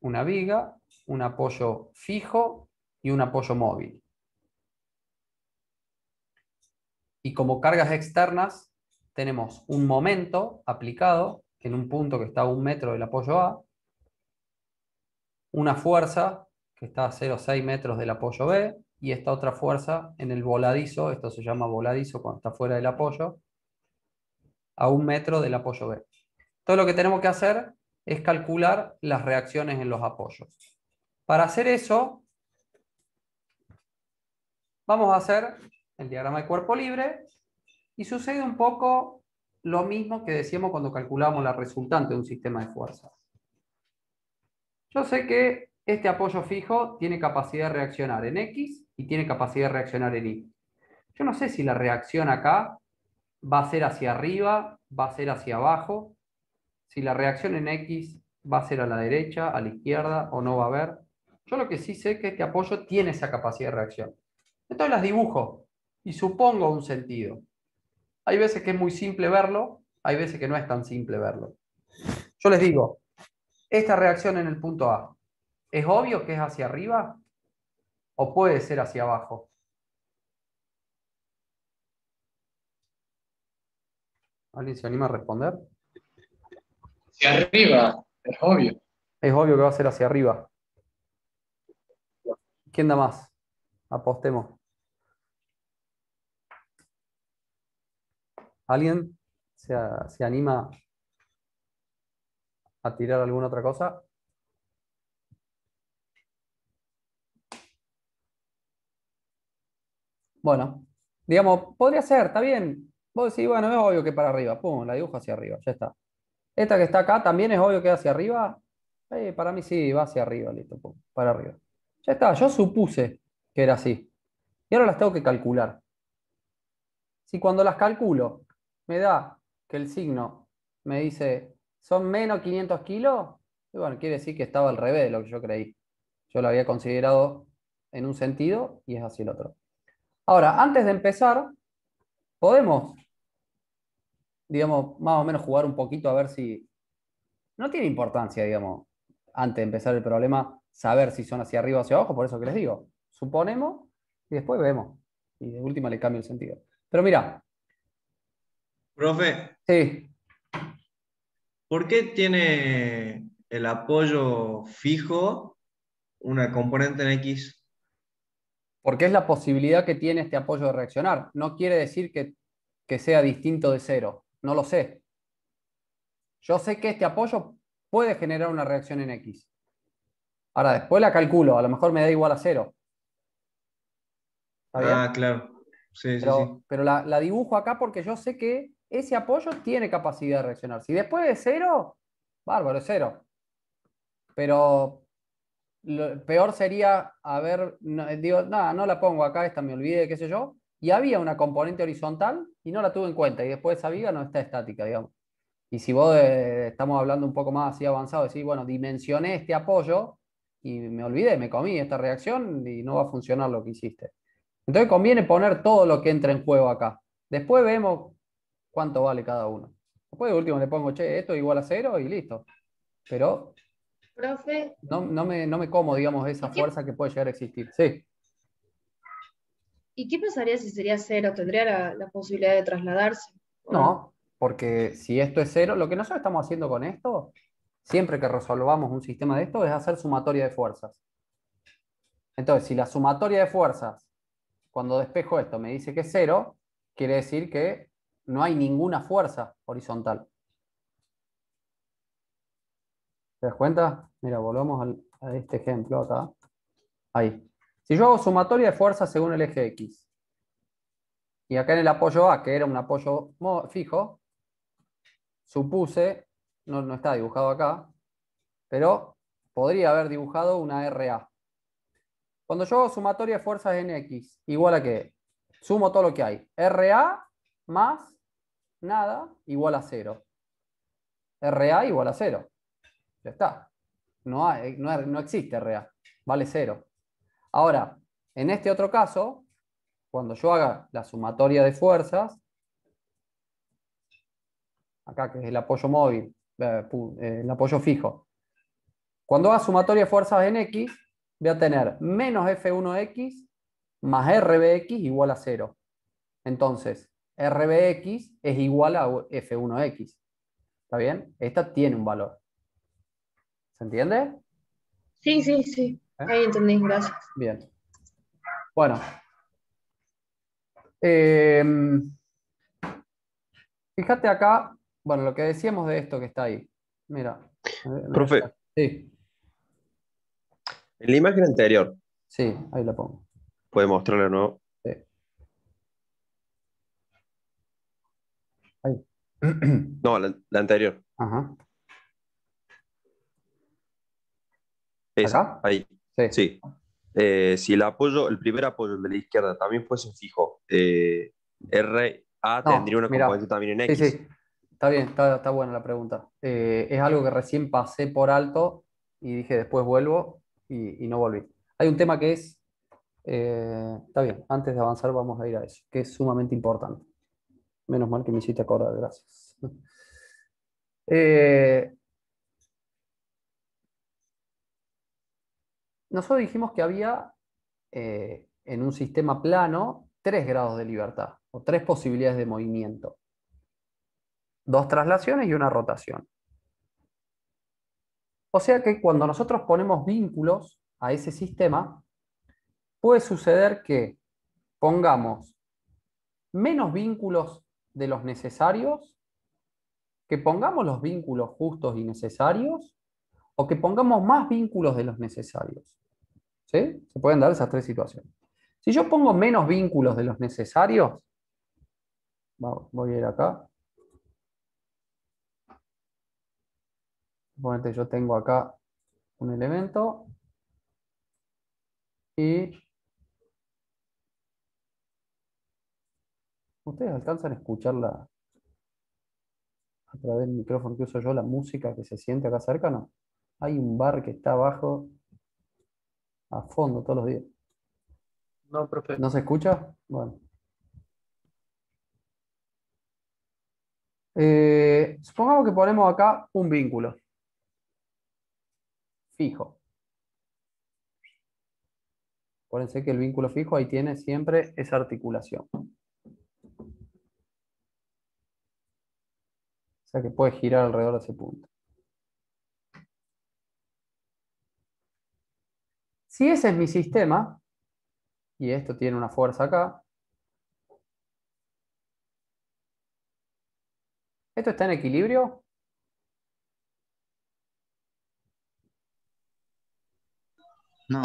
una viga, un apoyo fijo y un apoyo móvil. Y como cargas externas, tenemos un momento aplicado en un punto que está a un metro del apoyo A, una fuerza que está a 0,6 metros del apoyo B, y esta otra fuerza en el voladizo, esto se llama voladizo cuando está fuera del apoyo, a un metro del apoyo B. Todo lo que tenemos que hacer es calcular las reacciones en los apoyos. Para hacer eso, vamos a hacer el diagrama de cuerpo libre y sucede un poco lo mismo que decíamos cuando calculamos la resultante de un sistema de fuerzas. Yo sé que este apoyo fijo tiene capacidad de reaccionar en X y tiene capacidad de reaccionar en Y Yo no sé si la reacción acá va a ser hacia arriba, va a ser hacia abajo, si la reacción en X va a ser a la derecha, a la izquierda o no va a haber. Yo lo que sí sé es que este apoyo tiene esa capacidad de reacción. Entonces las dibujo y supongo un sentido. Hay veces que es muy simple verlo, hay veces que no es tan simple verlo. Yo les digo, esta reacción en el punto A, ¿es obvio que es hacia arriba? o puede ser hacia abajo. ¿Alguien se anima a responder? Hacia arriba, es obvio. Es obvio que va a ser hacia arriba. ¿Quién da más? Apostemos. ¿Alguien se, se anima a tirar alguna otra cosa? Bueno, digamos, podría ser, está bien. Vos decís, bueno, es obvio que para arriba, pum, la dibujo hacia arriba, ya está. Esta que está acá también es obvio que hacia arriba. Eh, para mí sí, va hacia arriba, listo, pum, para arriba. Ya está, yo supuse que era así. Y ahora las tengo que calcular. Si cuando las calculo me da que el signo me dice son menos 500 kilos, bueno, quiere decir que estaba al revés de lo que yo creí. Yo lo había considerado en un sentido y es así el otro. Ahora, antes de empezar, podemos, digamos, más o menos jugar un poquito a ver si... No tiene importancia, digamos, antes de empezar el problema, saber si son hacia arriba o hacia abajo, por eso que les digo. Suponemos y después vemos. Y de última le cambio el sentido. Pero mira. Profe. Sí. ¿Por qué tiene el apoyo fijo una componente en X? Porque es la posibilidad que tiene este apoyo de reaccionar. No quiere decir que, sea distinto de cero. No lo sé. Yo sé que este apoyo puede generar una reacción en X. Ahora, después la calculo. A lo mejor me da igual a cero. Ah, claro. Sí, pero, sí, pero la, la, dibujo acá porque yo sé que ese apoyo tiene capacidad de reaccionar. Si después de cero, bárbaro, es cero. Pero lo peor sería haber, no, digo, nada, no la pongo acá, esta me olvidé, qué sé yo, y había una componente horizontal y no la tuve en cuenta, y después esa viga no está estática, digamos. Y si vos eh, estamos hablando un poco más así avanzado, decís, bueno, dimensioné este apoyo y me olvidé, me comí esta reacción y no va a funcionar lo que hiciste. Entonces conviene poner todo lo que entra en juego acá. Después vemos cuánto vale cada uno. Después último le pongo, che, esto es igual a cero y listo. Pero no, no, me, como, digamos, esa fuerza que puede llegar a existir. Sí. ¿Y qué pasaría si sería cero? ¿Tendría la, posibilidad de trasladarse? No, porque si esto es cero, lo que nosotros estamos haciendo con esto, siempre que resolvamos un sistema de esto, es hacer sumatoria de fuerzas. Entonces, si la sumatoria de fuerzas, cuando despejo esto, me dice que es cero, quiere decir que no hay ninguna fuerza horizontal. ¿Te das cuenta? Mira, volvemos a este ejemplo acá. Ahí. Si yo hago sumatoria de fuerzas según el eje X, y acá en el apoyo A, que era un apoyo fijo, supuse, no, está dibujado acá, pero podría haber dibujado una RA. Cuando yo hago sumatoria de fuerzas en X, igual a que sumo todo lo que hay. RA más nada igual a cero. RA igual a cero. Ya está. No, eh, no, existe REA. Vale cero. Ahora, en este otro caso, cuando yo haga la sumatoria de fuerzas, acá que es el apoyo móvil, eh, eh, el apoyo fijo, cuando haga sumatoria de fuerzas en X, voy a tener menos F1X más RBX igual a cero. Entonces, RBX es igual a F1X. ¿Está bien? Esta tiene un valor. ¿Se entiende? Sí, sí, sí. ¿Eh? Ahí entendí, gracias. Bien. Bueno. Em, fíjate acá, bueno, lo que decíamos de esto que está ahí. Mira. Profe. Sí. En la imagen anterior. Sí, ahí la pongo. Puede mostrarla de nuevo. Sí. Ahí. No, la anterior. Ajá. esa, Ahí. Sí. Eh, si el apoyo, el primer apoyo de la izquierda también fuese fijo, eh, RA tendría una componente también en X. Sí, Está bien, está, buena la pregunta. Eh, es algo que recién pasé por alto y dije después vuelvo y, y no volví. Hay un tema que es, eh, está bien, antes de avanzar vamos a ir a eso, que es sumamente importante. Menos mal que me hiciste acordar, gracias. Eh, nosotros dijimos que había eh, en un sistema plano tres grados de libertad o tres posibilidades de movimiento. Dos traslaciones y una rotación. O sea que cuando nosotros ponemos vínculos a ese sistema, puede suceder que pongamos menos vínculos de los necesarios, que pongamos los vínculos justos y necesarios, o que pongamos más vínculos de los necesarios. ¿Sí? Se pueden dar esas tres situaciones. Si yo pongo menos vínculos de los necesarios, voy a ir acá. Suponete yo tengo acá un elemento y ¿Ustedes alcanzan a escuchar la, a través del micrófono que uso yo la música que se siente acá cerca? No. Hay un bar que está abajo a fondo todos los días. No, profe. ¿No se escucha? Bueno. Eh, supongamos que ponemos acá un vínculo. Fijo. Acuérdense que el vínculo fijo ahí tiene siempre esa articulación. O sea que puede girar alrededor de ese punto. Si ese es mi sistema, y esto tiene una fuerza acá, ¿esto está en equilibrio? No.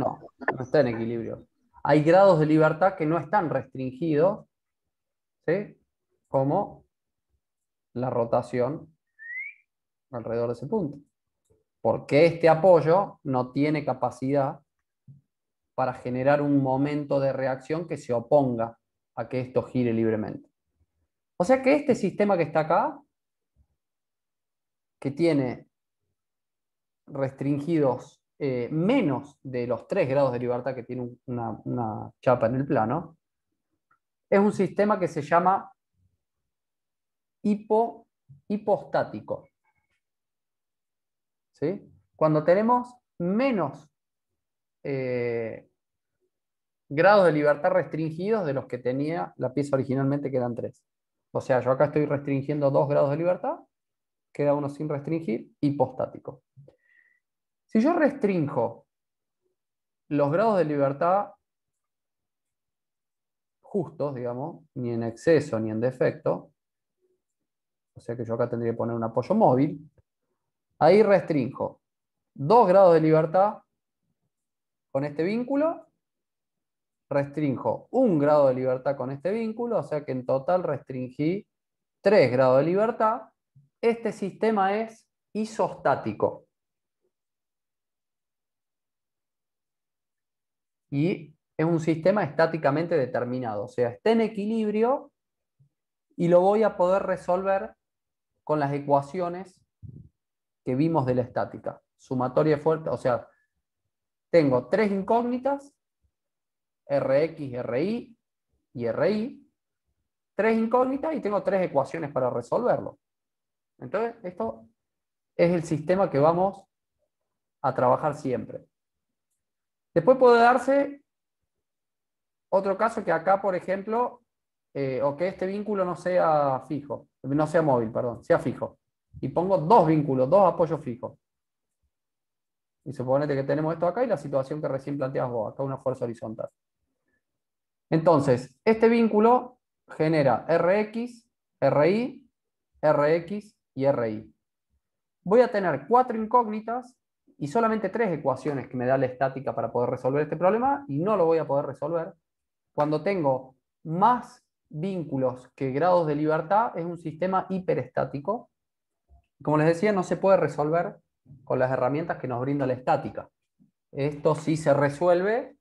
No, no está en equilibrio. Hay grados de libertad que no están restringidos, como la rotación alrededor de ese punto porque este apoyo no tiene capacidad para generar un momento de reacción que se oponga a que esto gire libremente. O sea que este sistema que está acá, que tiene restringidos eh, menos de los 3 grados de libertad que tiene una, chapa en el plano, es un sistema que se llama hipo, hipostático. Cuando tenemos menos eh, grados de libertad restringidos de los que tenía la pieza originalmente, que eran tres. O sea, yo acá estoy restringiendo dos grados de libertad, queda uno sin restringir, hipostático. Si yo restringo los grados de libertad justos, digamos, ni en exceso ni en defecto, o sea que yo acá tendría que poner un apoyo móvil, Ahí restrinjo dos grados de libertad con este vínculo. Restrinjo un grado de libertad con este vínculo, o sea que en total restringí tres grados de libertad. Este sistema es isostático. Y es un sistema estáticamente determinado, o sea, está en equilibrio y lo voy a poder resolver con las ecuaciones que vimos de la estática. Sumatoria fuerte, o sea, tengo tres incógnitas, Rx, Ri y Ri, tres incógnitas y tengo tres ecuaciones para resolverlo. Entonces, esto es el sistema que vamos a trabajar siempre. Después puede darse otro caso que acá, por ejemplo, eh, o que este vínculo no sea fijo, no sea móvil, perdón, sea fijo y pongo dos vínculos, dos apoyos fijos. Y suponete que tenemos esto acá y la situación que recién planteas vos, acá una fuerza horizontal. Entonces, este vínculo genera Rx, Ri, Rx y Ri. Voy a tener cuatro incógnitas y solamente tres ecuaciones que me da la estática para poder resolver este problema y no lo voy a poder resolver. Cuando tengo más vínculos que grados de libertad, es un sistema hiperestático como les decía, no se puede resolver con las herramientas que nos brinda la estática. Esto sí se resuelve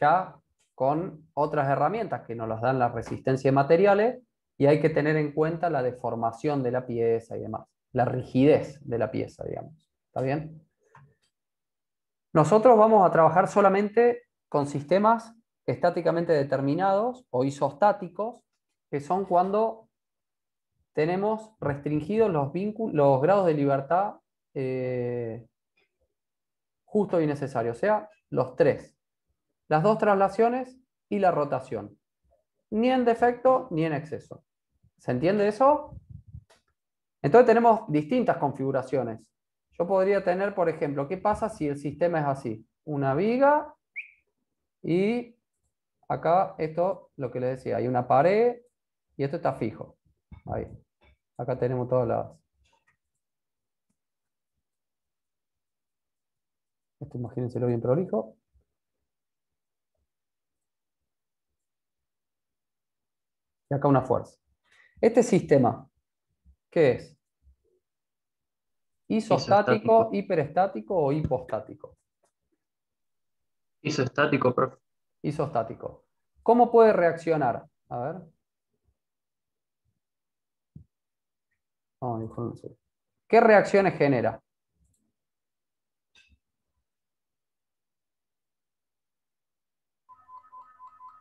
ya con otras herramientas que nos las dan la resistencia de materiales y hay que tener en cuenta la deformación de la pieza y demás, la rigidez de la pieza, digamos. ¿Está bien? Nosotros vamos a trabajar solamente con sistemas estáticamente determinados o isostáticos, que son cuando tenemos restringidos los, grados de libertad eh, justo y necesario, o sea, los tres. Las dos traslaciones y la rotación. Ni en defecto ni en exceso. ¿Se entiende eso? Entonces tenemos distintas configuraciones. Yo podría tener, por ejemplo, ¿qué pasa si el sistema es así? Una viga y acá esto, lo que les decía, hay una pared y esto está fijo. Ahí. Acá tenemos todas las... Esto imagínense lo bien prolijo. Y acá una fuerza. Este sistema, ¿qué es? ¿Isostático, hiperestático o hipostático? Isostático, profe. Isostático. ¿Cómo puede reaccionar? A ver. ¿Qué reacciones genera?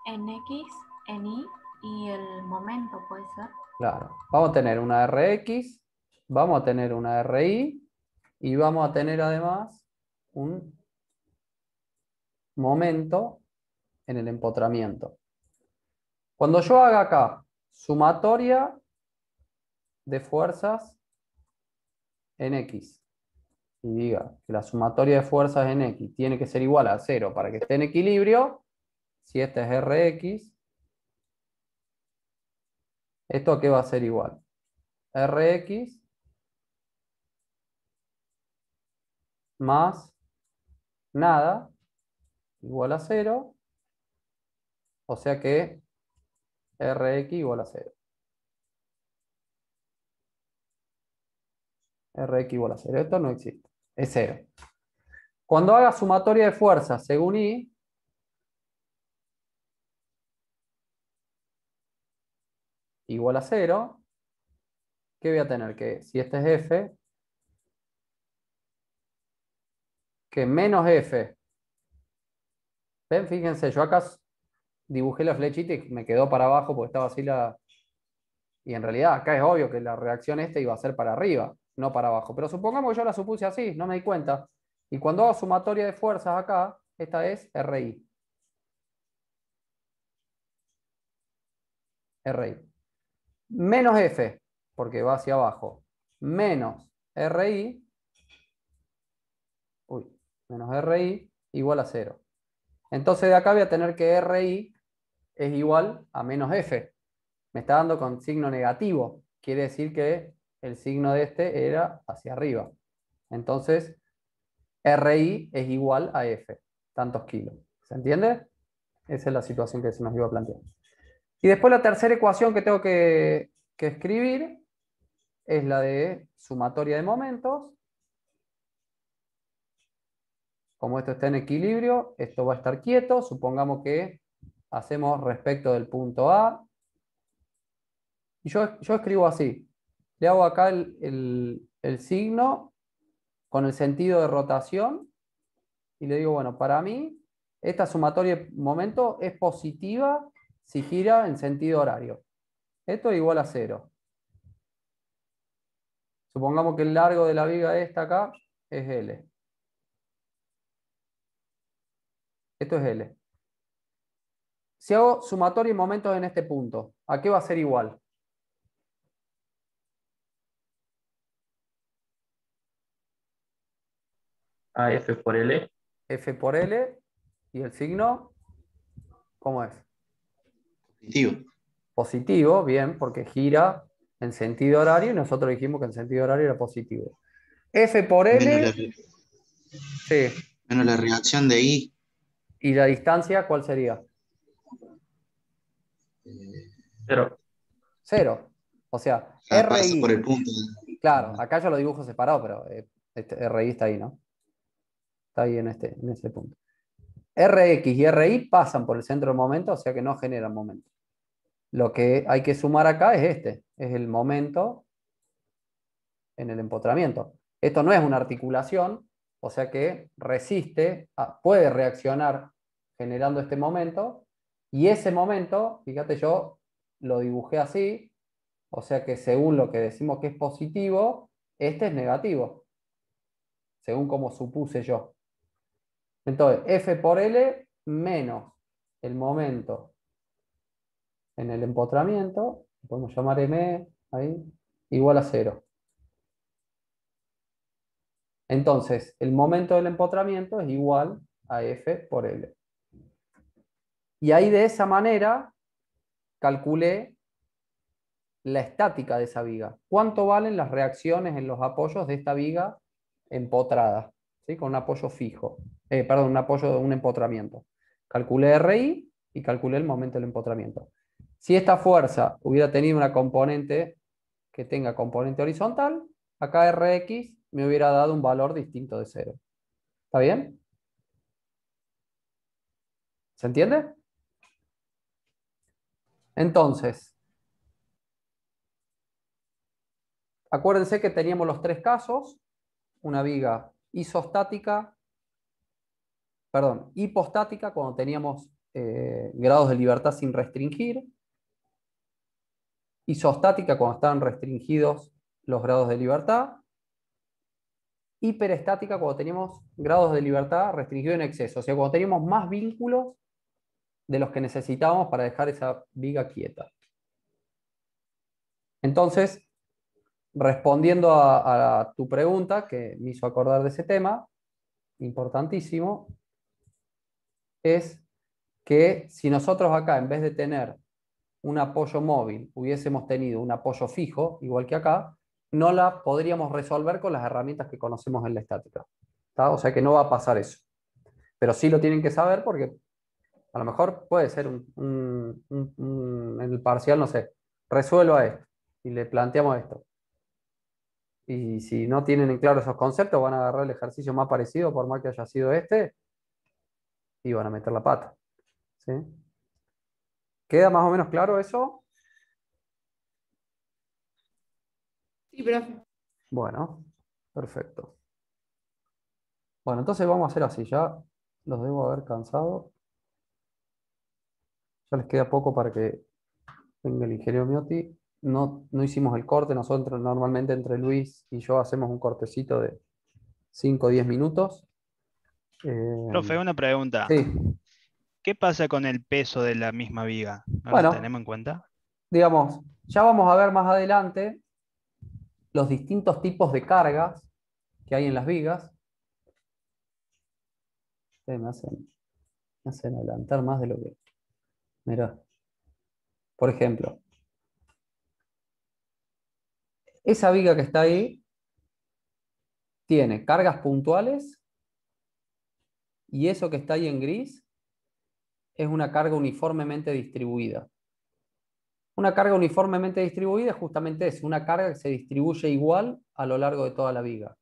En X, en Y y el momento puede ser. Claro. Vamos a tener una RX, vamos a tener una RI y vamos a tener además un momento en el empotramiento. Cuando yo haga acá sumatoria de fuerzas en X y diga que la sumatoria de fuerzas en X tiene que ser igual a 0 para que esté en equilibrio, si este es Rx, ¿esto a qué va a ser igual? Rx más nada igual a cero o sea que Rx igual a cero Rx igual a 0. Esto no existe. Es 0. Cuando haga sumatoria de fuerzas según I, igual a 0, ¿qué voy a tener? Que si este es F, que menos F. ¿Ven? Fíjense, yo acá dibujé la flechita y me quedó para abajo porque estaba así la... Y en realidad acá es obvio que la reacción esta iba a ser para arriba no para abajo. Pero supongamos que yo la supuse así, no me di cuenta. Y cuando hago sumatoria de fuerzas acá, esta es RI. RI. Menos F, porque va hacia abajo. Menos RI. Uy, menos RI igual a cero. Entonces de acá voy a tener que RI es igual a menos F. Me está dando con signo negativo. Quiere decir que el signo de este era hacia arriba. Entonces, RI es igual a F, tantos kilos. ¿Se entiende? Esa es la situación que se nos iba a plantear. Y después la tercera ecuación que tengo que, escribir es la de sumatoria de momentos. Como esto está en equilibrio, esto va a estar quieto. Supongamos que hacemos respecto del punto A. Y yo, yo escribo así le hago acá el, signo con el sentido de rotación y le digo, bueno, para mí esta sumatoria de momento es positiva si gira en sentido horario. Esto es igual a cero. Supongamos que el largo de la viga esta acá es L. Esto es L. Si hago sumatoria y momentos en este punto, ¿a qué va a ser igual? F por L. F por L. ¿Y el signo? ¿Cómo es? Positivo. Positivo, bien, porque gira en sentido horario y nosotros dijimos que en sentido horario era positivo. F por L. sí. menos la reacción de I. ¿Y la distancia cuál sería? Cero. Cero. O sea, ah, R Por el punto. Claro, acá ya lo dibujo separado, pero eh, este revista está ahí, ¿no? Está ahí en este, en este punto. Rx y Ri pasan por el centro del momento, o sea que no generan momento. Lo que hay que sumar acá es este, es el momento en el empotramiento. Esto no es una articulación, o sea que resiste, ah, puede reaccionar generando este momento, y ese momento, fíjate yo lo dibujé así, o sea que según lo que decimos que es positivo, este es negativo, según como supuse yo. Entonces, F por L menos el momento en el empotramiento, podemos llamar M igual a cero. Entonces, el momento del empotramiento es igual a F por L. Y ahí de esa manera calculé la estática de esa viga. ¿Cuánto valen las reacciones en los apoyos de esta viga empotrada? con un apoyo fijo, eh, perdón, un apoyo de un empotramiento. Calculé RI y calculé el momento del empotramiento. Si esta fuerza hubiera tenido una componente que tenga componente horizontal, acá Rx me hubiera dado un valor distinto de cero. ¿Está bien? ¿Se entiende? Entonces, acuérdense que teníamos los tres casos, una viga isostática, perdón, hipostática cuando teníamos eh, grados de libertad sin restringir, isostática cuando estaban restringidos los grados de libertad, hiperestática cuando teníamos grados de libertad restringidos en exceso, o sea, cuando teníamos más vínculos de los que necesitábamos para dejar esa viga quieta. Entonces, respondiendo a, tu pregunta, que me hizo acordar de ese tema, importantísimo, es que si nosotros acá, en vez de tener un apoyo móvil, hubiésemos tenido un apoyo fijo, igual que acá, no la podríamos resolver con las herramientas que conocemos en la estática. O sea que no va a pasar eso. Pero sí lo tienen que saber porque a lo mejor puede ser un, en el parcial, no sé, resuelva esto y le planteamos esto y si no tienen en claro esos conceptos, van a agarrar el ejercicio más parecido, por más que haya sido este, y van a meter la pata. ¿Queda más o menos claro eso? Sí, profe. Bueno, perfecto. Bueno, entonces vamos a hacer así, ya los debo haber cansado. Ya les queda poco para que venga el ingeniero Miotti no, hicimos el corte, nosotros normalmente entre Luis y yo hacemos un cortecito de 5 o 10 minutos. Profe, eh, una pregunta. Sí. ¿Qué pasa con el peso de la misma viga? ¿No lo tenemos en cuenta? Digamos, ya vamos a ver más adelante los distintos tipos de cargas que hay en las vigas. Eh, me, hacen, me adelantar más de lo que... Mirá. Por ejemplo, Esa viga que está ahí tiene cargas puntuales y eso que está ahí en gris es una carga uniformemente distribuida. Una carga uniformemente distribuida justamente es una carga que se distribuye igual a lo largo de toda la viga.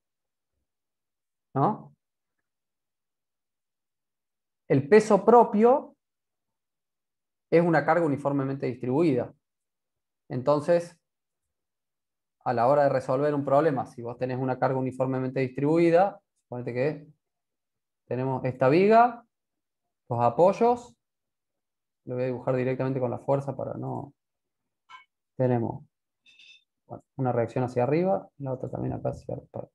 ¿No? El peso propio es una carga uniformemente distribuida. Entonces, a la hora de resolver un problema. Si vos tenés una carga uniformemente distribuida, suponete que tenemos esta viga, los apoyos, lo voy a dibujar directamente con la fuerza para no... Tenemos una reacción hacia arriba, la otra también acá hacia arriba.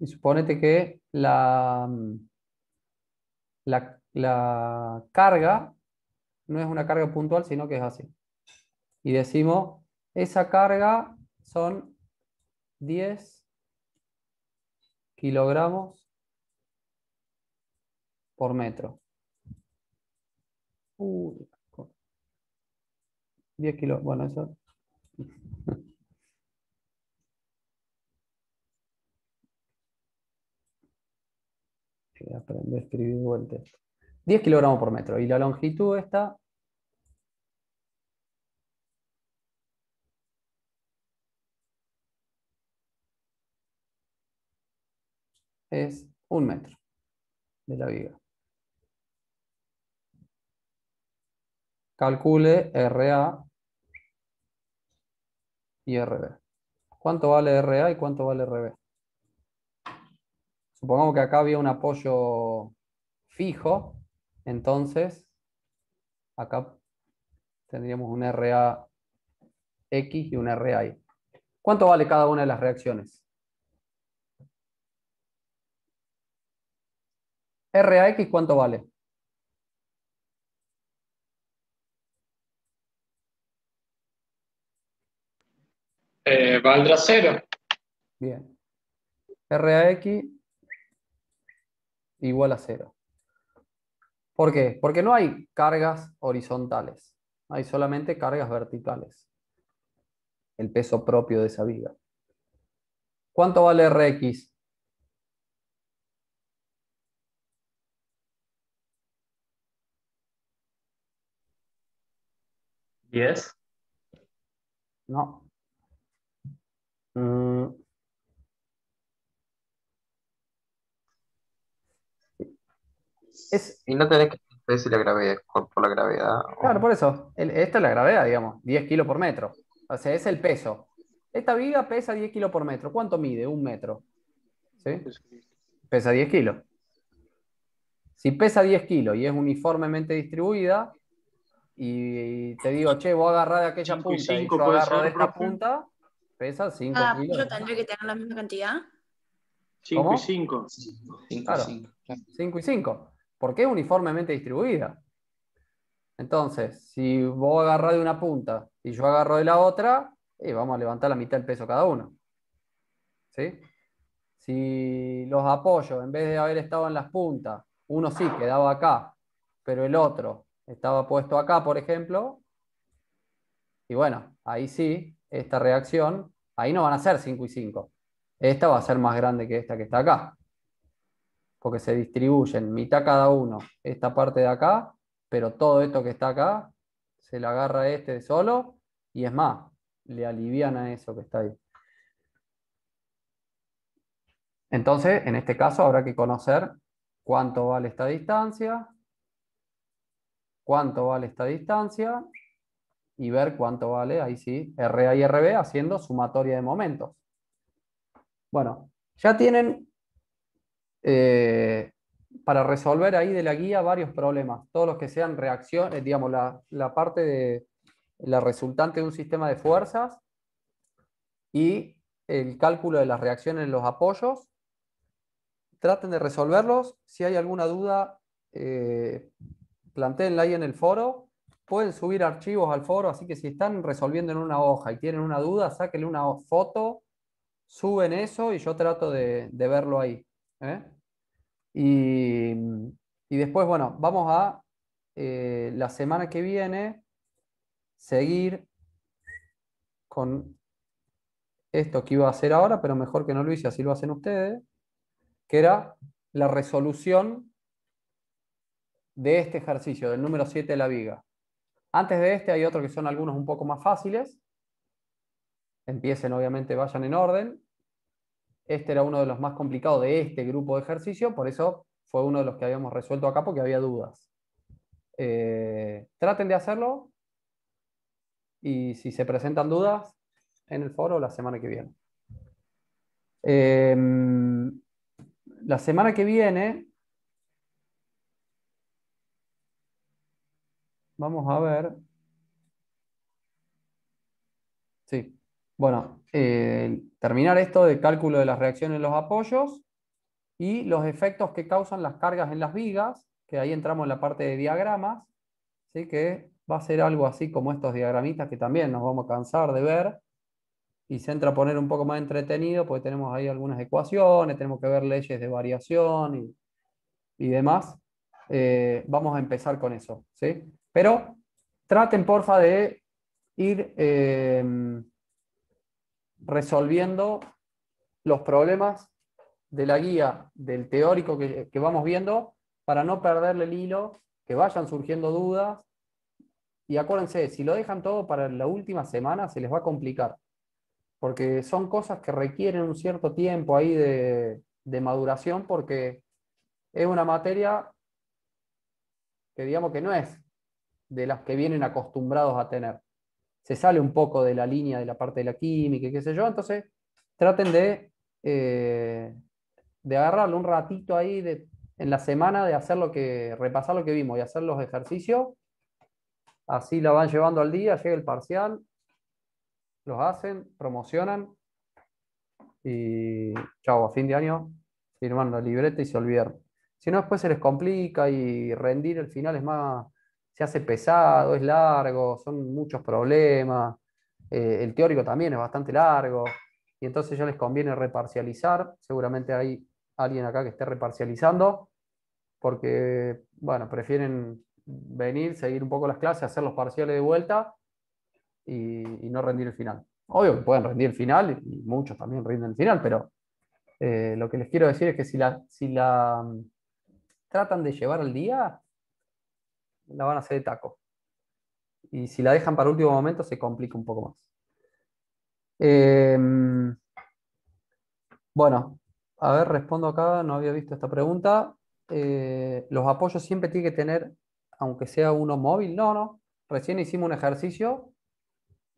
Y suponete que la, mm, la la carga no es una carga puntual, sino que es así. Y decimos, esa carga son 10 kilogramos por metro. Uy, 10 kilogramos, bueno, eso. Voy a aprender a escribir esto. 10 kilogramos por metro. Y la longitud está es un metro de la viga. Calcule RA y RB. ¿Cuánto vale RA y cuánto vale RB? Supongamos que acá había un apoyo fijo entonces, acá tendríamos un RAX y un RAI. ¿Cuánto vale cada una de las reacciones? RAX, ¿cuánto vale? Eh, valdrá cero. Bien. RAX igual a cero. ¿Por qué? Porque no hay cargas horizontales, hay solamente cargas verticales. El peso propio de esa viga. ¿Cuánto vale Rx? 10. No. Mm, y no tenés que decir la gravedad por la gravedad. Claro, por eso. El, esta es la gravedad, digamos, 10 kilos por metro. O sea, es el peso. Esta viga pesa 10 kilos por metro. ¿Cuánto mide? Un metro. ¿Sí? Pesa 10 kilos. Si pesa 10 kilos y es uniformemente distribuida, y te digo, che, voy a agarrar de aquella punta y, yo agarro de esta punta, pesa 5 ah, kilos. tendría que tener la misma cantidad? 5 y 5. 5 y 5 porque es uniformemente distribuida. Entonces, si vos agarrás de una punta y yo agarro de la otra, y eh, vamos a levantar la mitad del peso cada uno. Si los apoyos, en vez de haber estado en las puntas, uno sí quedaba acá, pero el otro estaba puesto acá, por ejemplo, y bueno, ahí sí, esta reacción, ahí no van a ser 5 y 5. Esta va a ser más grande que esta que está acá porque se distribuyen mitad cada uno esta parte de acá, pero todo esto que está acá se le agarra este de solo y es más, le alivian a eso que está ahí. Entonces, en este caso habrá que conocer cuánto vale esta distancia, cuánto vale esta distancia y ver cuánto vale, ahí sí, RA y RB haciendo sumatoria de momentos. Bueno, ya tienen eh, para resolver ahí de la guía varios problemas, todos los que sean reacciones, eh, digamos, la, parte de la resultante de un sistema de fuerzas y el cálculo de las reacciones en los apoyos. Traten de resolverlos. Si hay alguna duda, eh, planteenla ahí en el foro. Pueden subir archivos al foro, así que si están resolviendo en una hoja y tienen una duda, sáquenle una foto, suben eso y yo trato de, de verlo ahí. ¿eh? Y, después, bueno, vamos a eh, la semana que viene seguir con esto que iba a hacer ahora, pero mejor que no lo hice, así lo hacen ustedes, que era la resolución de este ejercicio, del número 7 de la viga. Antes de este hay otro que son algunos un poco más fáciles. Empiecen, obviamente, vayan en orden. Este era uno de los más complicados de este grupo de ejercicio, por eso fue uno de los que habíamos resuelto acá porque había dudas. Eh, traten de hacerlo y si se presentan dudas, en el foro la semana que viene. Em, la semana que viene vamos a ver. Sí, bueno, eh, terminar esto de cálculo de las reacciones en los apoyos y los efectos que causan las cargas en las vigas, que ahí entramos en la parte de diagramas, ¿sí? que va a ser algo así como estos diagramitas que también nos vamos a cansar de ver y se entra a poner un poco más entretenido porque tenemos ahí algunas ecuaciones, tenemos que ver leyes de variación y, demás. Eh, vamos a empezar con eso. ¿sí? Pero traten porfa de ir... Eh, resolviendo los problemas de la guía, del teórico que, vamos viendo, para no perderle el hilo, que vayan surgiendo dudas. Y acuérdense, si lo dejan todo para la última semana, se les va a complicar, porque son cosas que requieren un cierto tiempo ahí de, de maduración, porque es una materia que digamos que no es de las que vienen acostumbrados a tener se sale un poco de la línea de la parte de la química y qué sé yo, entonces traten de, eh, de agarrarlo un ratito ahí de, en la semana de hacer lo que, repasar lo que vimos y hacer los ejercicios, así la van llevando al día, llega el parcial, los hacen, promocionan y chao, a fin de año firman la libreta y se olvidan. Si no, después se les complica y rendir el final es más, se hace pesado, es largo, son muchos problemas, eh, el teórico también es bastante largo, y entonces ya les conviene reparcializar, seguramente hay alguien acá que esté reparcializando, porque, bueno, prefieren venir, seguir un poco las clases, hacer los parciales de vuelta y, no rendir el final. Obvio que pueden rendir el final, y muchos también rinden el final, pero eh, lo que les quiero decir es que si la, si la mm, tratan de llevar al día, la van a hacer de taco. Y si la dejan para último momento, se complica un poco más. Em, bueno, a ver, respondo acá, no había visto esta pregunta. Eh, ¿Los apoyos siempre tiene que tener, aunque sea uno móvil? No, no. Recién hicimos un ejercicio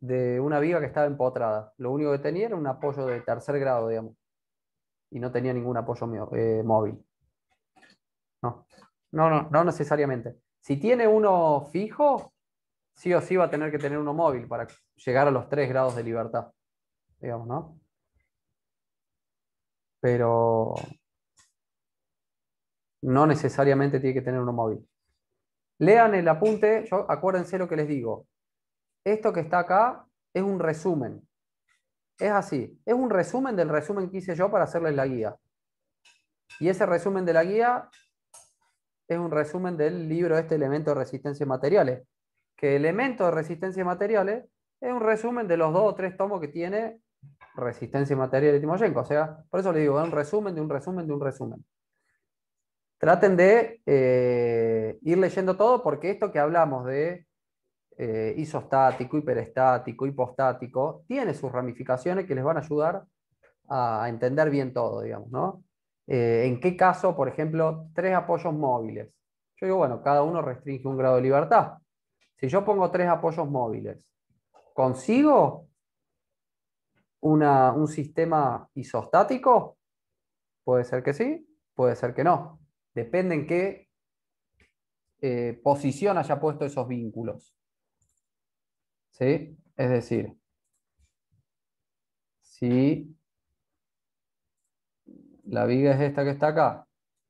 de una viva que estaba empotrada. Lo único que tenía era un apoyo de tercer grado, digamos. Y no tenía ningún apoyo eh, móvil. No. no, no, no necesariamente. Si tiene uno fijo, sí o sí va a tener que tener uno móvil para llegar a los tres grados de libertad, digamos, ¿no? Pero no necesariamente tiene que tener uno móvil. Lean el apunte, yo, acuérdense lo que les digo. Esto que está acá es un resumen. Es así, es un resumen del resumen que hice yo para hacerles la guía. Y ese resumen de la guía es un resumen del libro este Elemento de Resistencia de Materiales, que Elemento de Resistencia de Materiales es un resumen de los dos o tres tomos que tiene Resistencia de Materiales de Timoshenko. O sea, por eso le digo, es un resumen de un resumen de un resumen. Traten de eh, ir leyendo todo porque esto que hablamos de eh, isostático, hiperestático, hipostático, tiene sus ramificaciones que les van a ayudar a entender bien todo, digamos, ¿no? Eh, ¿En qué caso, por ejemplo, tres apoyos móviles? Yo digo, bueno, cada uno restringe un grado de libertad. Si yo pongo tres apoyos móviles, ¿consigo un sistema isostático? Puede ser que sí, puede ser que no. Depende en qué eh, posición haya puesto esos vínculos. ¿Sí? Es decir, si la viga es esta que está acá.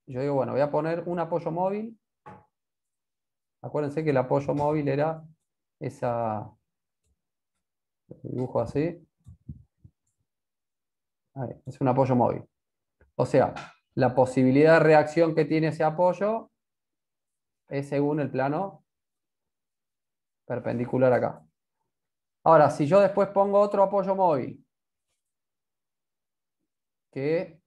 Yo digo, bueno, voy a poner un apoyo móvil. Acuérdense que el apoyo móvil era esa... Dibujo así. es un apoyo móvil. O sea, la posibilidad de reacción que tiene ese apoyo es según el plano perpendicular acá. Ahora, si yo después pongo otro apoyo móvil, que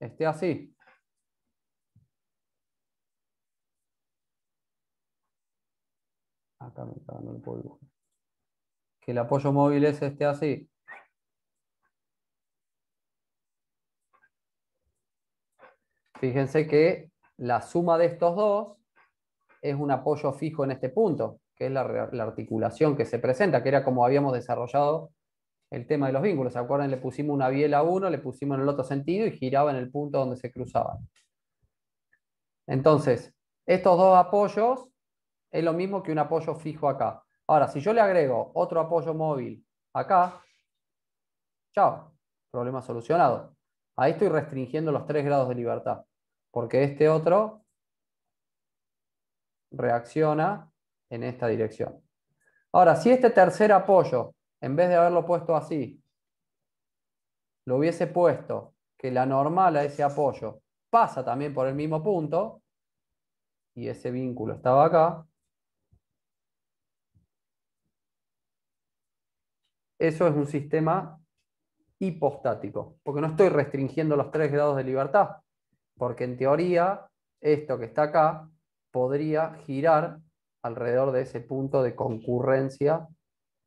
esté así. Acá me está dando Que el apoyo móvil ese esté así. Fíjense que la suma de estos dos es un apoyo fijo en este punto, que es la articulación que se presenta, que era como habíamos desarrollado el tema de los vínculos. ¿Se acuerdan? Le pusimos una biela a uno, le pusimos en el otro sentido y giraba en el punto donde se cruzaban. Entonces, estos dos apoyos es lo mismo que un apoyo fijo acá. Ahora, si yo le agrego otro apoyo móvil acá, chao, problema solucionado. Ahí estoy restringiendo los tres grados de libertad, porque este otro reacciona en esta dirección. Ahora, si este tercer apoyo en vez de haberlo puesto así, lo hubiese puesto que la normal a ese apoyo pasa también por el mismo punto, y ese vínculo estaba acá, eso es un sistema hipostático, porque no estoy restringiendo los tres grados de libertad, porque en teoría esto que está acá podría girar alrededor de ese punto de concurrencia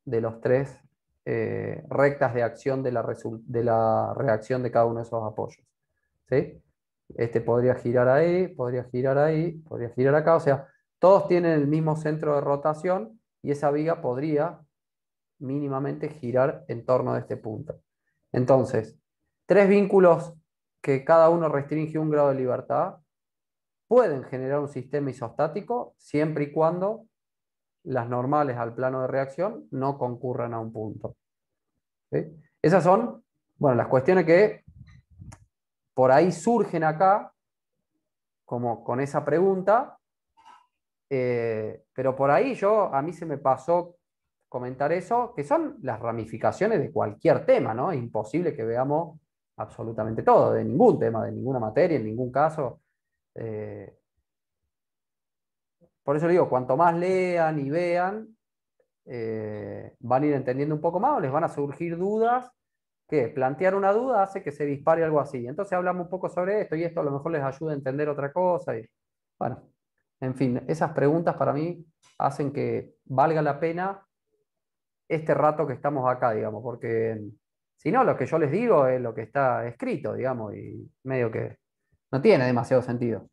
de los tres eh, rectas de acción de la, de la, reacción de cada uno de esos apoyos. ¿sí? Este podría girar ahí, podría girar ahí, podría girar acá. O sea, todos tienen el mismo centro de rotación y esa viga podría mínimamente girar en torno de este punto. Entonces, tres vínculos que cada uno restringe un grado de libertad pueden generar un sistema isostático siempre y cuando las normales al plano de reacción no concurran a un punto. Esas son bueno, las cuestiones que por ahí surgen acá, como con esa pregunta, eh, pero por ahí yo, a mí se me pasó comentar eso, que son las ramificaciones de cualquier tema, ¿no? Es imposible que veamos absolutamente todo, de ningún tema, de ninguna materia, en ningún caso. Eh, por eso digo, cuanto más lean y vean, eh, van a ir entendiendo un poco más o les van a surgir dudas, que plantear una duda hace que se dispare algo así. Entonces hablamos un poco sobre esto y esto a lo mejor les ayuda a entender otra cosa. Y, bueno, en fin, esas preguntas para mí hacen que valga la pena este rato que estamos acá, digamos, porque si no, lo que yo les digo es lo que está escrito, digamos, y medio que no tiene demasiado sentido.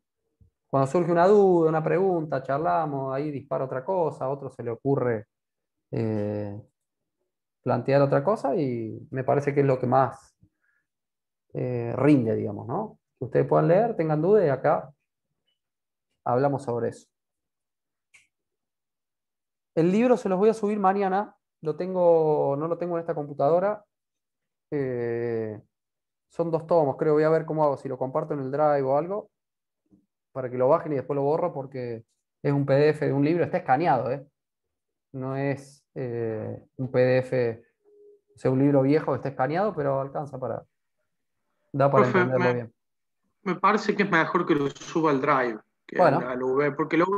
Cuando surge una duda, una pregunta, charlamos, ahí dispara otra cosa, a otro se le ocurre eh, plantear otra cosa y me parece que es lo que más eh, rinde, digamos, ¿no? Que ustedes puedan leer, tengan dudas y acá hablamos sobre eso. El libro se los voy a subir mañana, lo tengo, no lo tengo en esta computadora. Eh, son dos tomos, creo, voy a ver cómo hago, si lo comparto en el drive o algo para que lo bajen y después lo borro porque es un PDF de un libro, está escaneado, ¿eh? No es eh, un PDF, o sea, un libro viejo que está escaneado, pero alcanza para, da para entenderlo me, bien. Me parece que es mejor que lo suba al Drive, que a al, UV, porque luego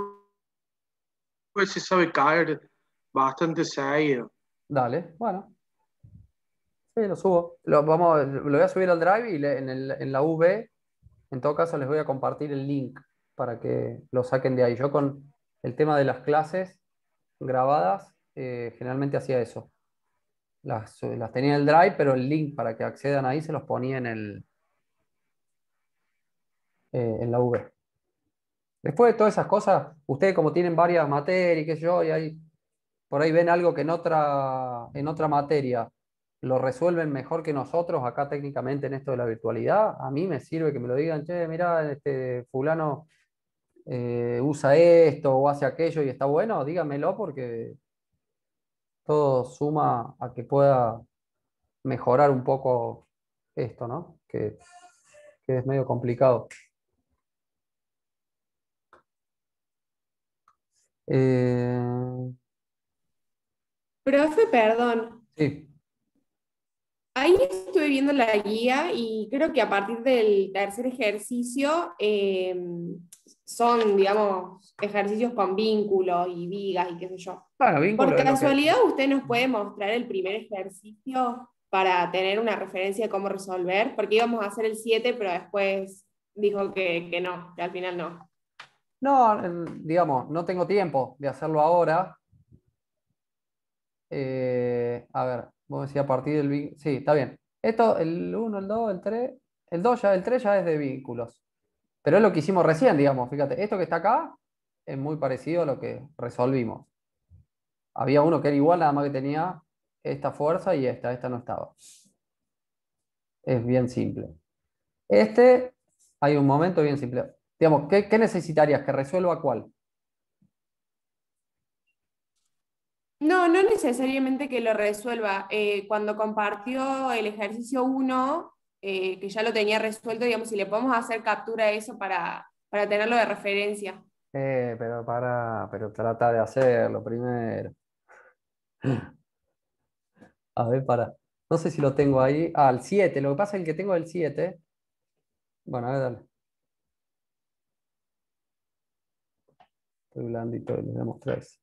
se sabe caer bastante seguido. Dale, bueno. Sí, lo subo. Lo, vamos, lo voy a subir al Drive y en, en la V en todo caso, les voy a compartir el link para que lo saquen de ahí. Yo con el tema de las clases grabadas, eh, generalmente hacía eso. Eh, las, tenía en el Drive, pero el link para que accedan ahí se los ponía en, el, eh, en la V. Después de todas esas cosas, ustedes como tienen varias materias y qué yo, y por ahí ven algo que en otra, en otra materia lo resuelven mejor que nosotros acá técnicamente en esto de la virtualidad. A mí me sirve que me lo digan, che, mira este fulano eh, usa esto o hace aquello y está bueno, dígamelo porque todo suma a que pueda mejorar un poco esto, ¿no? Que, es medio complicado. Eh, Profe, perdón. Sí. Ahí estuve viendo la guía y creo que a partir del tercer ejercicio em, son, digamos, ejercicios con vínculos y vigas y qué sé yo. Por casualidad, usted nos puede mostrar el primer ejercicio para tener una referencia de cómo resolver, porque íbamos a hacer el 7, pero después dijo que, no, que al final no. No, digamos, no tengo tiempo de hacerlo ahora. Eh, a ver, Vos decía a partir del Sí, está bien. Esto, el 1, el 2, el 3. El 2 ya, el 3 ya es de vínculos. Pero es lo que hicimos recién, digamos. Fíjate, esto que está acá es muy parecido a lo que resolvimos. Había uno que era igual, nada más que tenía esta fuerza y esta. Esta no estaba. Es bien simple. Este, hay un momento bien simple. Digamos, qué necesitarías? ¿Que resuelva cuál? No, no necesariamente que lo resuelva. Eh, cuando compartió el ejercicio 1, eh, que ya lo tenía resuelto, digamos, si le podemos hacer captura a eso para, tenerlo de referencia. Eh, pero para, pero trata de hacerlo primero. A ver, para. No sé si lo tengo ahí. Ah, el 7. Lo que pasa es que tengo el 7. Bueno, a ver, dale. Estoy blandito, le damos 3.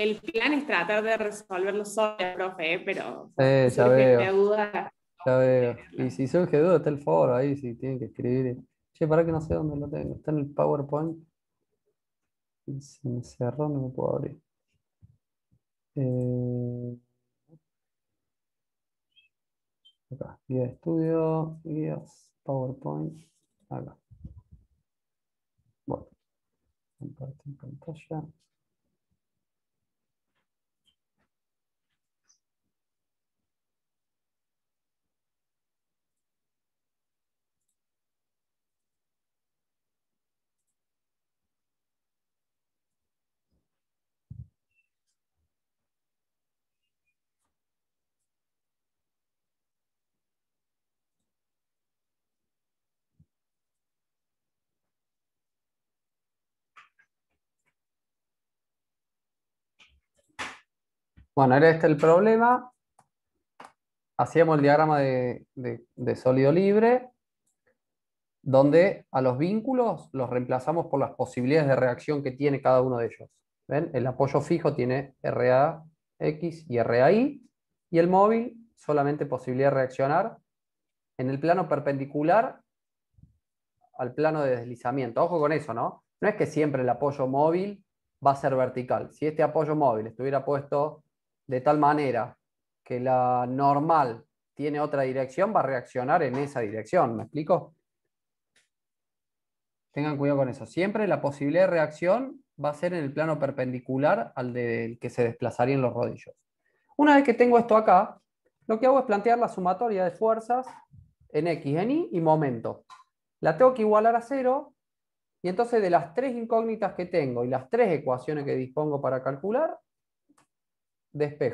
El plan es tratar de resolverlo solo, profe, ¿eh? pero eh, ya veo. duda. Ya veo. Y si surge duda, está el foro ahí, si tienen que escribir. Che, para que no sé dónde lo tengo. Está en el PowerPoint. Se me cerró, no me puedo abrir. Eh, acá, guía de estudio, guías, PowerPoint. Acá. Bueno, compartir pantalla. Bueno, era este el problema. Hacíamos el diagrama de, sólido libre, donde a los vínculos los reemplazamos por las posibilidades de reacción que tiene cada uno de ellos. El apoyo fijo tiene RAX y RAI, y el móvil solamente posibilidad de reaccionar en el plano perpendicular al plano de deslizamiento. Ojo con eso, ¿no? No es que siempre el apoyo móvil va a ser vertical. Si este apoyo móvil estuviera puesto de tal manera que la normal tiene otra dirección, va a reaccionar en esa dirección. ¿Me explico? Tengan cuidado con eso. Siempre la posibilidad de reacción va a ser en el plano perpendicular al del que se desplazarían los rodillos. Una vez que tengo esto acá, lo que hago es plantear la sumatoria de fuerzas en X, en Y y momento. La tengo que igualar a cero y entonces de las tres incógnitas que tengo y las tres ecuaciones que dispongo para calcular, es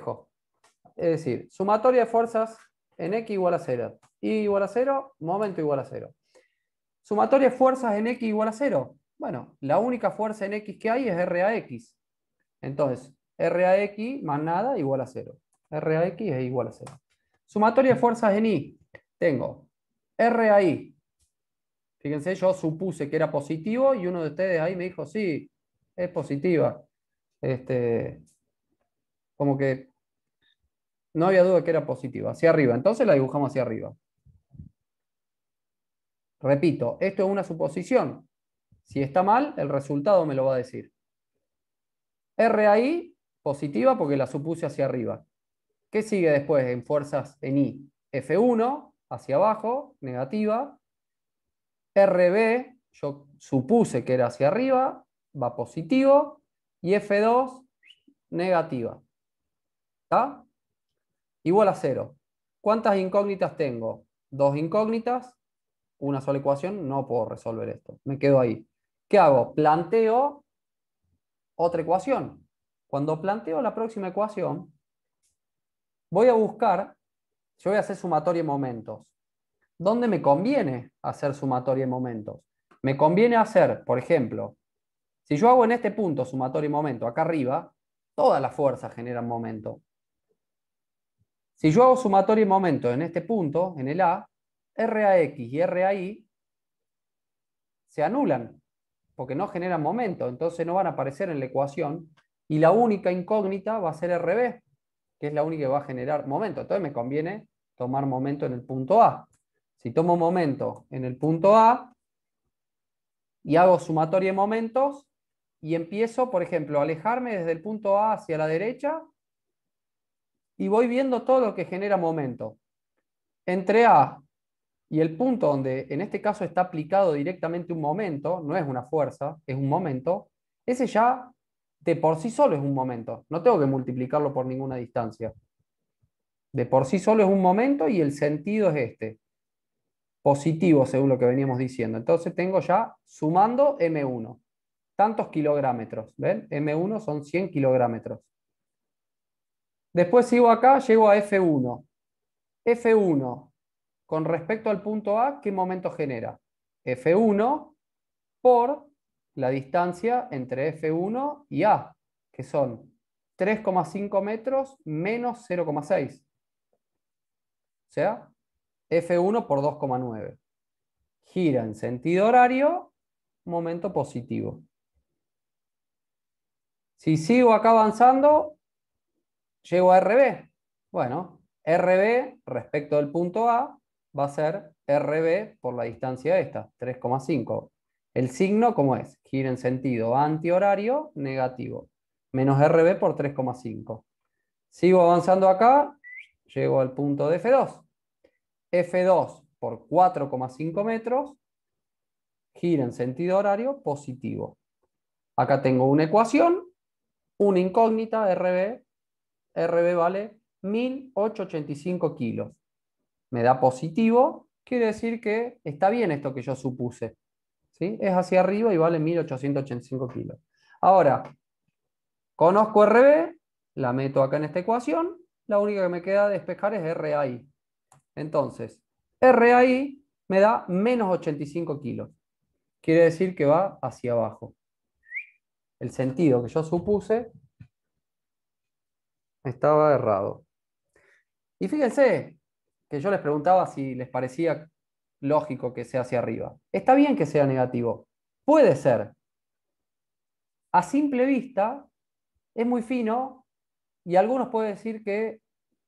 decir, sumatoria de fuerzas en X igual a 0. Y igual a 0, momento igual a 0. Sumatoria de fuerzas en X igual a 0. Bueno, la única fuerza en X que hay es RAX. Entonces, RAX más nada igual a 0. RAX es igual a 0. Sumatoria de fuerzas en Y. Tengo RAI. Fíjense, yo supuse que era positivo y uno de ustedes ahí me dijo, sí, es positiva. Este, como que no había duda que era positiva, hacia arriba. Entonces la dibujamos hacia arriba. Repito, esto es una suposición. Si está mal, el resultado me lo va a decir. R positiva, porque la supuse hacia arriba. ¿Qué sigue después en fuerzas en I? F1, hacia abajo, negativa. RB, yo supuse que era hacia arriba, va positivo. Y F2, negativa. ¿Está? Igual a cero ¿Cuántas incógnitas tengo? Dos incógnitas, una sola ecuación, no puedo resolver esto. Me quedo ahí. ¿Qué hago? Planteo otra ecuación. Cuando planteo la próxima ecuación, voy a buscar, yo voy a hacer sumatoria de momentos. ¿Dónde me conviene hacer sumatoria de momentos? Me conviene hacer, por ejemplo, si yo hago en este punto sumatoria de momento, acá arriba, Todas las fuerzas generan momento. Si yo hago sumatoria y momento en este punto, en el A, RAX y RAI se anulan, porque no generan momento, entonces no van a aparecer en la ecuación, y la única incógnita va a ser RB, que es la única que va a generar momento. Entonces me conviene tomar momento en el punto A. Si tomo momento en el punto A y hago sumatoria de momentos y empiezo, por ejemplo, a alejarme desde el punto A hacia la derecha, y voy viendo todo lo que genera momento. Entre A y el punto donde en este caso está aplicado directamente un momento, no es una fuerza, es un momento, ese ya de por sí solo es un momento, no tengo que multiplicarlo por ninguna distancia. De por sí solo es un momento y el sentido es este, positivo según lo que veníamos diciendo. Entonces tengo ya sumando M1, tantos kilográmetros. ¿ven? M1 son 100 kilogramos. Después sigo acá, llego a F1. F1, con respecto al punto A, ¿qué momento genera? F1 por la distancia entre F1 y A, que son 3,5 metros menos 0,6. O sea, F1 por 2,9. Gira en sentido horario, momento positivo. Si sigo acá avanzando, Llego a RB. Bueno, RB respecto del punto A va a ser RB por la distancia esta, 3,5. El signo, ¿cómo es? Gira en sentido antihorario negativo. Menos RB por 3,5. Sigo avanzando acá, llego al punto de F2. F2 por 4,5 metros, gira en sentido horario positivo. Acá tengo una ecuación, una incógnita, RB RB vale 1885 kilos. Me da positivo, quiere decir que está bien esto que yo supuse. ¿sí? Es hacia arriba y vale 1885 kilos. Ahora, conozco RB, la meto acá en esta ecuación, la única que me queda despejar es RAI. Entonces, RAI me da menos 85 kilos. Quiere decir que va hacia abajo. El sentido que yo supuse estaba errado. Y fíjense que yo les preguntaba si les parecía lógico que sea hacia arriba. Está bien que sea negativo. Puede ser. A simple vista, es muy fino y algunos pueden decir que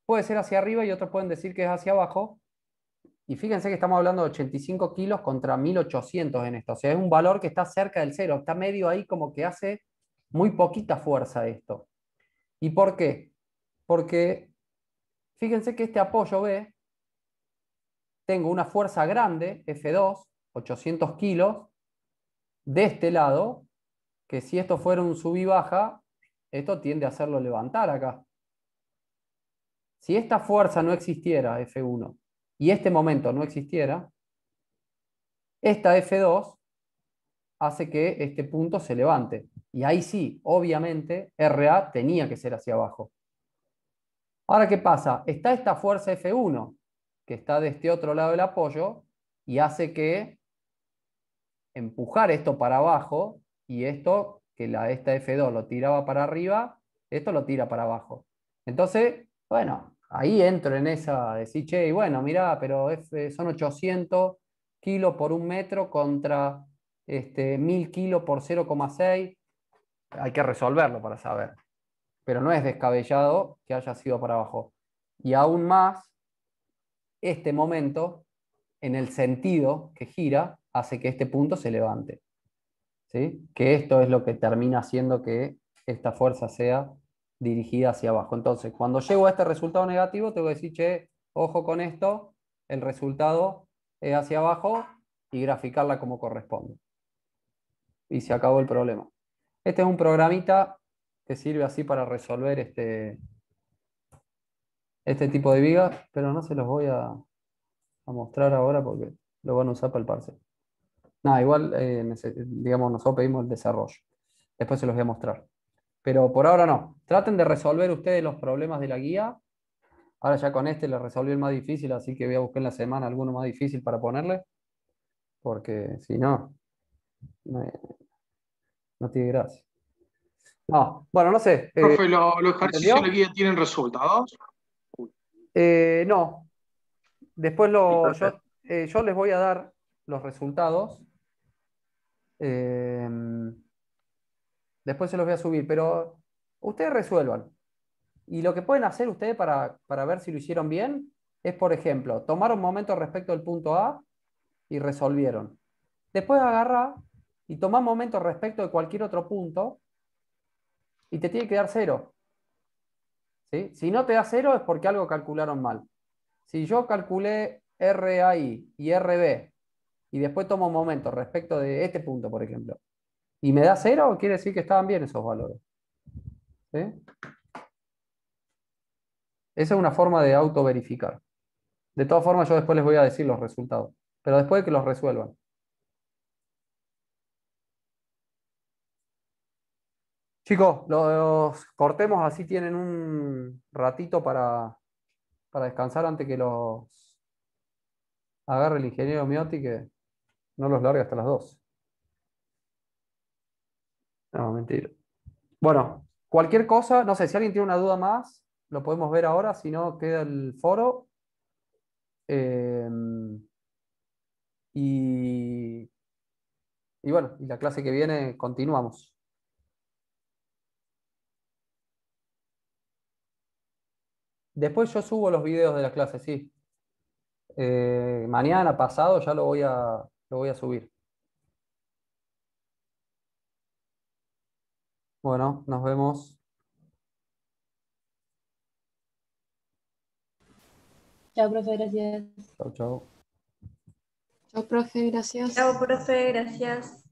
puede ser hacia arriba y otros pueden decir que es hacia abajo. Y fíjense que estamos hablando de 85 kilos contra 1800 en esto. O sea, es un valor que está cerca del cero. Está medio ahí como que hace muy poquita fuerza esto. ¿Y por qué? porque fíjense que este apoyo B, tengo una fuerza grande, F2, 800 kilos, de este lado, que si esto fuera un sub y baja, esto tiende a hacerlo levantar acá. Si esta fuerza no existiera, F1, y este momento no existiera, esta F2 hace que este punto se levante. Y ahí sí, obviamente, RA tenía que ser hacia abajo. Ahora, ¿qué pasa? Está esta fuerza F1 que está de este otro lado del apoyo y hace que empujar esto para abajo y esto, que la, esta F2 lo tiraba para arriba, esto lo tira para abajo. Entonces, bueno, ahí entro en esa, decir, che, y bueno, mirá, pero son 800 kilos por un metro contra este, 1000 kilos por 0,6. Hay que resolverlo para saber pero no es descabellado que haya sido para abajo. Y aún más, este momento, en el sentido que gira, hace que este punto se levante. ¿Sí? Que esto es lo que termina haciendo que esta fuerza sea dirigida hacia abajo. Entonces, cuando llego a este resultado negativo, tengo que decir, che, ojo con esto, el resultado es hacia abajo y graficarla como corresponde. Y se acabó el problema. Este es un programita que sirve así para resolver este, este tipo de vigas, pero no se los voy a, mostrar ahora porque lo van a usar para el parcel. Nada, igual, eh, digamos, nosotros pedimos el desarrollo. Después se los voy a mostrar. Pero por ahora no. Traten de resolver ustedes los problemas de la guía. Ahora ya con este le resolví el más difícil, así que voy a buscar en la semana alguno más difícil para ponerle. Porque si no, no tiene gracia. Ah, bueno, no sé. Eh, ¿los ejercicios tienen resultados? Eh, no. Después eh, yo, les voy a dar los resultados. después se los voy a subir, pero ustedes resuelvan. Y lo que pueden hacer ustedes para, ver si lo hicieron bien es, por ejemplo, tomar un momento respecto al punto A y resolvieron. Después agarra y toma un momento respecto de cualquier otro punto y te tiene que dar cero. Si no te da cero es porque algo calcularon mal. Si yo calculé RAI y RB y después tomo un momento respecto de este punto, por ejemplo, y me da cero, quiere decir que estaban bien esos valores. Esa es una forma de autoverificar. De todas formas, yo después les voy a decir los resultados, pero después de que los resuelvan. Chicos, los cortemos, así tienen un ratito para, descansar antes que los agarre el ingeniero Miotti que no los larga hasta las 12. No, mentira. Bueno, cualquier cosa, no sé, si alguien tiene una duda más, lo podemos ver ahora, si no queda el foro. Em, y, y bueno, y la clase que viene continuamos. Después yo subo los videos de la clase, sí. Eh, mañana, pasado, ya lo voy a, lo voy a subir. Bueno, nos vemos. Chao, profe, gracias. Chao, chao. Chao, profe, gracias. Chao, profe, gracias.